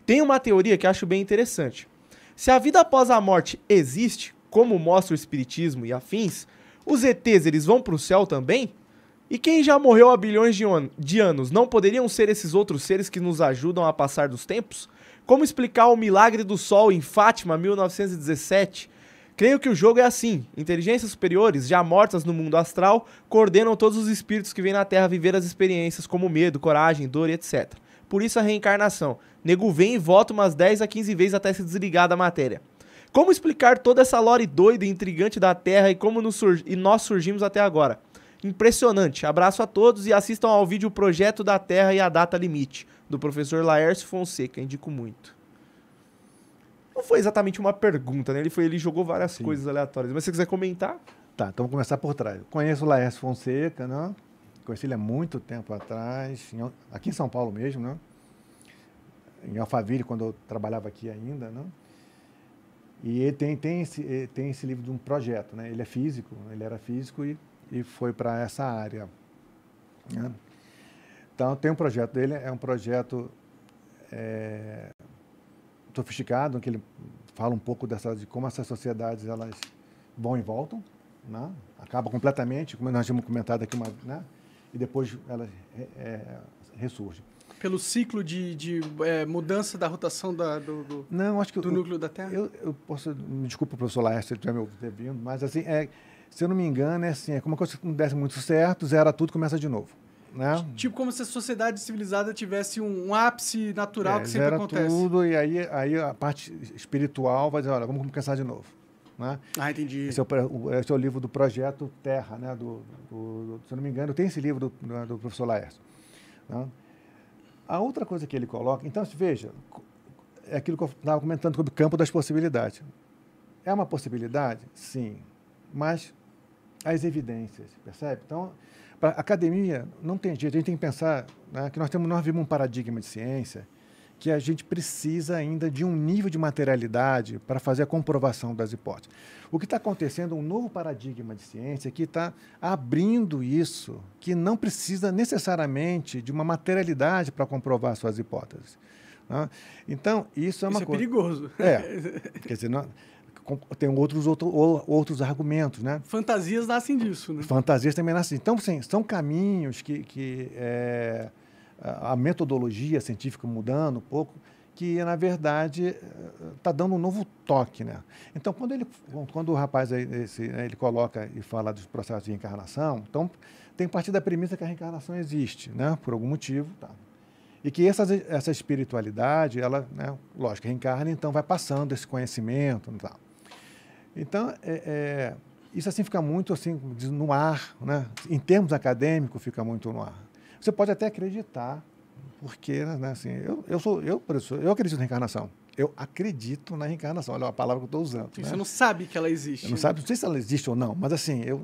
Tem uma teoria que acho bem interessante. Se a vida após a morte existe, como mostra o espiritismo e afins, os ETs eles vão para o céu também? E quem já morreu há bilhões de, an de anos, não poderiam ser esses outros seres que nos ajudam a passar dos tempos? Como explicar o milagre do sol em Fátima, 1917? Creio que o jogo é assim. Inteligências superiores, já mortas no mundo astral, coordenam todos os espíritos que vêm na Terra viver as experiências como medo, coragem, dor e etc. Por isso a reencarnação. Nego vem e volta umas 10 a 15 vezes até se desligar da matéria. Como explicar toda essa lore doida e intrigante da Terra e como nos e nós surgimos até agora? impressionante. Abraço a todos e assistam ao vídeo Projeto da Terra e a Data Limite, do professor Laércio Fonseca, indico muito. Não foi exatamente uma pergunta, né? Ele foi, ele jogou várias Sim. coisas aleatórias. Mas se você quiser comentar. Tá, então vamos começar por trás. Conheço o Laércio Fonseca, né? Conheci ele há muito tempo atrás, em, aqui em São Paulo mesmo, né? Em Alphaville, quando eu trabalhava aqui ainda, né? E ele tem, tem, esse, eh, tem esse livro de um projeto, né? Ele é físico, ele era físico e e foi para essa área. Né? Então, tem um projeto dele, é um projeto é, sofisticado, em que ele fala um pouco dessa, de como essas sociedades elas vão e voltam, né? acaba completamente, como nós tínhamos comentado aqui, uma, né? e depois elas é, ressurgem. Pelo ciclo de, de é, mudança da rotação da, do, do, Não, acho que do eu, núcleo da Terra? Eu, eu posso, me desculpa, professor Laércio, se estiver me ouvindo, mas assim, é, se eu não me engano, é assim, é como se não desse muito certo, zera tudo, começa de novo. Né? Tipo como se a sociedade civilizada tivesse um, um ápice natural é, que sempre acontece. zera tudo e aí, aí a parte espiritual vai dizer, olha, vamos começar de novo. Né? Ah, entendi. Esse é, o, esse é o livro do Projeto Terra, né? Do, do, do, se eu não me engano, tem esse livro do, né, do professor Laércio. Né? A outra coisa que ele coloca, então veja, é aquilo que eu estava comentando sobre o campo das possibilidades. É uma possibilidade? Sim. Mas as evidências, percebe? Então, para a academia, não tem jeito, a gente tem que pensar né, que nós, temos, nós vivemos um paradigma de ciência que a gente precisa ainda de um nível de materialidade para fazer a comprovação das hipóteses. O que está acontecendo é um novo paradigma de ciência que está abrindo isso, que não precisa necessariamente de uma materialidade para comprovar suas hipóteses. Né? Então, isso é uma isso é perigoso. É. Quer dizer, não, tem outros, outro, outros argumentos, né? Fantasias nascem disso, né? Fantasias também nascem. Então, sim, são caminhos que, que é, a metodologia científica mudando um pouco, que na verdade está é, dando um novo toque, né? Então, quando ele, quando o rapaz esse, né, ele coloca e fala dos processos de reencarnação, então tem parte da premissa que a reencarnação existe, né? Por algum motivo, tá? E que essa, essa espiritualidade, ela, né, lógico, reencarna, então vai passando esse conhecimento e tá? tal. Então, é, é, isso assim fica muito assim no ar, né? Em termos acadêmicos, fica muito no ar. Você pode até acreditar, porque, né, assim, eu, eu sou, eu, eu acredito na reencarnação. Eu acredito na reencarnação. Olha é a palavra que eu estou usando. Né? Você não sabe que ela existe. Eu né? não sabe, não sei se ela existe ou não, mas assim, eu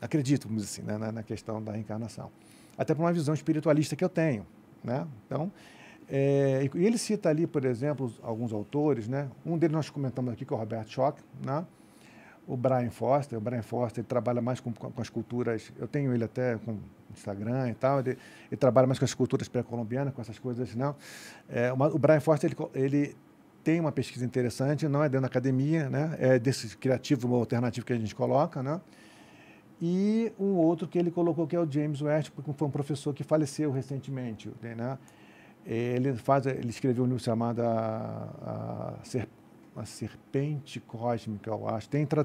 acredito, vamos assim, né, na, na questão da reencarnação. Até por uma visão espiritualista que eu tenho, né? Então, é, e ele cita ali, por exemplo, alguns autores, né? Um deles nós comentamos aqui, que é o Robert Schock, né? O Brian Foster, o Brian Foster trabalha mais com, com, as culturas, eu tenho ele até com Instagram e tal, ele, ele trabalha mais com as culturas pré-colombianas, com essas coisas, não. Né? É, uma, o Brian Foster, ele, ele, tem uma pesquisa interessante, não é dentro da academia, né? É desse criativo alternativo que a gente coloca, né? E um outro que ele colocou, que é o James West, porque foi um professor que faleceu recentemente, né? ele faz ele escreveu um livro chamado a, a, a serpente cósmica eu acho tem está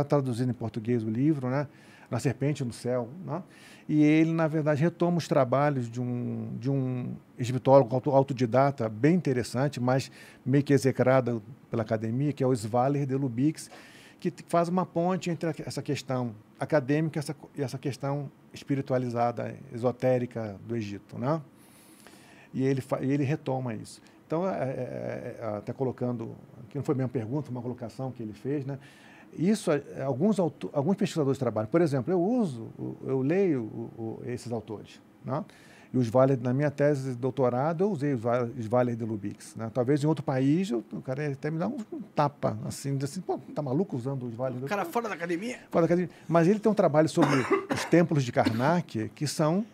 né, traduzido em português o livro né na serpente no céu né? e ele na verdade retoma os trabalhos de um de um egiptólogo autodidata bem interessante mas meio que execrado pela academia que é o Svaler de Lubix que faz uma ponte entre essa questão acadêmica e essa, essa questão espiritualizada esotérica do Egito né e ele, e ele retoma isso. Então, é, é, é, é até colocando, que não foi minha pergunta, uma colocação que ele fez, né? Isso, é, alguns, alguns pesquisadores trabalham. Por exemplo, eu uso, eu leio o, o, esses autores. Né? E os valer na minha tese de doutorado, eu usei os valer de Lubix. Né? Talvez em outro país, eu, o cara ia até me dar um, tapa, assim, assim, pô, tá maluco usando os valer O cara fora da academia? Fora da academia. Mas ele tem um trabalho sobre os templos de Karnak, que são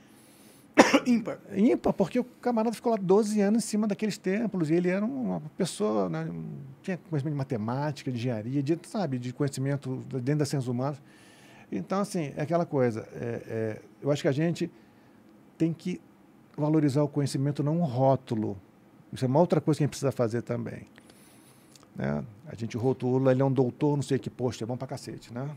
Ímpar. Ímpar, porque o camarada ficou lá 12 anos em cima daqueles templos e ele era uma pessoa, né, tinha conhecimento de matemática, de engenharia, de, sabe, de conhecimento dentro das ciências humanas. Então, assim, é aquela coisa. É, é, eu acho que a gente tem que valorizar o conhecimento, não um rótulo. Isso é uma outra coisa que a gente precisa fazer também. Né? A gente rotula, ele é um doutor, não sei que, posto, é bom pra cacete, né?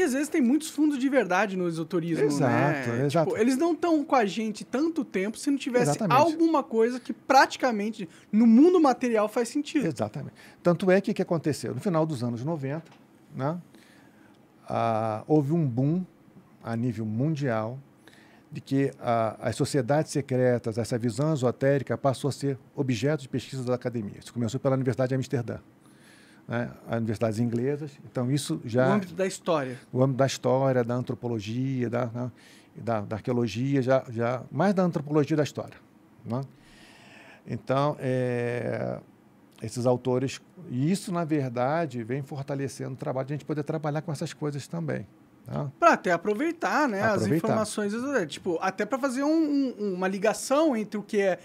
E às vezes tem muitos fundos de verdade no esoterismo, exato, né? Exato. Tipo, eles não estão com a gente tanto tempo se não tivesse Exatamente. alguma coisa que praticamente no mundo material faz sentido. Exatamente. Tanto é que o que aconteceu? No final dos anos 90, né, houve um boom a nível mundial de que as sociedades secretas, essa visão esotérica, passou a ser objeto de pesquisa da academia. Isso começou pela Universidade de Amsterdã né, universidades inglesas. Então, isso já. O âmbito da história. O âmbito da história, da antropologia, da, né, da, da, arqueologia, já, já, mais da antropologia da história. Né? Então, é, esses autores. E isso, na verdade, vem fortalecendo o trabalho de a gente poder trabalhar com essas coisas também. Né. Para até aproveitar, né? Aproveitar. As informações, tipo, até para fazer um, um, uma ligação entre o que é.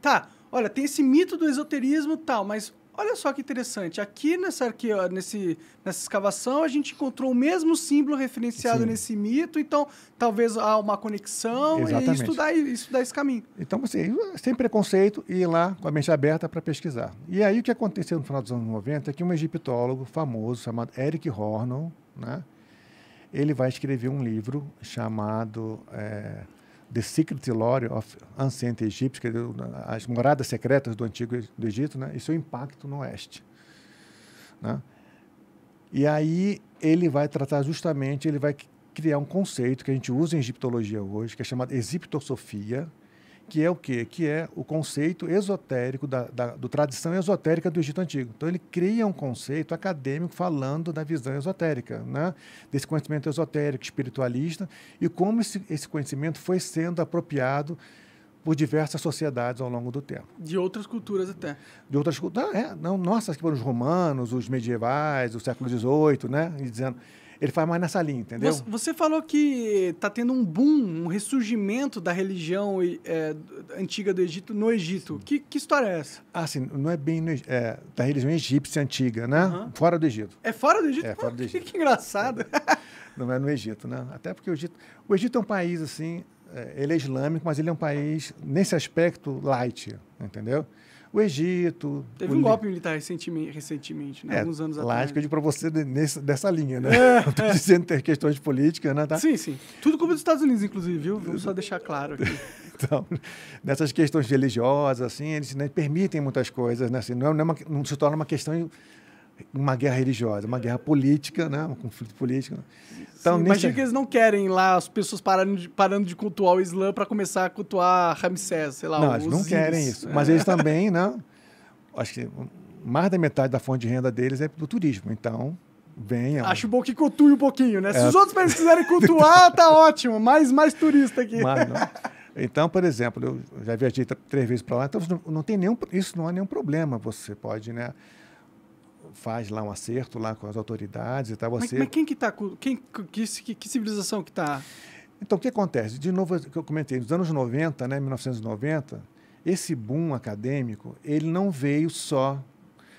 Tá, olha, tem esse mito do esoterismo tal, mas Olha só que interessante. Aqui nessa, aqui, nesse, nessa escavação a gente encontrou o mesmo símbolo referenciado Sim. nesse mito, então talvez há uma conexão Exatamente. e estudar, dá esse caminho. Então, assim, sem preconceito, ir lá com a mente aberta para pesquisar. E aí o que aconteceu no final dos anos 90 é que um egiptólogo famoso chamado Eric Hornon, né, ele vai escrever um livro chamado é, The Secret Lore of Ancient Egypt, que é as moradas secretas do antigo do Egito, né? e seu é impacto no Oeste. Né? E aí ele vai tratar justamente, ele vai criar um conceito que a gente usa em egiptologia hoje, que é chamado egiptosofia, que é o quê? Que é o conceito esotérico, da, da do tradição esotérica do Egito Antigo. Então, ele cria um conceito acadêmico falando da visão esotérica, né? desse conhecimento esotérico, espiritualista, e como esse, esse conhecimento foi sendo apropriado por diversas sociedades ao longo do tempo. De outras culturas até. De outras culturas. Ah, é, não, nossa, que foram os romanos, os medievais, o século XVIII, né? E dizendo, ele faz mais nessa linha, entendeu? Você, você falou que tá tendo um boom, um ressurgimento da religião é, antiga do Egito no Egito. Que, que, história é essa? Ah, sim, não é bem no, é, da religião egípcia antiga, né? Uhum. Fora do Egito. É fora do Egito? É, fora do Egito. Que, que engraçado. É. Não é no Egito, né? Até porque o Egito, o Egito é um país assim, é, ele é islâmico, mas ele é um país, nesse aspecto, light, entendeu? o Egito. Teve o... um golpe militar recentemente, recentemente né? É, alguns anos lá atrás. Lá que eu né? digo para você nesse, dessa linha, né? Estou é, é. dizendo ter questões políticas, né? Tá? Sim, sim. Tudo como dos Estados Unidos, inclusive, viu? Vamos só deixar claro aqui. então, nessas questões religiosas, assim, eles né, permitem muitas coisas, né? Assim, não, é, é uma, não se torna uma questão uma guerra religiosa, uma guerra política, né? um conflito político. Né? Então, Sim, imagino que eles não querem lá as pessoas parando de, parando de cultuar o Islã para começar a cultuar Ramsés, sei lá. Não, eles não querem isso. Mas eles também, né? Acho que mais da metade da fonte de renda deles é do turismo. Então, venham. Acho bom que cultue um pouquinho, né? É. Se os outros países quiserem cultuar, tá ótimo. Mais, mais turista aqui. Mas, então, por exemplo, eu já viajei três vezes para lá, então não, não tem nenhum, isso não é nenhum problema. Você pode, né? faz lá um acerto lá com as autoridades e tal. Você... Mas, mas quem que está... Quem, que, que civilização que está... Então, o que acontece? De novo, que eu comentei, nos anos 90, né, 1990, esse boom acadêmico, ele não veio só,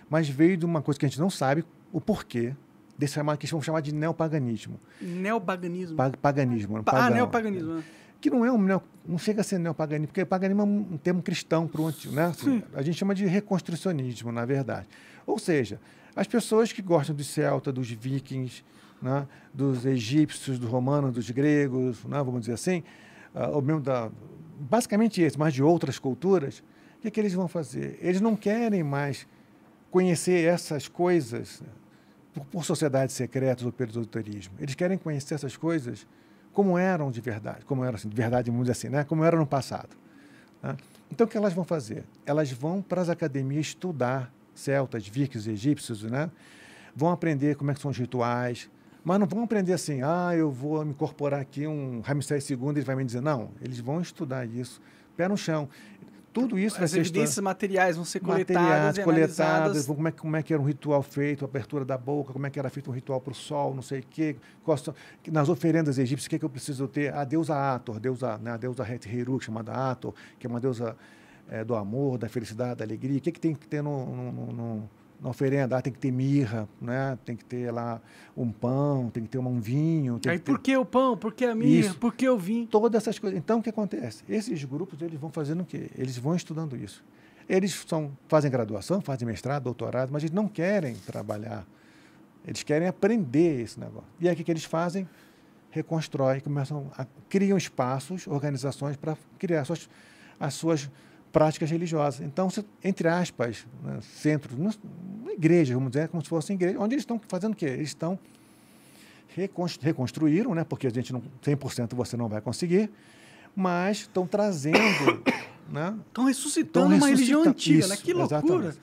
mas veio de uma coisa que a gente não sabe o porquê, desse chamado, que vamos chamar de neopaganismo. Neopaganismo? Pa paganismo. Pa ah, pagão, ah, neopaganismo. Né? Que não é um não chega a ser neopaganismo, porque paganismo é um termo cristão, o antigo, né? Assim, a gente chama de reconstrucionismo, na verdade. Ou seja, as pessoas que gostam dos celta, dos vikings, né, dos egípcios, dos romanos, dos gregos, né, vamos dizer assim, uh, ou mesmo da, basicamente esse, mas de outras culturas, o que, é que eles vão fazer? Eles não querem mais conhecer essas coisas por, por sociedades secretas ou pelo esoterismo. Eles querem conhecer essas coisas como eram de verdade, como eram assim, de verdade, vamos dizer assim, né? como eram no passado. Né? Então, o que elas vão fazer? Elas vão para as academias estudar celtas, vikings, egípcios, né? Vão aprender como é que são os rituais, mas não vão aprender assim, ah, eu vou me incorporar aqui um Ramsés II, ele vai me dizer, não, eles vão estudar isso, pé no chão. Tudo isso As vai ser evidências materiais vão ser coletadas, materiais, coletadas como, é, como é que era um ritual feito, a abertura da boca, como é que era feito um ritual para o sol, não sei o quê. nas oferendas egípcias, o que, é que eu preciso ter? A deusa Ator, deusa, né, a deusa Heru, chamada Ator, que é uma deusa é, do amor, da felicidade, da alegria. O que, que tem que ter no, no, no, na oferenda? Ah, tem que ter mirra, né? tem que ter lá um pão, tem que ter um vinho. Aí por ter... que o pão? Por que a mirra? Isso. Por que o vinho? Todas essas coisas. Então, o que acontece? Esses grupos eles vão fazendo o quê? Eles vão estudando isso. Eles são, fazem graduação, fazem mestrado, doutorado, mas eles não querem trabalhar. Eles querem aprender esse negócio. E aí o que, que eles fazem? Reconstrói, começam a, criam espaços, organizações para criar suas, as suas práticas religiosas. Então, se, entre aspas, né, centros, igrejas, vamos dizer, é como se fossem igrejas, onde eles estão fazendo o quê? Eles estão reconstru, reconstruíram, né, porque a gente não 100% você não vai conseguir, mas estão trazendo, né? Estão ressuscitando, ressuscitando uma religião antiga, isso, né? Que loucura! Exatamente.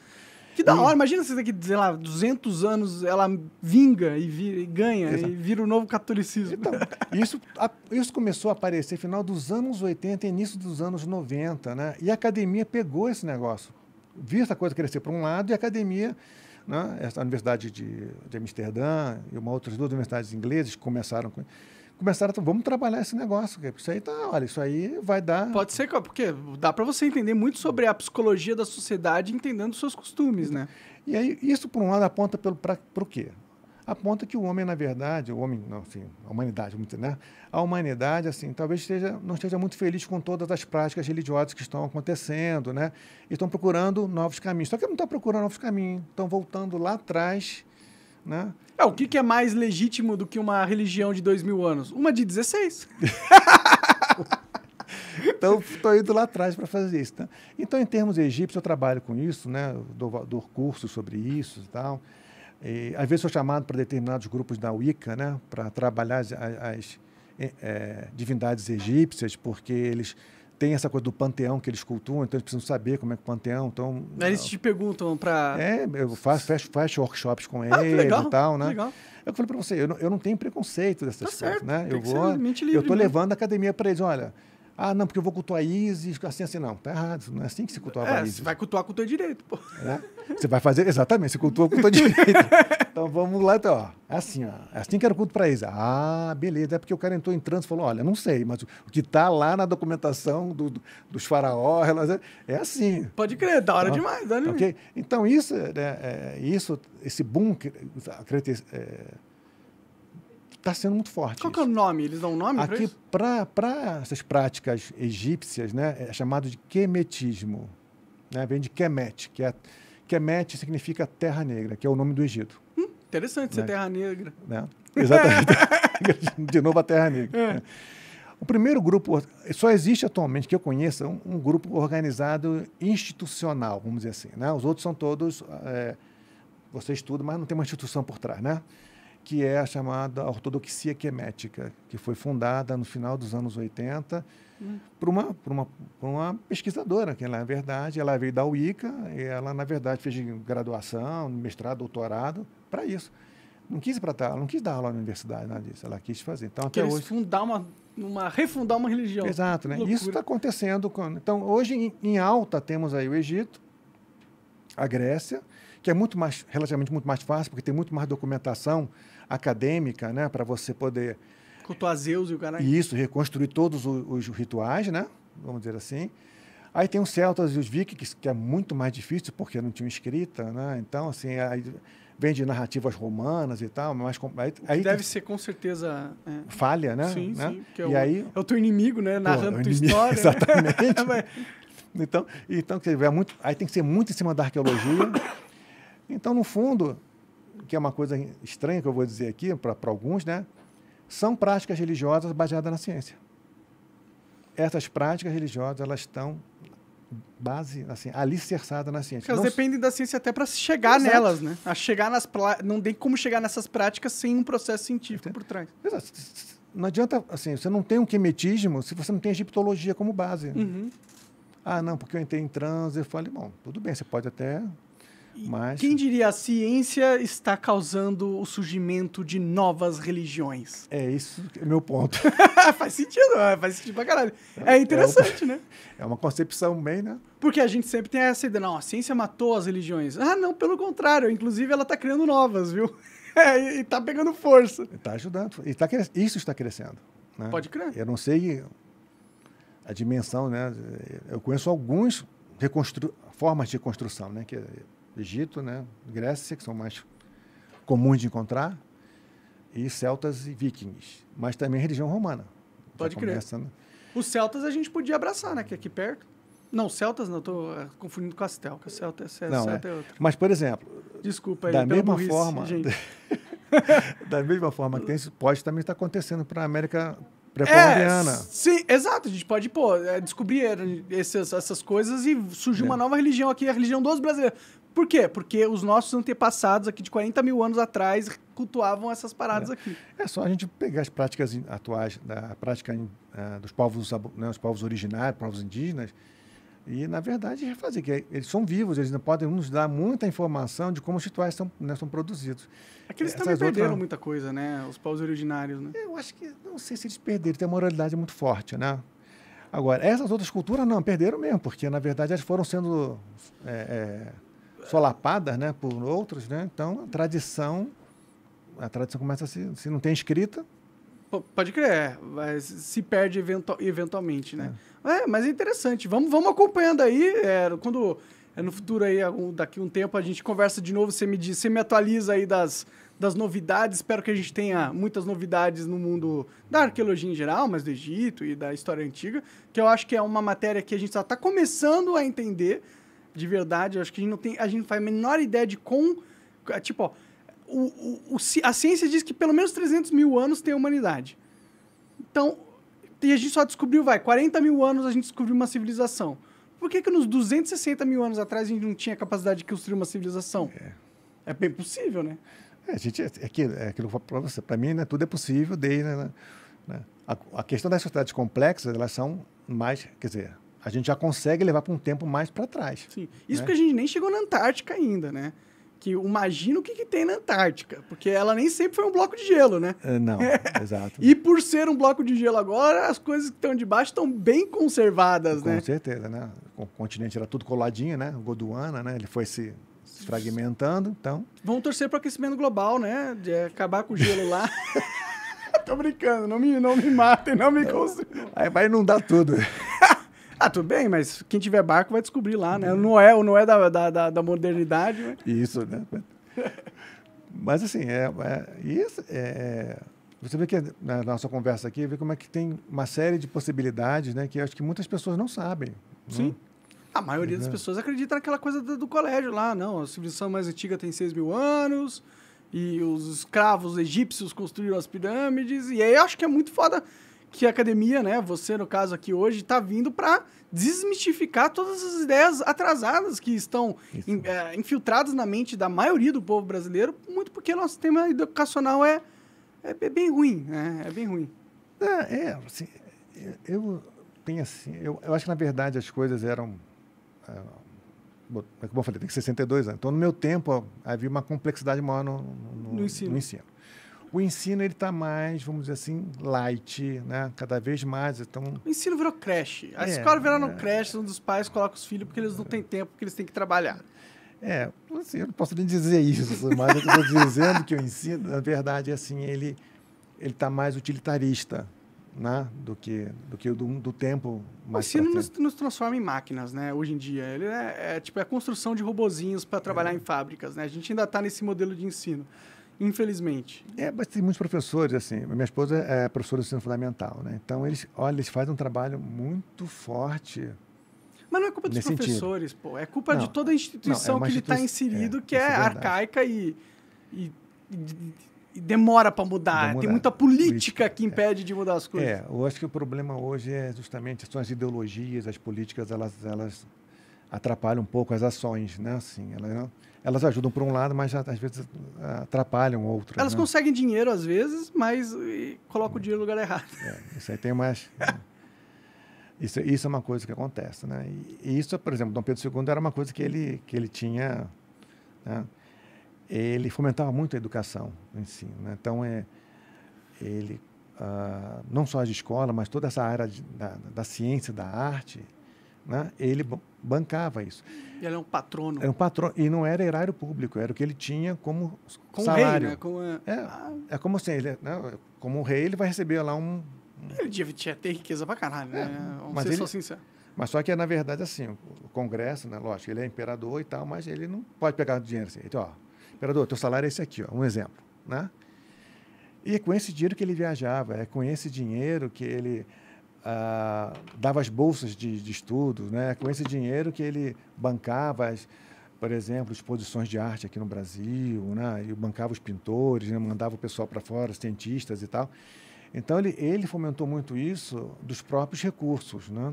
Que da hum. hora, imagina se daqui, sei lá, 200 anos ela vinga e, e ganha Exato. e vira o novo catolicismo. Então, isso, a, isso começou a aparecer final dos anos 80 início dos anos 90, né? E a academia pegou esse negócio, viu essa coisa crescer para um lado e a academia, né? a Universidade de, de Amsterdã e uma outras duas universidades inglesas começaram com começaram a vamos trabalhar esse negócio, porque isso aí tá, olha, isso aí vai dar. Pode ser, porque dá para você entender muito sobre a psicologia da sociedade, entendendo seus costumes, né? E aí isso por um lado aponta pelo para o quê? Aponta que o homem, na verdade, o homem, não, assim, a humanidade, muito, né? A humanidade, assim, talvez esteja, não esteja muito feliz com todas as práticas religiosas que estão acontecendo, né? E estão procurando novos caminhos. Só que não estão procurando novos caminhos, estão voltando lá atrás né? É, o que, que é mais legítimo do que uma religião de dois mil anos? Uma de 16. então, estou indo lá atrás para fazer isso. Né? Então, em termos egípcios, eu trabalho com isso, né? dou, dou cursos sobre isso e tal. E, às vezes sou chamado para determinados grupos da Wicca, né? Para trabalhar as, as é, divindades egípcias, porque eles tem essa coisa do panteão que eles cultuam, então eles precisam saber como é que o panteão. Então, Mas eles te perguntam para. É, eu faço, faço, faço workshops com ah, eles legal, e tal, né? Legal. Eu falei para você, eu não, eu não tenho preconceito dessas tá coisas, certo, né? Eu vou, livre, eu tô levando a academia para eles, olha. Ah, não, porque eu vou cultuar Isis, assim, assim, não, tá errado, não é assim que se cultuava é, Isis. Você vai cultuar com o teu direito, pô. É? Você vai fazer exatamente, você cultua o culto direito. Então vamos lá, então, ó. É assim, ó. É assim que era o culto para eles. Ah, beleza. É porque o cara entrou em trânsito e falou: olha, não sei, mas o que está lá na documentação do, do, dos faraós é assim. Pode crer, da hora então, demais, da okay? Então, isso, né, é, isso, esse boom, acredito, é, está sendo muito forte. Qual é isso. é o nome? Eles dão um nome Aqui, para essas práticas egípcias, né, é chamado de quemetismo. Né, vem de kemet que é Kemet é significa terra negra, que é o nome do Egito. Hum, interessante ser é né? terra negra. Né? Exatamente. de novo a terra negra. É. Né? O primeiro grupo, só existe atualmente que eu conheça, um, um, grupo organizado institucional, vamos dizer assim. Né? Os outros são todos, é, você estuda, mas não tem uma instituição por trás, né? que é a chamada ortodoxia quemética, que foi fundada no final dos anos 80 Hum. Para uma, uma, uma pesquisadora, que ela, na é verdade, ela veio da Wicca, e ela, na verdade, fez graduação, mestrado, doutorado, para isso. Não quis para tal não quis dar aula na universidade, nada disso. Ela quis fazer. Então, até hoje... fundar uma, uma, refundar uma religião. Exato, né? Isso está acontecendo. Então, hoje, em, em alta, temos aí o Egito, a Grécia, que é muito mais relativamente muito mais fácil porque tem muito mais documentação acadêmica né para você poder Cultuar Zeus e o caralho. Isso, reconstruir todos os, os, rituais, né? Vamos dizer assim. Aí tem os celtas e os vikings, que é muito mais difícil, porque não tinham escrita, né? Então, assim, aí vem de narrativas romanas e tal, mas aí, aí deve tem... ser com certeza é. falha, né? Sim, né? sim. Que é, e o, aí... é o teu inimigo, né? Narrando Pô, é tua inimigo, história. Né? Exatamente. Né? então, então é muito, aí tem que ser muito em cima da arqueologia. Então, no fundo, que é uma coisa estranha que eu vou dizer aqui para alguns, né? são práticas religiosas baseadas na ciência. Essas práticas religiosas elas estão base, assim, alicerçada na ciência. elas dependem da ciência até para chegar Exato. nelas, né? A chegar nas pla... Não tem como chegar nessas práticas sem um processo científico por trás. Exato. Não adianta, assim, você não tem um quimetismo se você não tem egiptologia como base. Uhum. Ah, não, porque eu entrei em transe. Eu falei, bom, tudo bem, você pode até mas... Quem diria a ciência está causando o surgimento de novas religiões? É, isso é meu ponto. faz sentido, né? faz sentido pra caralho. É interessante, é uma, né? É uma concepção bem, né? Porque a gente sempre tem essa ideia, não, a ciência matou as religiões. Ah, não, pelo contrário, inclusive ela está criando novas, viu? É, e está pegando força. Está ajudando. E tá cres... Isso está crescendo. Né? Pode crer. Eu não sei a dimensão, né? Eu conheço alguns reconstru... formas de construção, né? Que Egito, né? Grécia, que são mais comuns de encontrar, e celtas e vikings. Mas também religião romana. Então pode começa, crer. Né? Os celtas a gente podia abraçar, né? Que é aqui perto. Não, celtas não, estou é, confundindo com castel, que é celta, é, não, celta é. é outra. Mas, por exemplo... Desculpa aí, da mesma burrice, forma, da mesma forma que tem, pode também estar acontecendo para a América pré-colombiana. É, sim, exato. A gente pode, pô, descobrir essas, essas coisas e surgir é. uma nova religião aqui, a religião dos brasileiros. Por quê? Porque os nossos antepassados aqui de 40 mil anos atrás cultuavam essas paradas é. aqui. É só a gente pegar as práticas atuais, da prática uh, dos povos, né, os povos originários, povos indígenas, e, na verdade, refazer, que é, eles são vivos, eles não podem nos dar muita informação de como os rituais são, né, são produzidos. Aqueles é também perderam outras... muita coisa, né? Os povos originários, né? Eu acho que, não sei se eles perderam, tem uma moralidade muito forte, né? Agora, essas outras culturas não, perderam mesmo, porque, na verdade, elas foram sendo é, é solapadas né, por outros, né? Então, a tradição, a tradição começa a se, se não tem escrita... P pode crer, mas é, se perde eventualmente, né? É. é. mas é interessante. Vamos, vamos acompanhando aí. É, quando é, no futuro aí, daqui um tempo, a gente conversa de novo, você me diz, você me atualiza aí das, das novidades. Espero que a gente tenha muitas novidades no mundo da arqueologia em geral, mas do Egito e da história antiga, que eu acho que é uma matéria que a gente só está começando a entender, de verdade. Eu acho que a gente não tem, a gente não faz a menor ideia de com. É, tipo, ó, o, o, o, a ciência diz que pelo menos 300 mil anos tem a humanidade. Então, e a gente só descobriu, vai, 40 mil anos a gente descobriu uma civilização. Por que, que nos 260 mil anos atrás a gente não tinha capacidade de construir uma civilização? É, é bem possível, né? É, gente, é, aquilo, é aquilo que eu falo para você. Para mim, né, tudo é possível, daí, né, né, né, a, a, questão das sociedades complexas, elas são mais, quer dizer, a gente já consegue levar para um tempo mais para trás. Sim. Isso né? porque a gente nem chegou na Antártica ainda, né? Que imagina o que, que tem na Antártica, porque ela nem sempre foi um bloco de gelo, né? É, não, exato. E por ser um bloco de gelo agora, as coisas que estão debaixo estão bem conservadas, Com né? Com certeza, né? O continente era tudo coladinho, né? O né? Ele foi se fragmentando, então. Vão torcer para o aquecimento global, né? De acabar com o gelo lá. Tô brincando, não me, não me matem, não me Aí vai inundar tudo. Ah, tudo bem, mas quem tiver barco vai descobrir lá, né? Não é, não é da, da, da modernidade. Mas... Né? Isso, né? mas assim, é, é isso é, é, você vê que na nossa conversa aqui, vê como é que tem uma série de possibilidades, né? Que acho que muitas pessoas não sabem. Né? Sim. A maioria das pessoas acredita naquela coisa do, do, colégio lá, não. A civilização mais antiga tem 6 mil anos, e os escravos egípcios construíram as pirâmides, e aí eu acho que é muito foda que a academia, né, você no caso aqui hoje, está vindo para desmistificar todas as ideias atrasadas que estão in, é, infiltradas na mente da maioria do povo brasileiro, muito porque nosso sistema educacional é, é, é bem ruim, né? É bem ruim. É, é assim, é, eu tenho assim, eu, eu acho que na verdade as coisas eram é, é como eu falei, tem 62 anos. Então, no meu tempo, ó, havia uma complexidade maior no, no, no, no ensino. ensino o ensino ele está mais, vamos dizer assim, light, né? Cada vez mais. Então... O ensino virou creche. A é, escola virou é... creche, onde os pais colocam os filhos porque eles não têm tempo, porque eles têm que trabalhar. É, assim, eu não posso nem dizer isso, mas eu estou dizendo que o ensino, na verdade, é assim, ele ele está mais utilitarista, né? Do que do que do, do tempo. Mais o ensino nos, nos, transforma em máquinas, né? Hoje em dia, ele é, é tipo é a construção de robozinhos para trabalhar é. em fábricas, né? A gente ainda está nesse modelo de ensino. Infelizmente. É, mas tem muitos professores, assim. Minha esposa é professora de ensino fundamental, né? Então, eles, olha, eles fazem um trabalho muito forte. Mas não é culpa dos professores, sentido. pô. É culpa não, de toda a instituição não, é que ele está inserido, é, que é, é arcaica e, e, e, demora para mudar. Tem muita política, política que impede de mudar as coisas. É, eu acho que o problema hoje é justamente são as ideologias, as políticas, elas, elas atrapalha um pouco as ações, né? Assim, né, elas ajudam por um lado, mas às vezes atrapalham outro. Elas né? conseguem dinheiro às vezes, mas colocam o dinheiro no lugar errado. É, isso aí tem mais. Né. isso, isso é uma coisa que acontece, né? E isso, por exemplo, Dom Pedro II era uma coisa que ele que ele tinha, né? ele fomentava muito a educação o ensino. né? Então é ele uh, não só as escolas, mas toda essa área de, da, da ciência, da arte, né? Ele bancava isso. E ele é um patrono. é um patrono. E não era erário público, era o que ele tinha como salário. Rei, né? como é, ah. é como assim, ele, é, né? como um rei, ele vai receber lá um... Ele devia ter riqueza pra caralho, né? é, né? Vamos mas ser ele, só sincero. Mas só que, é, na verdade, assim, o Congresso, né, lógico, ele é imperador e tal, mas ele não pode pegar dinheiro assim. Então, ó, imperador, teu salário é esse aqui, ó, um exemplo, né? E é com esse dinheiro que ele viajava, é com esse dinheiro que ele dava as bolsas de, de estudo, né? com esse dinheiro que ele bancava, as, por exemplo, exposições de arte aqui no Brasil, né? e bancava os pintores, né? mandava o pessoal para fora, os cientistas e tal. Então ele, ele fomentou muito isso dos próprios recursos. Né?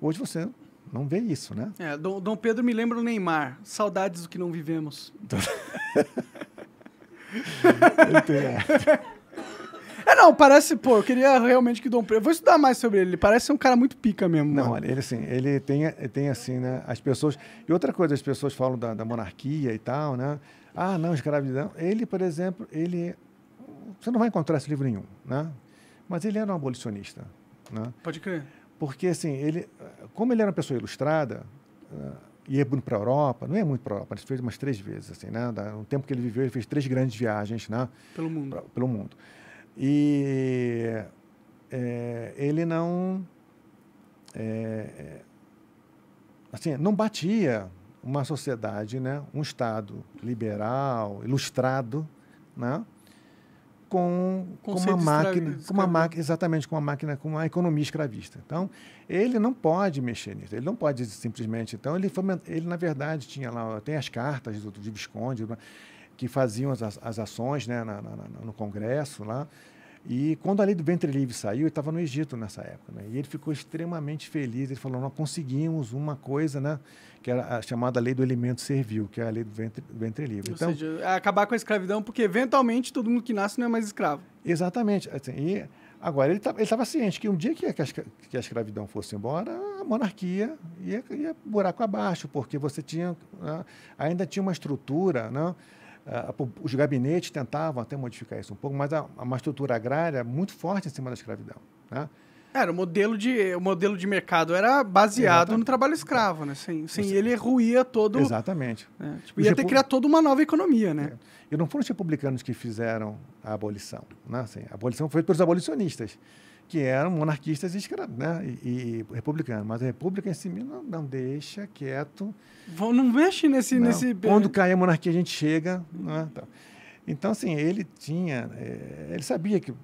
Hoje você não vê isso, né? É, Dom, Dom Pedro me lembra o Neymar. Saudades do que não vivemos. Então... É. É, não, parece, pô, eu queria realmente que Dom Pedro. Vou estudar mais sobre ele. Ele parece ser um cara muito pica mesmo. Não, mano. olha, ele assim, ele tem, tem assim, né? As pessoas. E outra coisa, as pessoas falam da, da monarquia e tal, né? Ah, não, escravidão. Ele, por exemplo, ele. Você não vai encontrar esse livro nenhum, né? Mas ele era um abolicionista. Né? Pode crer. Porque, assim, ele. Como ele era uma pessoa ilustrada. ia ah, é muito para a Europa, não é muito para a Europa, ele fez umas três vezes, assim, né? No tempo que ele viveu, ele fez três grandes viagens, né? Pelo mundo. Pra, pelo mundo. E é, ele não. É, é, assim, não batia uma sociedade, né, um Estado liberal, ilustrado, né, com, com, uma máquina, com uma né? máquina, exatamente com uma máquina, com uma economia escravista. Então, ele não pode mexer nisso. Ele não pode simplesmente. Então, ele, foi, ele na verdade tinha lá, tem as cartas do, de Visconde que faziam as, as ações né, na, na, no Congresso lá. E quando a lei do ventre livre saiu, ele estava no Egito nessa época, né? e ele ficou extremamente feliz. Ele falou: Nós conseguimos uma coisa, né? que era a chamada lei do elemento servil, que é a lei do ventre, do ventre livre. Ou então, seja, é acabar com a escravidão, porque eventualmente todo mundo que nasce não é mais escravo. Exatamente. Assim, e agora, ele estava ciente que um dia que a, que a, escravidão fosse embora, a monarquia ia, ia buraco abaixo, porque você tinha né, ainda tinha uma estrutura. Né? os gabinetes tentavam até modificar isso um pouco, mas a uma estrutura agrária muito forte em cima da escravidão. Né? Era, o modelo de, o modelo de mercado era baseado Exatamente. no trabalho escravo, né? Sem, sem ele ruía todo. Exatamente. Né? Tipo, ia ter que criar toda uma nova economia, né? É. E não foram os republicanos que fizeram a abolição. Né? Assim, a abolição foi pelos abolicionistas que eram monarquistas escravos, né? E, e republicanos. Mas a República em si não, não deixa quieto. Vão, não mexe nesse, não. nesse. Quando cai a monarquia, a gente chega. Né? Então, então, assim, ele tinha. Eh, ele sabia que.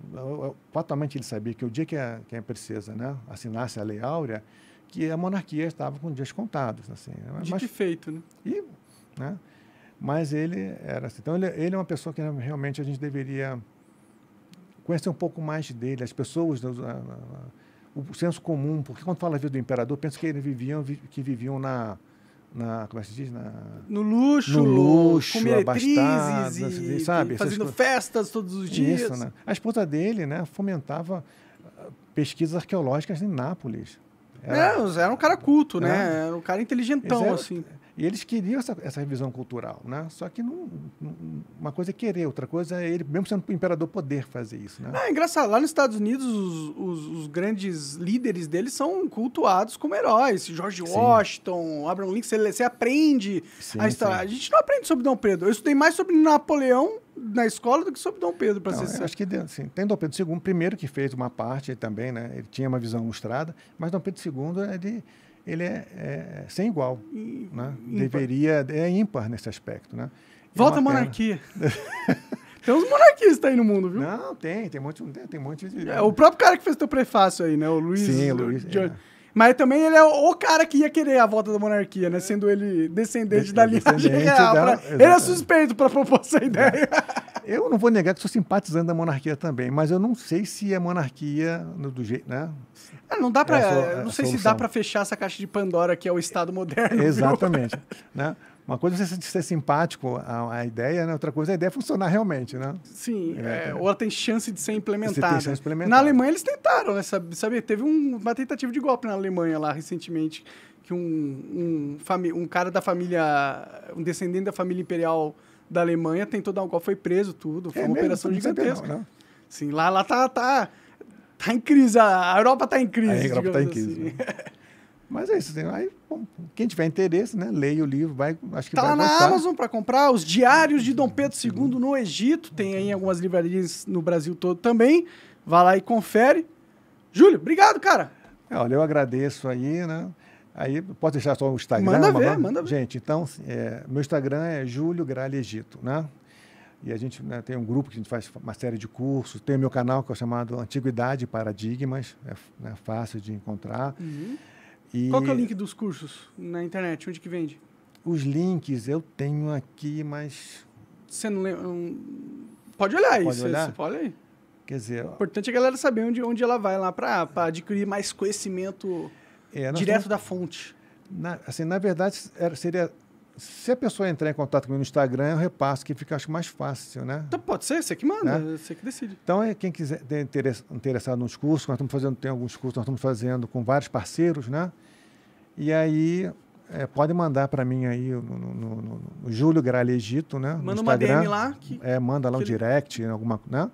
Fatalmente ele sabia que o dia que a, que a princesa né, assinasse a Lei Áurea, que a monarquia estava com dias contados. Assim, né, de mas, feito, né? E, né? Mas ele era assim. Então, ele, ele é uma pessoa que né, realmente a gente deveria conhecer um pouco mais dele, as pessoas, a, a, o senso comum, porque quando fala a vida do imperador, pensa que ele viviam, que viviam na, na como é que se diz na no luxo no luxo abastado, e, assim, sabe fazendo festas todos os dias Isso, né? a esposa dele né fomentava uh, pesquisas arqueológicas em Nápoles era, é, era um cara culto né, né? era um cara inteligentão eram, assim e eles queriam essa, essa revisão cultural, né? Só que não, não, uma coisa é querer, outra coisa é ele, mesmo sendo imperador, poder fazer isso, né? É, é engraçado, lá nos Estados Unidos, os, os, os grandes líderes deles são cultuados como heróis. George sim. Washington, Abraham Lincoln, você, você aprende sim, a história. Sim. A gente não aprende sobre Dom Pedro. Eu estudei mais sobre Napoleão na escola do que sobre Dom Pedro, para ser Acho que tem Dom Pedro II, primeiro que fez uma parte também, né? Ele tinha uma visão ilustrada, mas Dom Pedro II, é ele ele é, é sem igual. I, né? Deveria, é ímpar nesse aspecto. Né? É Volta a monarquia. tem uns monarquistas aí no mundo, viu? Não, tem, tem um monte, tem, tem um monte de. É, o próprio cara que fez teu prefácio aí, né? O Luiz. Sim, o Luiz. De... É. Mas também ele é o cara que ia querer a volta da monarquia, né? Sendo ele descendente de, da linhagem real. Da, pra... Ele é suspeito para propor essa é. ideia. Eu não vou negar que sou simpatizante da monarquia também, mas eu não sei se a é monarquia do jeito, né? Ah, não dá para, é não é sei solução. se dá para fechar essa caixa de Pandora que é o Estado moderno. Exatamente, né? Uma coisa é você ser simpático à, à ideia, né? outra coisa é a ideia funcionar realmente, né? Sim, é, é, é. ou ela tem chance de ser implementada. Tem Na Alemanha eles tentaram, né? Sabe, sabe? Teve um, uma tentativa de golpe na Alemanha lá recentemente, que um, um, um cara da família, um descendente da família imperial da Alemanha tentou dar um golpe, foi preso tudo, foi é uma mesmo, operação gigantesca. Não, né? Sim, lá, lá tá, tá, tá em crise, a Europa tá em crise. A Europa tá em crise. Assim. Né? Mas é isso, assim, aí, bom, quem tiver interesse, né, leia o livro, vai, acho que tá vai lá na Amazon para comprar os Diários de Dom Pedro II no Egito, tem aí algumas livrarias no Brasil todo também. Vá lá e confere. Júlio, obrigado, cara. É, olha, eu agradeço aí, né? Aí, posso deixar só o Instagram? Manda ver, mas... manda ver. Gente, então, é, meu Instagram é Júlio Gralha Egito, né? E a gente né, tem um grupo que a gente faz uma série de cursos. Tem o meu canal que é chamado Antiguidade e Paradigmas, é né, fácil de encontrar. Uhum. E Qual que é o link dos cursos na internet? Onde que vende? Os links eu tenho aqui, mas. Você não lembra? Pode olhar isso. pode pode aí. Quer dizer. O importante é a galera saber onde, onde ela vai lá para adquirir mais conhecimento é, direto estamos... da fonte. Na, assim, na verdade, era, seria se a pessoa entrar em contato comigo no Instagram, eu repasso que fica acho mais fácil, né? Então pode ser, você que manda, né? você que decide. Então, é quem quiser ter interessado nos cursos, nós estamos fazendo, tem alguns cursos nós estamos fazendo com vários parceiros, né? E aí é, pode mandar para mim aí no, no, no, no Júlio Gralegito, né? Manda uma DM lá. Que, é, manda lá um direct, ele... alguma, né?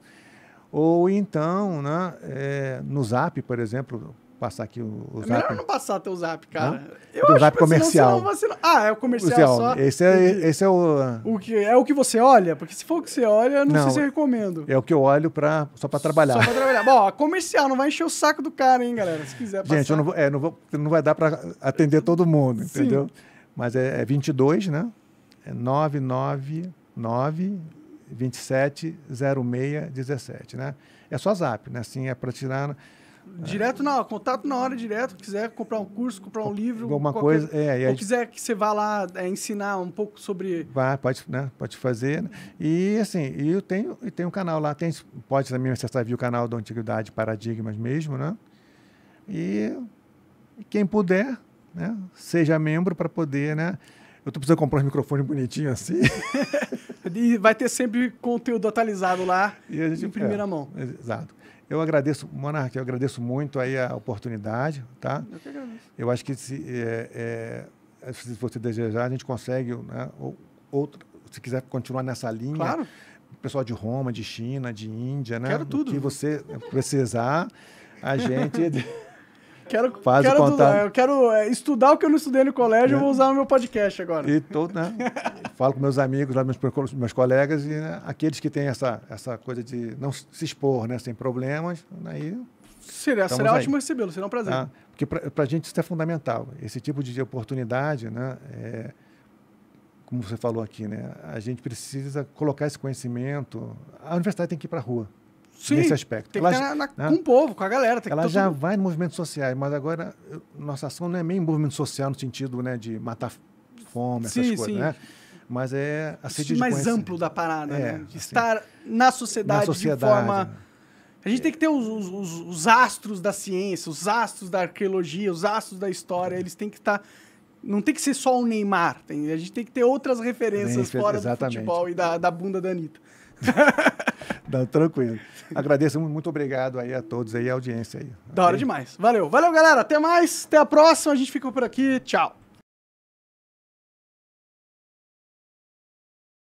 Ou então, né, é, no Zap, por exemplo, passar aqui o, o é zap. Melhor não passar teu zap, cara. Ah? Eu acho zap comercial. Ah, é o comercial, só. Esse é, esse é o... o que, é o que você olha? Porque se for o que você olha, não, não sei se eu recomendo. É o que eu olho pra, só pra trabalhar. Só pra trabalhar. Bom, comercial, não vai encher o saco do cara, hein, galera. Se quiser passar. Gente, eu não, vou, é, não, vou, não vai dar pra atender todo mundo, Sim. entendeu? Mas é, é 22, né? É 999... 27 06 17, né? É só zap, né? Assim, é para tirar né? Direto na contato na hora, direto. Quiser comprar um curso, comprar um livro, alguma qualquer, coisa. É, ou gente... quiser que você vá lá é, ensinar um pouco sobre. vai pode, né, pode fazer. Né? E assim, eu tenho, eu tenho um canal lá, tem, pode também acessar via o canal da Antiguidade Paradigmas mesmo, né? E quem puder, né, seja membro para poder, né? Eu tô precisando comprar um microfone bonitinho assim. e vai ter sempre conteúdo atualizado lá, e a gente, em primeira é, mão. Exato. Eu agradeço, Monarque, eu agradeço muito aí a oportunidade, tá? Eu que agradeço. Eu acho que se, é, é, se você desejar, a gente consegue, né, ou, outro, se quiser continuar nessa linha. Claro. Pessoal de Roma, de China, de Índia, né? Quero tudo. O que você precisar, a gente... Quero, Faz quero, contato. eu quero é, estudar o que eu não estudei no colégio, é. eu vou usar no meu podcast agora. E tô, né, falo com meus amigos, lá, meus, meus colegas, e né, aqueles que têm essa, essa coisa de não se expor, né, sem problemas, aí Seria, será ótimo recebê-lo, será um prazer. Ah, porque para a gente isso é fundamental. Esse tipo de oportunidade, né, é, como você falou aqui, né, a gente precisa colocar esse conhecimento. A universidade tem que ir para a rua. Sim, nesse aspecto. Tem ela, que estar na, na, né? com o povo, com a galera. ela tá já vai no movimento social, mas agora nossa ação não é meio movimento social no sentido né, de matar fome, essas sim, coisas, sim. né? Mas é a sede mais amplo da parada, é, né? Assim. estar na, sociedade na sociedade, de forma... Né? A gente tem que ter os, os, os, astros da ciência, os astros da arqueologia, os astros da história, eles têm que estar... Tá, não tem que ser só o Neymar, tem, a gente tem que ter outras referências fora exatamente. do futebol e da, da bunda da Anitta. Não, tranquilo. Agradeço muito, muito obrigado aí a todos aí, a audiência aí. Da hora okay? demais. Valeu. Valeu, galera. Até mais. Até a próxima. A gente fica por aqui. Tchau.